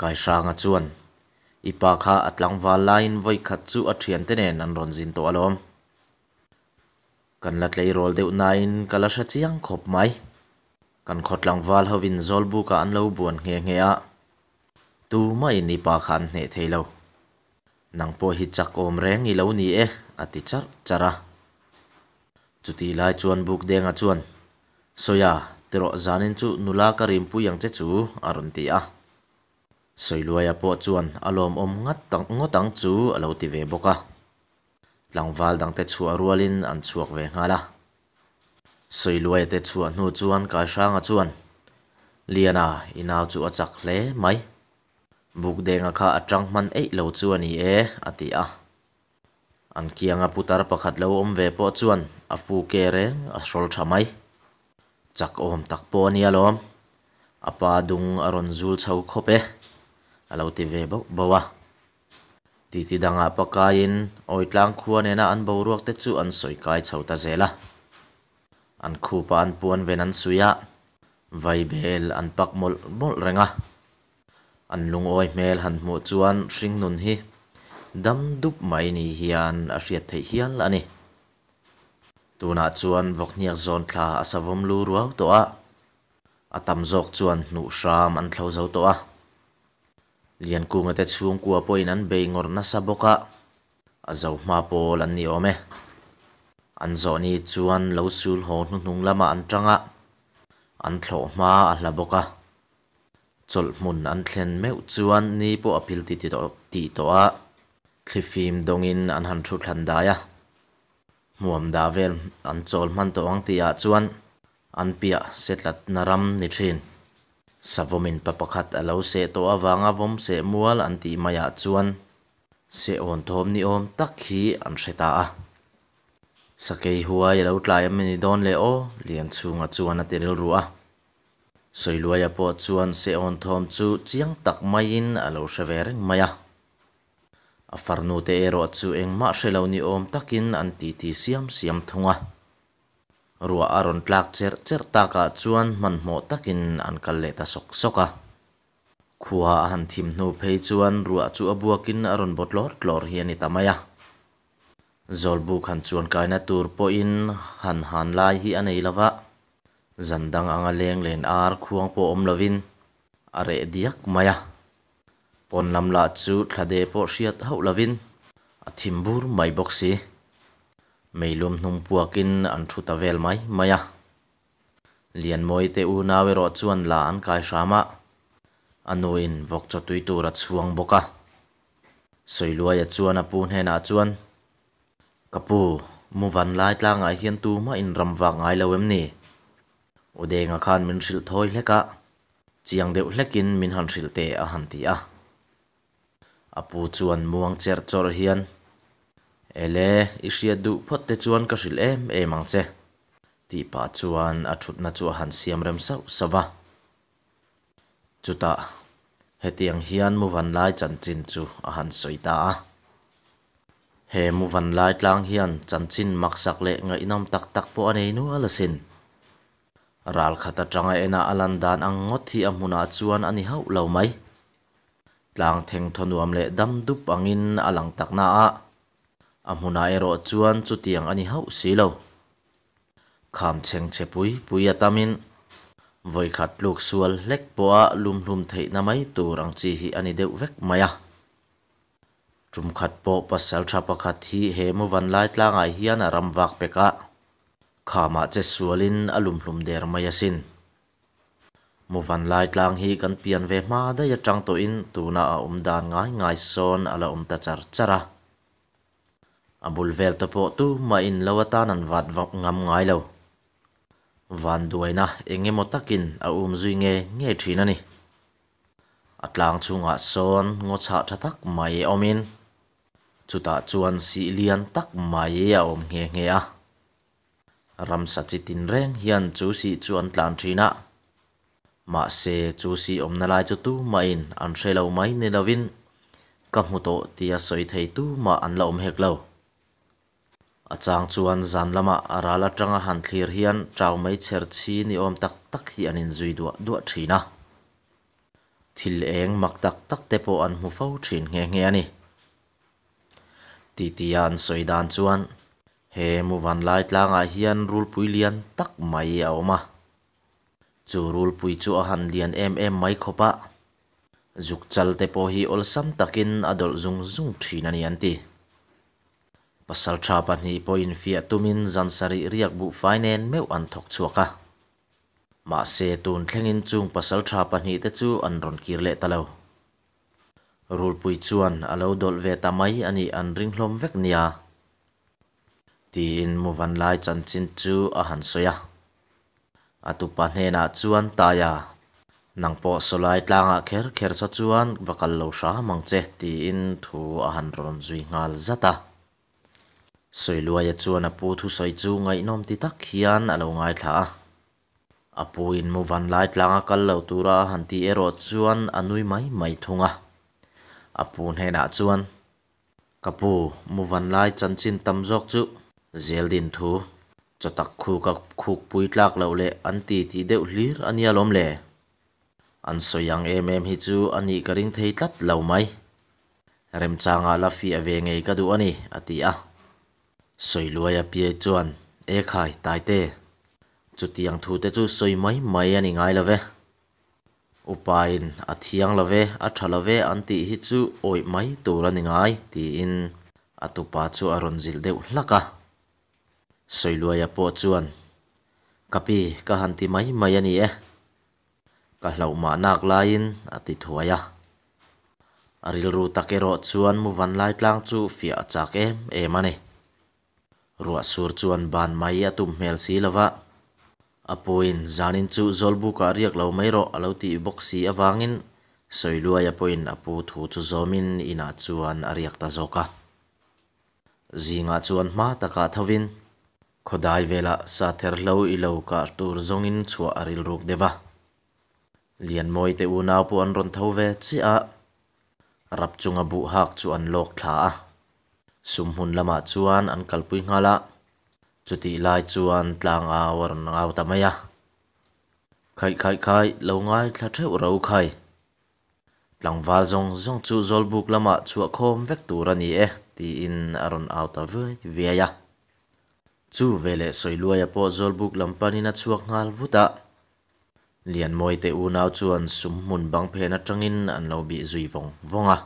kai sanga chuan ipa kha atlang wa line voi khat chu a thian te nen an ron jin to alom kan la tlei rol deuh na in kala sha chiang khop mai kan khotlang wal hovin zol bu ka an lo buan nge nge a ah. tu mai ni pa khan hne theilo nang po hi chak om reng i lo ni e ati char chara chuti lai chuan buk nga chuan soya tero zanin chu nula karim pu yang che chu aron ti a soilwaya po chuan alom om ngat tang ngotang chu alo ti ve boka langwal dang te chu arualin an chuak ve ngala soilwaya te chu anu chuan ka sanga chuan liana ina chu achak le mai buk de nga kha atang man ei lo chuan i e ati a an kianga putar pakhat lo om ve po chuan afu kere a sol thamai chak om tak po ni alom apa dung aron zul chau khope alo ti à? à, ve bo bowa ti ti danga pakain oitlang khuanena an boruak te chu an soikai chhota zela an khupa an puan ven an suya vai bel an pak mol mol renga an lung oi mel han mu chuan hring nun hi dam dup mai ni hian a à hriat thei hial ani tuna chuan vokniak zon thla asavom lu ruau to a atam jok chuan hnu shram an thlo zo to a lian ku nga te chung ku apoin an be ngor na saboka azau ma pol an ni ome an zo ni chuan lo sul ho nu nung lama an tanga an thlo ma a hla boka chol mun an thlen meu chuan ni po apil ti ti to ti to a thlifim dongin an han thu thlan da ya muam da vel an chol man to ang ti a chuan an pia setlat naram ni thin savomin papakhat alo se to awanga vom se mual anti maya chuan se on thom ni om tak hi an reta a sakei huai lo tlai am ni don le o lian chunga chuan a teril ru a soilua ya po chuan se on thom chu chiang tak mai in alo maya a te ero chu eng ma shelo ni om takin anti ti siam siam thunga rua aron tlak cer cer taka chuan man mo takin an kal le ta sok soka khuwa han thim nu phe chuan rua chu abuakin aron botlor tlor hiani tamaya zolbu khan chuan kaina tur po in han han lai hi anei lawa zandang anga leng len ar khuang po om lovin are diak maya pon lam la chu thade po riat hau lovin athimbur mai boxi nung meilum kín puakin an ta vel mai maya lian moi te u nawe ro chuan la an kai hrama anuin vok cha tui tur a chuang boka soiluai a chuan a pun hena chuan kapu mu van lai tlang ngay hiện tu mà in ram vang ngay lâu em nè, u ni udenga khan min ril thoi leka chiang deuh hlekin min han ril te a han ti a apu chuan muang cher chor hian ele ishia du phot te chuan ka ril em e mang che ti pa chuan a thut na chu han siam rem sa sawa chuta hetiang hian mu van lai chan chin chu a han soita a lai tlang hian chan chin mak sak le nga inam tak tak po ane nu ala sin ral khata changa ena alan dan ang ngot hi chuan ani hau lo mai tlang theng thonuam le dam angin alang tak a a hmuna erawh chuan chutiang ani ho si lo kham cheng che pui pui atamin voi khat luk sual hlek pawh lùm lùm theih na mai tur ang chi hi ani deuh vek maya tum khat pawh pasal tha pakhat hi hemu van lai tlangai hian a ram vak peka khama che sualin lùm hlum der maya sin mu van lai tlang hi kan pian ve ma da ya tang to in tuna a um dan ngai ngai son ala um ta char chara abul vel to po tu ma in lawatan an wat vok ngam ngai lo van duaina enge motakin a um zui nge nge thina ni atlang chunga son ngo cha tha tak mai e omin chuta chuan si lian tak mai e a om nge nge a ram sa chitin reng hian chu si chuan tlan thina ma se chu si om na lai chu tu mai in an hrelo mai ni lovin ka hmu to tia soi thei tu ma an la om hek lo a chang chuan zan lamah a ral atanga han thlir hian trau mai chher chi ni awm tak tak hi an in zui duah duah thina thil eng mak tak tak te pawh an hmu fo thin nge nge ani ti ti an soidan chuan he mu van lai tlangah hian rul pui lian tak mai a awm a chu rul pui chu a han lian em em mai khopa zuk chal te pawh hi awlsam takin a dolh zung zung thin ani an ti pasal tha pa ni poin fia tumin zansari riak bu finance meu an thok chuaka ma se tun thlengin chung pasal tha pa ni te chu an ron kir le talo rul pui chuan alo dol ve tamai ani an ring hlom vek nia ti in mu van lai chan chin chu a han soya atupa hne na chuan taya nang po solai tlanga kher kher sa chuan vakal lo sha mangche ti in thu a han ron zui ngal zata sawilua chuan a pu thu soi chu ngai nom ti tak hian a lo ngai thla a apu in mu van lai tlanga kal lo tura han ti ero chuan anui mai mai thunga apu hne na chuan kapu mu van lai chan chin tam jok chu zel din thu chotak khu ka khuk pui tlak lo le an ti ti deuh hlir ania lom le an soyang em em hi chu ani karing thei tlat lo mai rem changa la fi ave ngei ka du ani ati à soi luai a pie chuan e khai tai te chu tiang thu te chu soi mai mai ani ngai love upain a thiang love a tha love an ti hi chu oi mai tur ani ngai ti in atupa chu a ron zil deuh hlaka soi luai a po chuan kapi ka han ti mai mai ani e ka hlau ma nak lain ati thuaya aril ru takero chuan mu van lai tlang chu fia chak em em ani ruah sur chuan ban mai a tum hmel si lova apoin zanin chu zolbu ka riak lo mai ro alo ti box si awangin soilua apoin apu thu chu zomin ina chuan ariak ta zoka zinga chuan ma taka thovin khodai vela sa ther lo i lo ka tur zongin chua aril ruk dewa lian moi te u na pu an ron tho ve chi a rap chunga bu hak chu an lok thla a sum hun lama chuan an kalpui ngala chuti lai chuan tlang a war ngau tamaya khai khai khai lo ngai thla theu ro khai tlangwal zong zong chu zolbuk lama chua khom vek tur ani e ti in aron auta ve veya chu vele soiluaya po zolbuk lampani na chuak ngal vuta lian moi te u nau chuan sum mun bang phe na tangin an lo bi zui vong vonga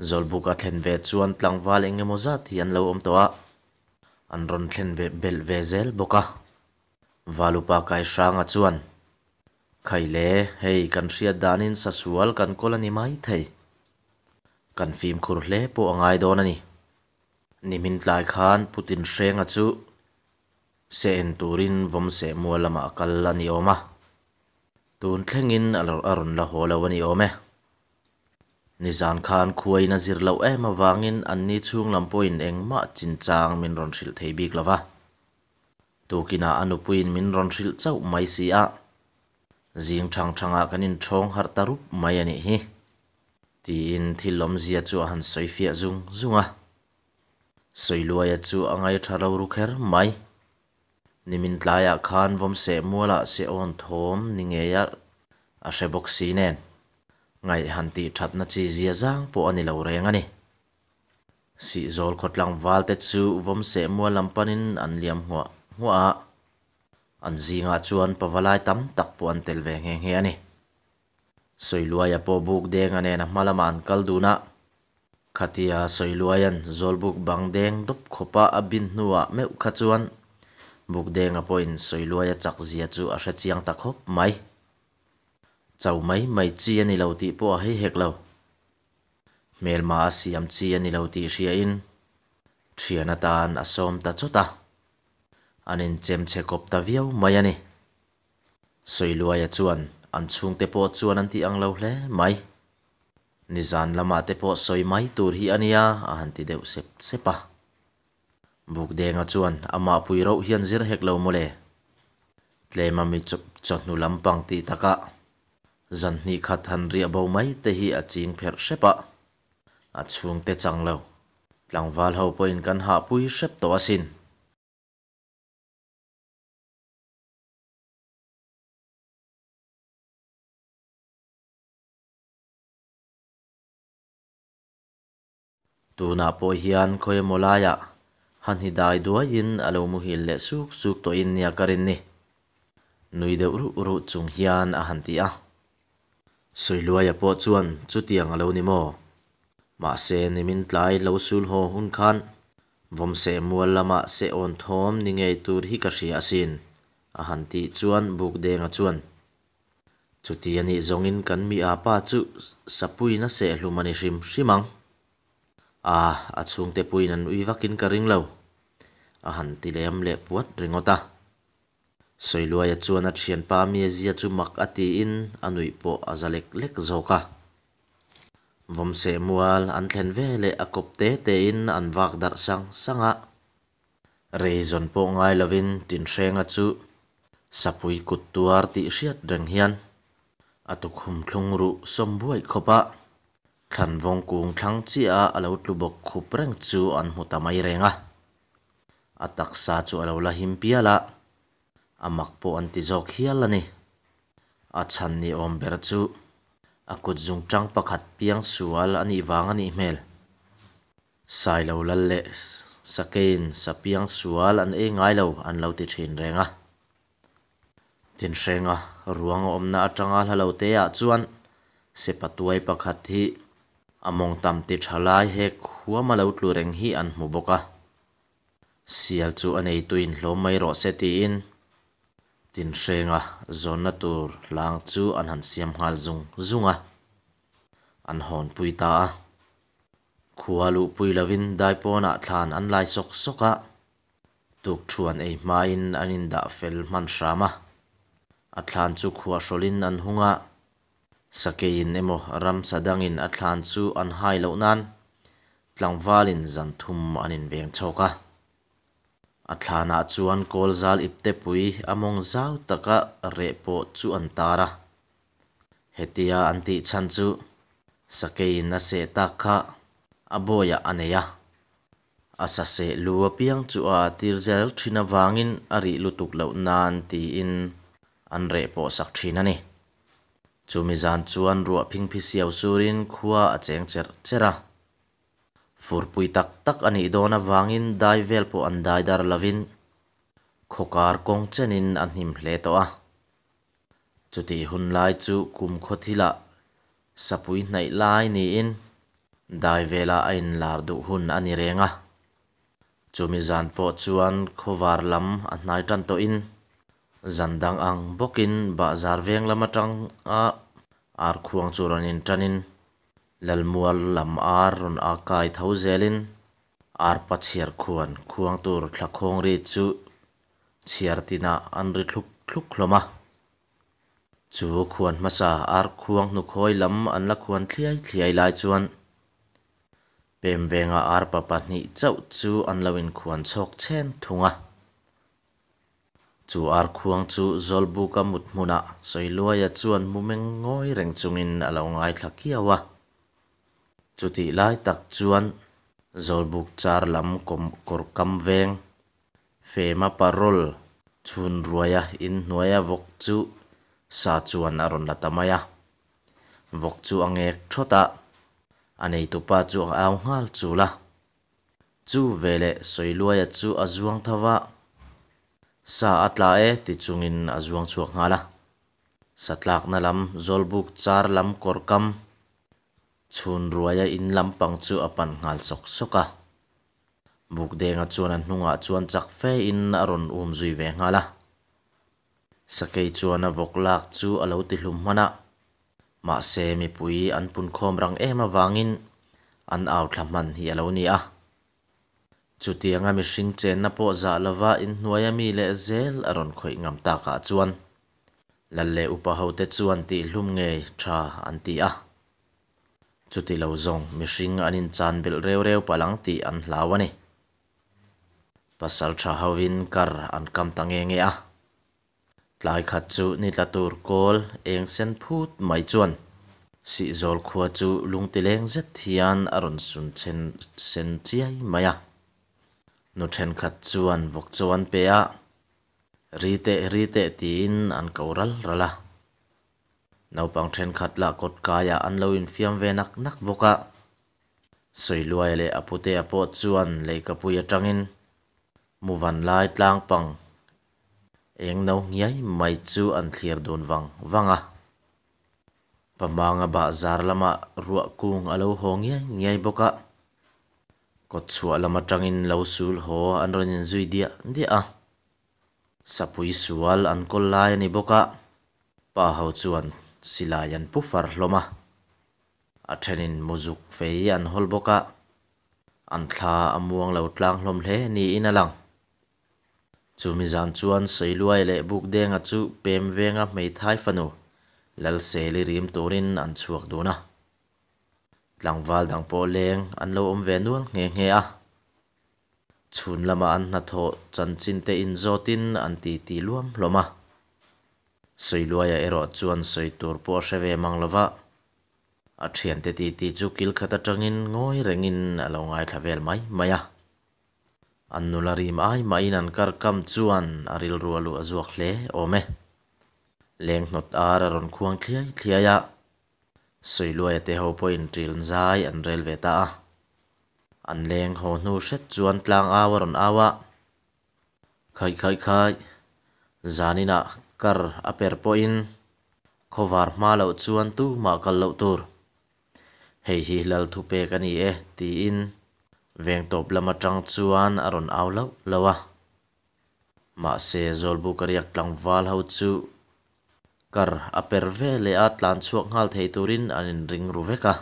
zawlbuk a thlen ve chuan tlangval engemaw zat hi an lo awm tawh a an rawn thlen ve belh ve zel bawk a valupa kai hranga chuan khai le hei kan hria danin sasual kan kawl ani mai thei kan fim khur hle pawh angai dawn ani nimin tlai khan putin hrenga chu se en turin vom se mua lama kal ani awma tun thlengin a rawn la haw lo ani awme nizan khan khuaina zirlo em awangin anni chung lampoin engma chinchang min ron hril thei bik lova tukina anupuin min ron hril chau mai si a zing thang thanga kanin thong har tarup mai ani hi ti in thilom zia chu han soifia zung zunga soiluaya chu angai tharo rukher mai nimin tlaya khan vom se muala se on thom ningeya a hrebok sinen ngày ngai han ti thatna chi zia zang po ani lo reng ani si zol khotlang wal te chu vom se mua lâm anh anh anh an liam hua hua an zinga chuan pawalai tam tak pu an tel ve nge nge ani soiluaya po buk deng ane na malama an kal duna khatia à, soiluayan zolbuk bang deng dop khopa abin nuwa meu kha chuan buk deng a poin soiluaya chak zia chu a hre chiang takhop mai chau mai mai chi ani lo ti po hei hek lo mel ma siam chi ani lo ti xia in thiana tan asom ta chốt chota anin chem che kop ta viau mai soi soilua ya chuan anh chung te po chuan an ti ang lo hle mai làm à te po soi mai tur hi anh a han ti deuh sep sepa buk denga chuan ama pui ro hian zir hek lo mole tlema mi chop chotnu lampang ti taka zan ni kha than ri abo mai te hi a ching phel sepa
a chung te chang lo tlang wal ho poin kan ha pui sep to asin tu na po hian khoi molaya han hi dai duwa yin alo
mu hi le suk suk to in nya karin ni nui de uru ru chung hian a han ti sui luai a po chuan chu tiang alo ni maw ma se nimin tlai lo sul ho hun khan vom se mual lama se on thom ni ngei tur hi ka hria sin a han ti chuan buk denga chuan chuti ani zongin kan mi apa chu sapui na se hlumani hrim hrimang a achung te puin nan uivakin ka ring lo a han ti lem le puat ringota sawilai chuan a thian pa mi zia chu mak ati in anui pawh a za lek lek zawka vom se mual an thlen ve le a kop te te in an vak dar sang sanga reizon pawh ngai lovin tin hrenga chu sapui kut tuar tih hriat reng hian atuk hum thlung ru som sombuai khopa thlan vong kung thlang chi a alo tlubok khup reng chu an hmutamai renga ataksa chu alo la him piala amakpo anti zok hialani achan ni om berachu pakhat piang sual ani wang ani mel sailo lalle sakein sapiang sual an e ngailo an lauti thin renga ruang om na atanga halote ya chuan sepatuai pakhat hi among tam ti thalai he khuwa malaut lu an mu boka sial anei tuin hlo se tiin, tin shenga zona tur lang chu an han siam hal zung zunga an hon pui ta khualu pui lavin dai pona than an lai sok soka tuk chuan ei main an in da man shama a than chu sholin an hunga sakein emo ram sadangin a than an hai lo nan tlangwalin zan thum an in veng choka a thlan ah chuan kawlzal ipte pui amawng zau taka reh pawh chu an tar a hetia an tih chhan chu sakein a seh ta kha a bawiah a nei a a sa piang chu a tirzel thin avangin a rih lutuk lo nan tiin an repo pawh sak thin chu chumi zan chuan ruah phingphi siau surin khua a cheng cher chera furpui tak tak anih dawn avangin dai vel pawh an dai dar lovin khawkar kawng chenin an hnim hle tawh a chuti hun lai chu kum khawt hila sapui hnaih lai niin dai vela là anh lar duh hun ani renga chumi zan pawh chuan khawvar lam a hnai tan to in zandang ang bokin bazar veng lama tang a ar khuang chu ranin tanin lalmual lam ar rawn ah kai tho zelin ar pachhiar khuan khuang tur thla khawng ri chu chhiar tina an ri thlup thlup hlawma chu khuan masa ar khuang nu khoi lam an la khuan thliai thliai lai chuan pem venga ar pa pahnih chau chu an loin khuan chhawk chen thunga chu ar khuang chu zolbu ka mut hmuna soi luaia chuan mumeng ngawi reng chungin alo ngai thla kiawa chuti lai tak chuan zolbuk char lam kom kor kam veng fema parol Chun ruaya in hnuaia vok chu sa chuan a rawn la tamaya vok chu angek thota anei tupa chu aw ngal chu la chu vele soiluaya chu azuang thawa sa atla e ti chungin azuang chuak ngala satlak na lam zolbuk char lam korkam chhun ruaia in lampang chu a pan ngal sawk sawk a buk denga chuan an hnungah chuan chak fe in aron rawn um zui ve ngala sakei chuan a vok lak chu a ti hlum mana, ma se mi pui an pun khom rang em awangin an au thlam man hi alo ni a chutianga mi hring chen na pawh za lova in hnuaia mi le zel aron rawn khoi ngam taka chuan lalle upa ho te chuan ti hlum ngei tha an ti a chuti lo zong mihring anin chan bel rêu reu palang ti an hlau ani pasal tha hovin kar an kam ta nghe nghe a tlai khat chu ni la tur kol eng sen phut mai chuan si zol khua chu lung ti leng zet an aron sun chen sen chiai maya nu then khat an vok chuan pe a rite rite tin an koral rala nấu bằng naupang then khat la kot kaya an lo in bốc à, sôi lúa lệ, soi luai le apute apo chuan le kapui atangin muwan lai tlang pang anh nấu nhảy mai chu an thlir dun wang wanga pamanga ba zar lama ruwa kung alo hongia ngiai boka kot chua lama in lo sul ho an rồi in zui dia dia a sapui sual an kol lai ni boka pa ho chuan silayan pu far hloma a thenin muzuk fei an hol boka an thla amuang lo tlang hlom hle ni in alang chumi zan chuan seiluai le buk denga chu pem venga mei thai fanu lal seli rim turin an chuak duna tlangwal dang po leng an lo om ve nual nge nge a chhun lama an hna thaw chanchin te in zotin an ti ti luam hloma seilua ya ero chuan seitur pawh e a hre ve mang lova a thian te ti ti chu kil khat atangin ngoi rengin alo ngai thlavel mai maya an nularim ai ma in an kar kam chuan aril rualu azuak hle ome leng not ar aron khuang thliai thliaya seilua te ho point triln zai an về ta an leng ho nu hret chuan tlang awaron awa khai khai khai zanina kar a per pawh in khawvar hma lo chuan tu ma kal lo tur hei hi lal thu pek ani e ti in veng top lama tang chuan a rawn au lo lo a ma se zol bu kariak tlang wal ho chu kar a per ve le a tlan chuak ngal thei turin an ring ru veka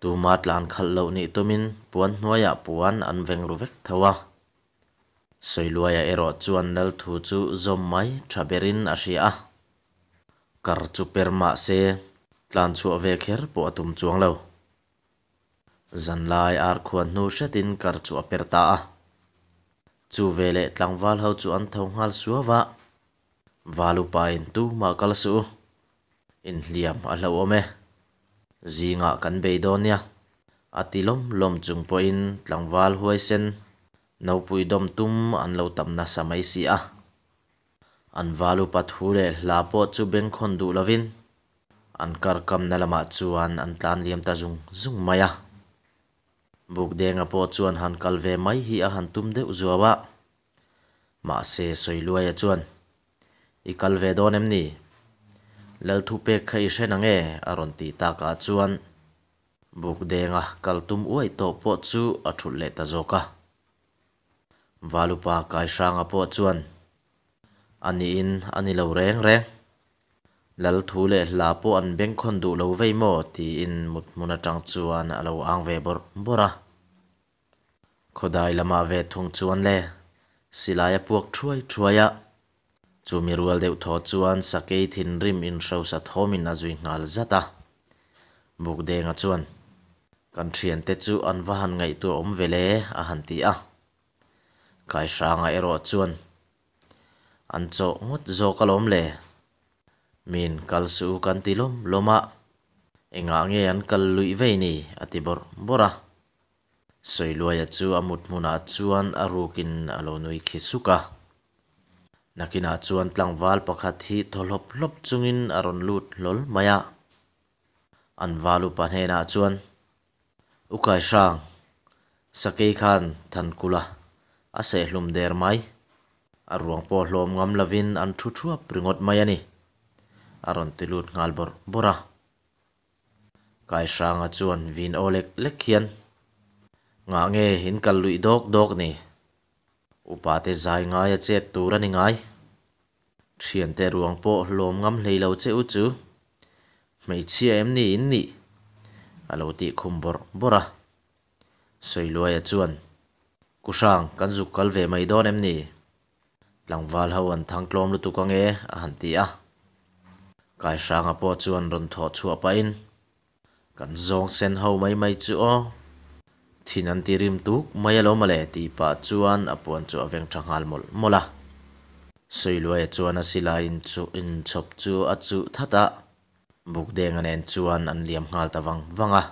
tu ma tlan khal lo ni tumin puan hnuaiah puan an veng ru vek thoa sawilua a erawh chuan nal thu chu zawm mai tha berin a hria a kar chu perma se tlan chu ve kher pawh a tum chuang lo lai ar khuan hnu hretin kar chu a per ta a chu ve leh tlangval ho chu an tho ngal suawa valu pa in tu ma kal su in liam a lo ome zinga kan be donia atilom lom chung po in tlangval huai sen nấu naupui dawm tum an lo tamna samai si a an valu pathu leh hla pawh chu bank khawn la vin an kar kamna lamah chu an an tan tlan ta zung zung mai a buk denga chu an han kal ve mai hi a han tum deuh zuawa mahse soiluai a chuan i kal ve dawn em ni lal thu pek khai hrenang nge a rawn ti taka chuan buk denga kal tum uai to pawh chu a thut leh ta zawka valupa kai hranga pawh chuan ani in ani lo reng reng lal thu le hla pawh an beng khon duh lo vei maw ti in mut mun atang chuan alo ang ve bor bora khodai lama ve thung chuan le silai a puak thuai thuaya chumi rual deuh thaw chuan sakei thin rim in hro sa thomin a zui ngal zata buk denga chuan kan thian te chu an va han ngai tu om vele a han ti a kai hranga erawh chuan an chawh ngut zawk a lawm le min kal su kan ti lawm lawma enga nge an kal lui vei ni ati bor bora soiluaia chu amut hmunah chuan a rukin alo nui khi suka nakina chuan tlangval pakhat hi tholop lop chungin a à rawn lut hlol maya an à. valu panhena chuan ukai hrang sakei khan thankula a se hlum der mai a ruang po hlom ngam lovin an thu thu pringot mai ani aron tilut ngal bor bora kai sanga chuan vin olek lek hian nga nge hin kal lui dok dok ni upa te zai ngai a chet tur ani ngai thian te ruang po hlom ngam hlei lo che u chu mai chia em ni in ni alo ti khumbor bora soiloi a chuan kusang kan zuk kal ve mai don em ni langwal ho an thanglom lu tukang e a han ti a kai sang a po chuan ron tho chu a pain kan zong sen ho mai mai chu o thin an tirim tuk mai lo male ti pa chuan a pon chu aveng hal mol mola soi lua e chuan a sila in chu in chop chu a chu thata buk deng an en chuan an liam ngal tawang wanga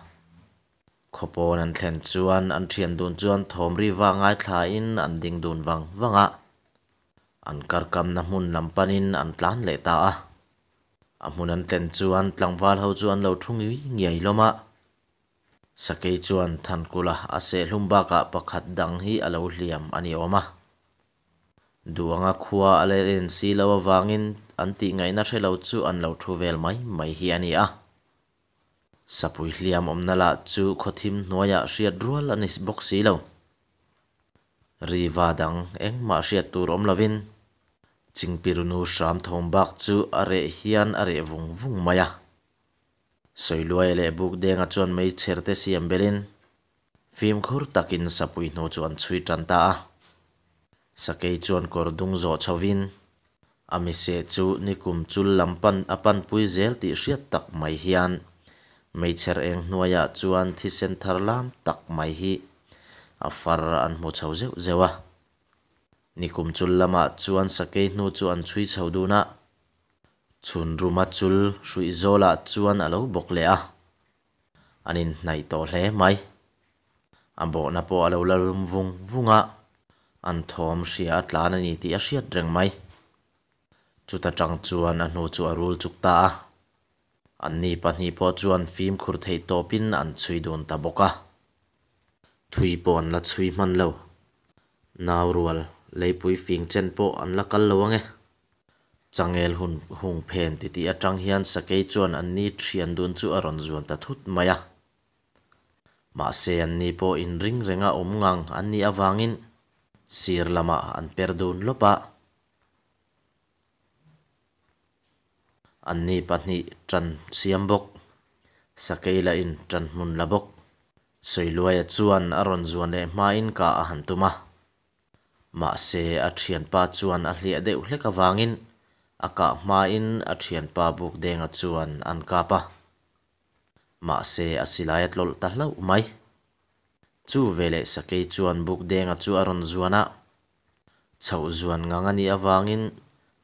ขบวนอันเชนชวนอันเชียนดุนชวนทอมรีวังไอทายินั่นดิงดุนวังวังอ่ะอันการกำนำมุนลำปานินอันตันเลตาอ่ะมุนอันเชนชวนตังวาลเฮาจวนเราทุ่งยิ่งใหญล้มอ่ะสเกจชวนทันกุลาอาศัยลุมบากะประคัดดังฮีอาลาวเลียมอันยอมอ่ะดวงอ่ะขวาอะไรเอ็นซีเราวังอินอันตีไงนั่นใช่เราชูอันเราทุเวลไหมไม่เฮียนี่อ่ะ sapui hliam omna la chu khothim hnuaiah hriat rual an is box si lo riva dang engmah hriat tur awm lovin chingpirunu hram thawm bak chu a reh hian a reh vung vung mai a soilua leh buk denga chuan mei chherte siam belin fim khur takin sapui hnu chu an chui tanta a sakei chuan kawr dung zawh chovin ami se chu nikum chul lampan apan pui zel tih hriat tak mai hian hmeichher eng hnuaiah chuan thi sen thar lam tak mai hi a far an hmu chho zeuh zeuh a nikum chul lamah chuan sakei hnu chu an chhui chho dun a chhunruma chul hrui zawlah chuan a lo bawk leh a an in hnaih tawh hle mai a bawhna pawh a lo la lum vung vunga an thawm hria a tlan ani tih a hriat reng mai chuta tang chuan a hnu chu a rul chuk ta a anni pahni po chuan film khur thei topin an chui don ta boka thui pon la chui man lo naw rual lei pui fing chen po an la kal lawange changel hun hung phen ti ti atang hian sake chuan an ni thian dun chu aron zuan ta thut maya ma se an ni po in ring renga omngang an ni awangin sir lama an perdon lopa pa an ni pahnih tran siam bawk sakeila in tran mun la bawk soiluaia chuan a rawn zuan e in hmain ka a han tuma mahse a thianpa chuan a hliah deuh hlek awangin a kah in a pa buk denga chuan an kapa mahse a silai a tlawlh ta hlo mai chu vele sakei chuan buk denga chu aron rawn zuana chau zuan ngang ani awangin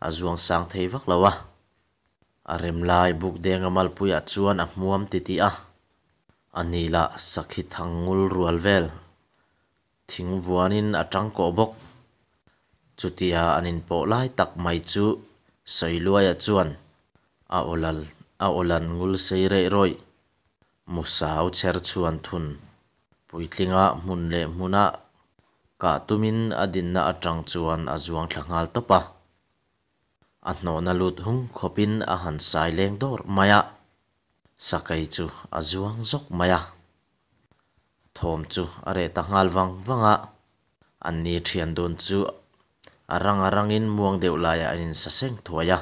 a zuang sang thei vak lo a rem lai buk deng amal puiah chuan a hmuam ti ti a anilah sakhi thangul rual vel thing vuanin a tang kawh bawk chutia an in pawh lai tak mai chu seiluaia chuan a awlal a awlan ngul sei roi rawih musau chher chuan thun puitlinga ah hmun leh hmuna ah. kah tumin a dinna atang chuan a zuang thla nghal tawp a āt nō nā lūt hūng khōpīn āhān sāi lēng dōr māyā sākai chūh ā zūwāng zōk māyā thōm chūh ā re ta ngā lvāng vāng ā ā nī thīyān dōn chūh ā rāng ā rāng īn muāng dewa lāyā ā nī sāsēng thua yā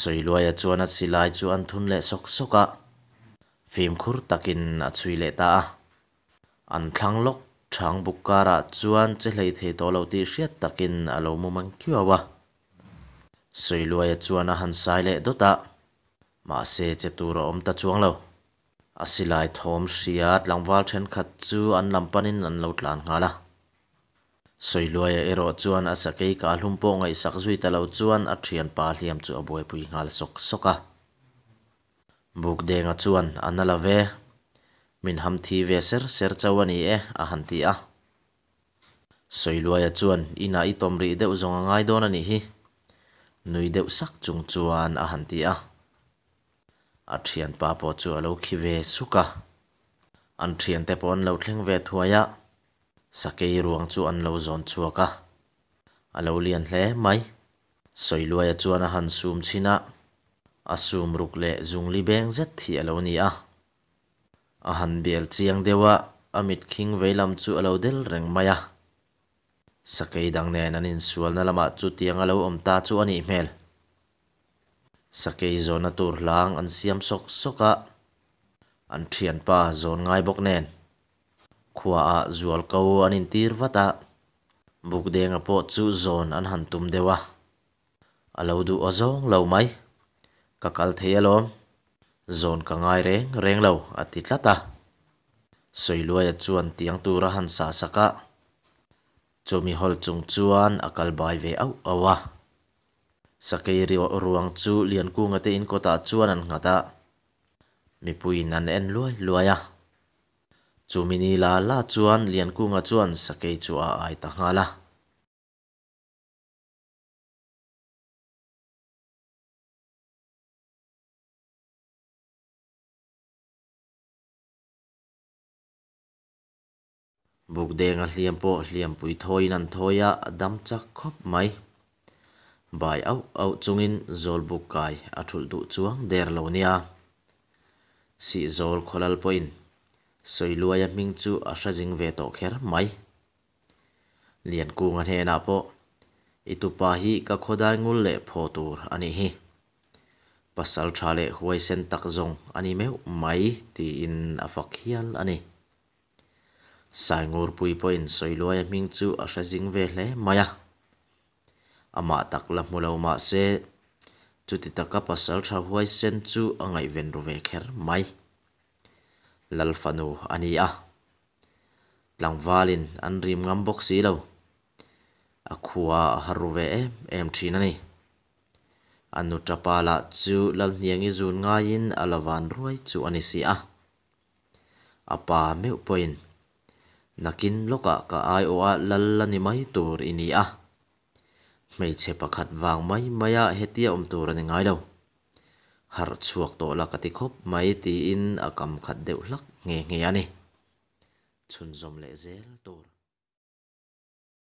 sōi lua yā chūh ā nā cī lāy chūh ān thūn lē sōk sōk ā fīm khūr ta kiñ ā chūy lē tā ā ān clāng soi luai chuan e a han sai le dota ma se che tur om ta chuang lo a silai thom hriat langwal then khat chu an lampanin an lo tlan nga la soi luai a e ero chuan a sakei ka hlum po ngay sak zui ta lo chuan a thian pa hliam chu a boi pui ngal sok soka buk denga chuan anala ve min ham thi ve ser ser chawani e a han ti a soi luai a e chuan ina i tom ri deuh zonga ngai don ani hi nui deuh sắc chung chuan a han ti a a thian pa pawh chu a khi về suka an thian te lâu an về thleng ve thuaia sakei ruang chu lâu lo zawn chuaka a lo lian hle mai soiluaia chuan a han sum chhina a sum ruk le dung li beng zet thi a lo ni a a han bel chiang dewa amit khing veilam chu a lo del reng mai sakay dang nen an insual na lama chu tiang alo om ta chu ani hmel sakay zon na tur lang an siam sok soka an thian pa zon ngai bok nen khua a zual ko an in tir vata buk deng po chu zon an hantum dewa alo du azong lo mai kakal theyalom zon ka ngai reng reng lo ati tlata soilua ya chuan tiang tura han sa saka chumi hol chung chuan akal bai ve au awa sakai ri ruang chu lian ku ngate in kota chuan an ngata mi pui nan en luai luaya
chumi ni la la chuan lian bukdeng a hliam pawh hliam pui thawiin an thawi a a dam
chak khawp mai bai auh auh chungin zawlbuk kai a à ṭhulh duh chuang der lo nia sih zawl khawlal pawhin sawiluai a hming chu à a hra zing ve tawh kher mai lian kung a hnenah pawh itupa hi ka khawdai ngul leh phaw tur anh à hi pasal ṭha leh huai sen tak zawng ani meuh mai tiin a fak hial anh sai ngur pui po in soi loya ming chu a hra jing ve hle maya ama tak la mulo ma se chuti taka pasal tha huai sen chu angai ven ru ve kher mai lal fanu ani a langwalin an rim ngam bok si lo a khuwa a haru ve e em thin ani anu trapala chu lal niangi zun ngain alawan ruai chu ani si a apa meu point nakin loka ka ai o a lallani mai tur ini a hmeichhe pakhat wang mai maya hetia om tur ani ngai lo
har chuak to la kati khop mai ti in akam khat deuh hlak nge nge ani
chunzom le zel tur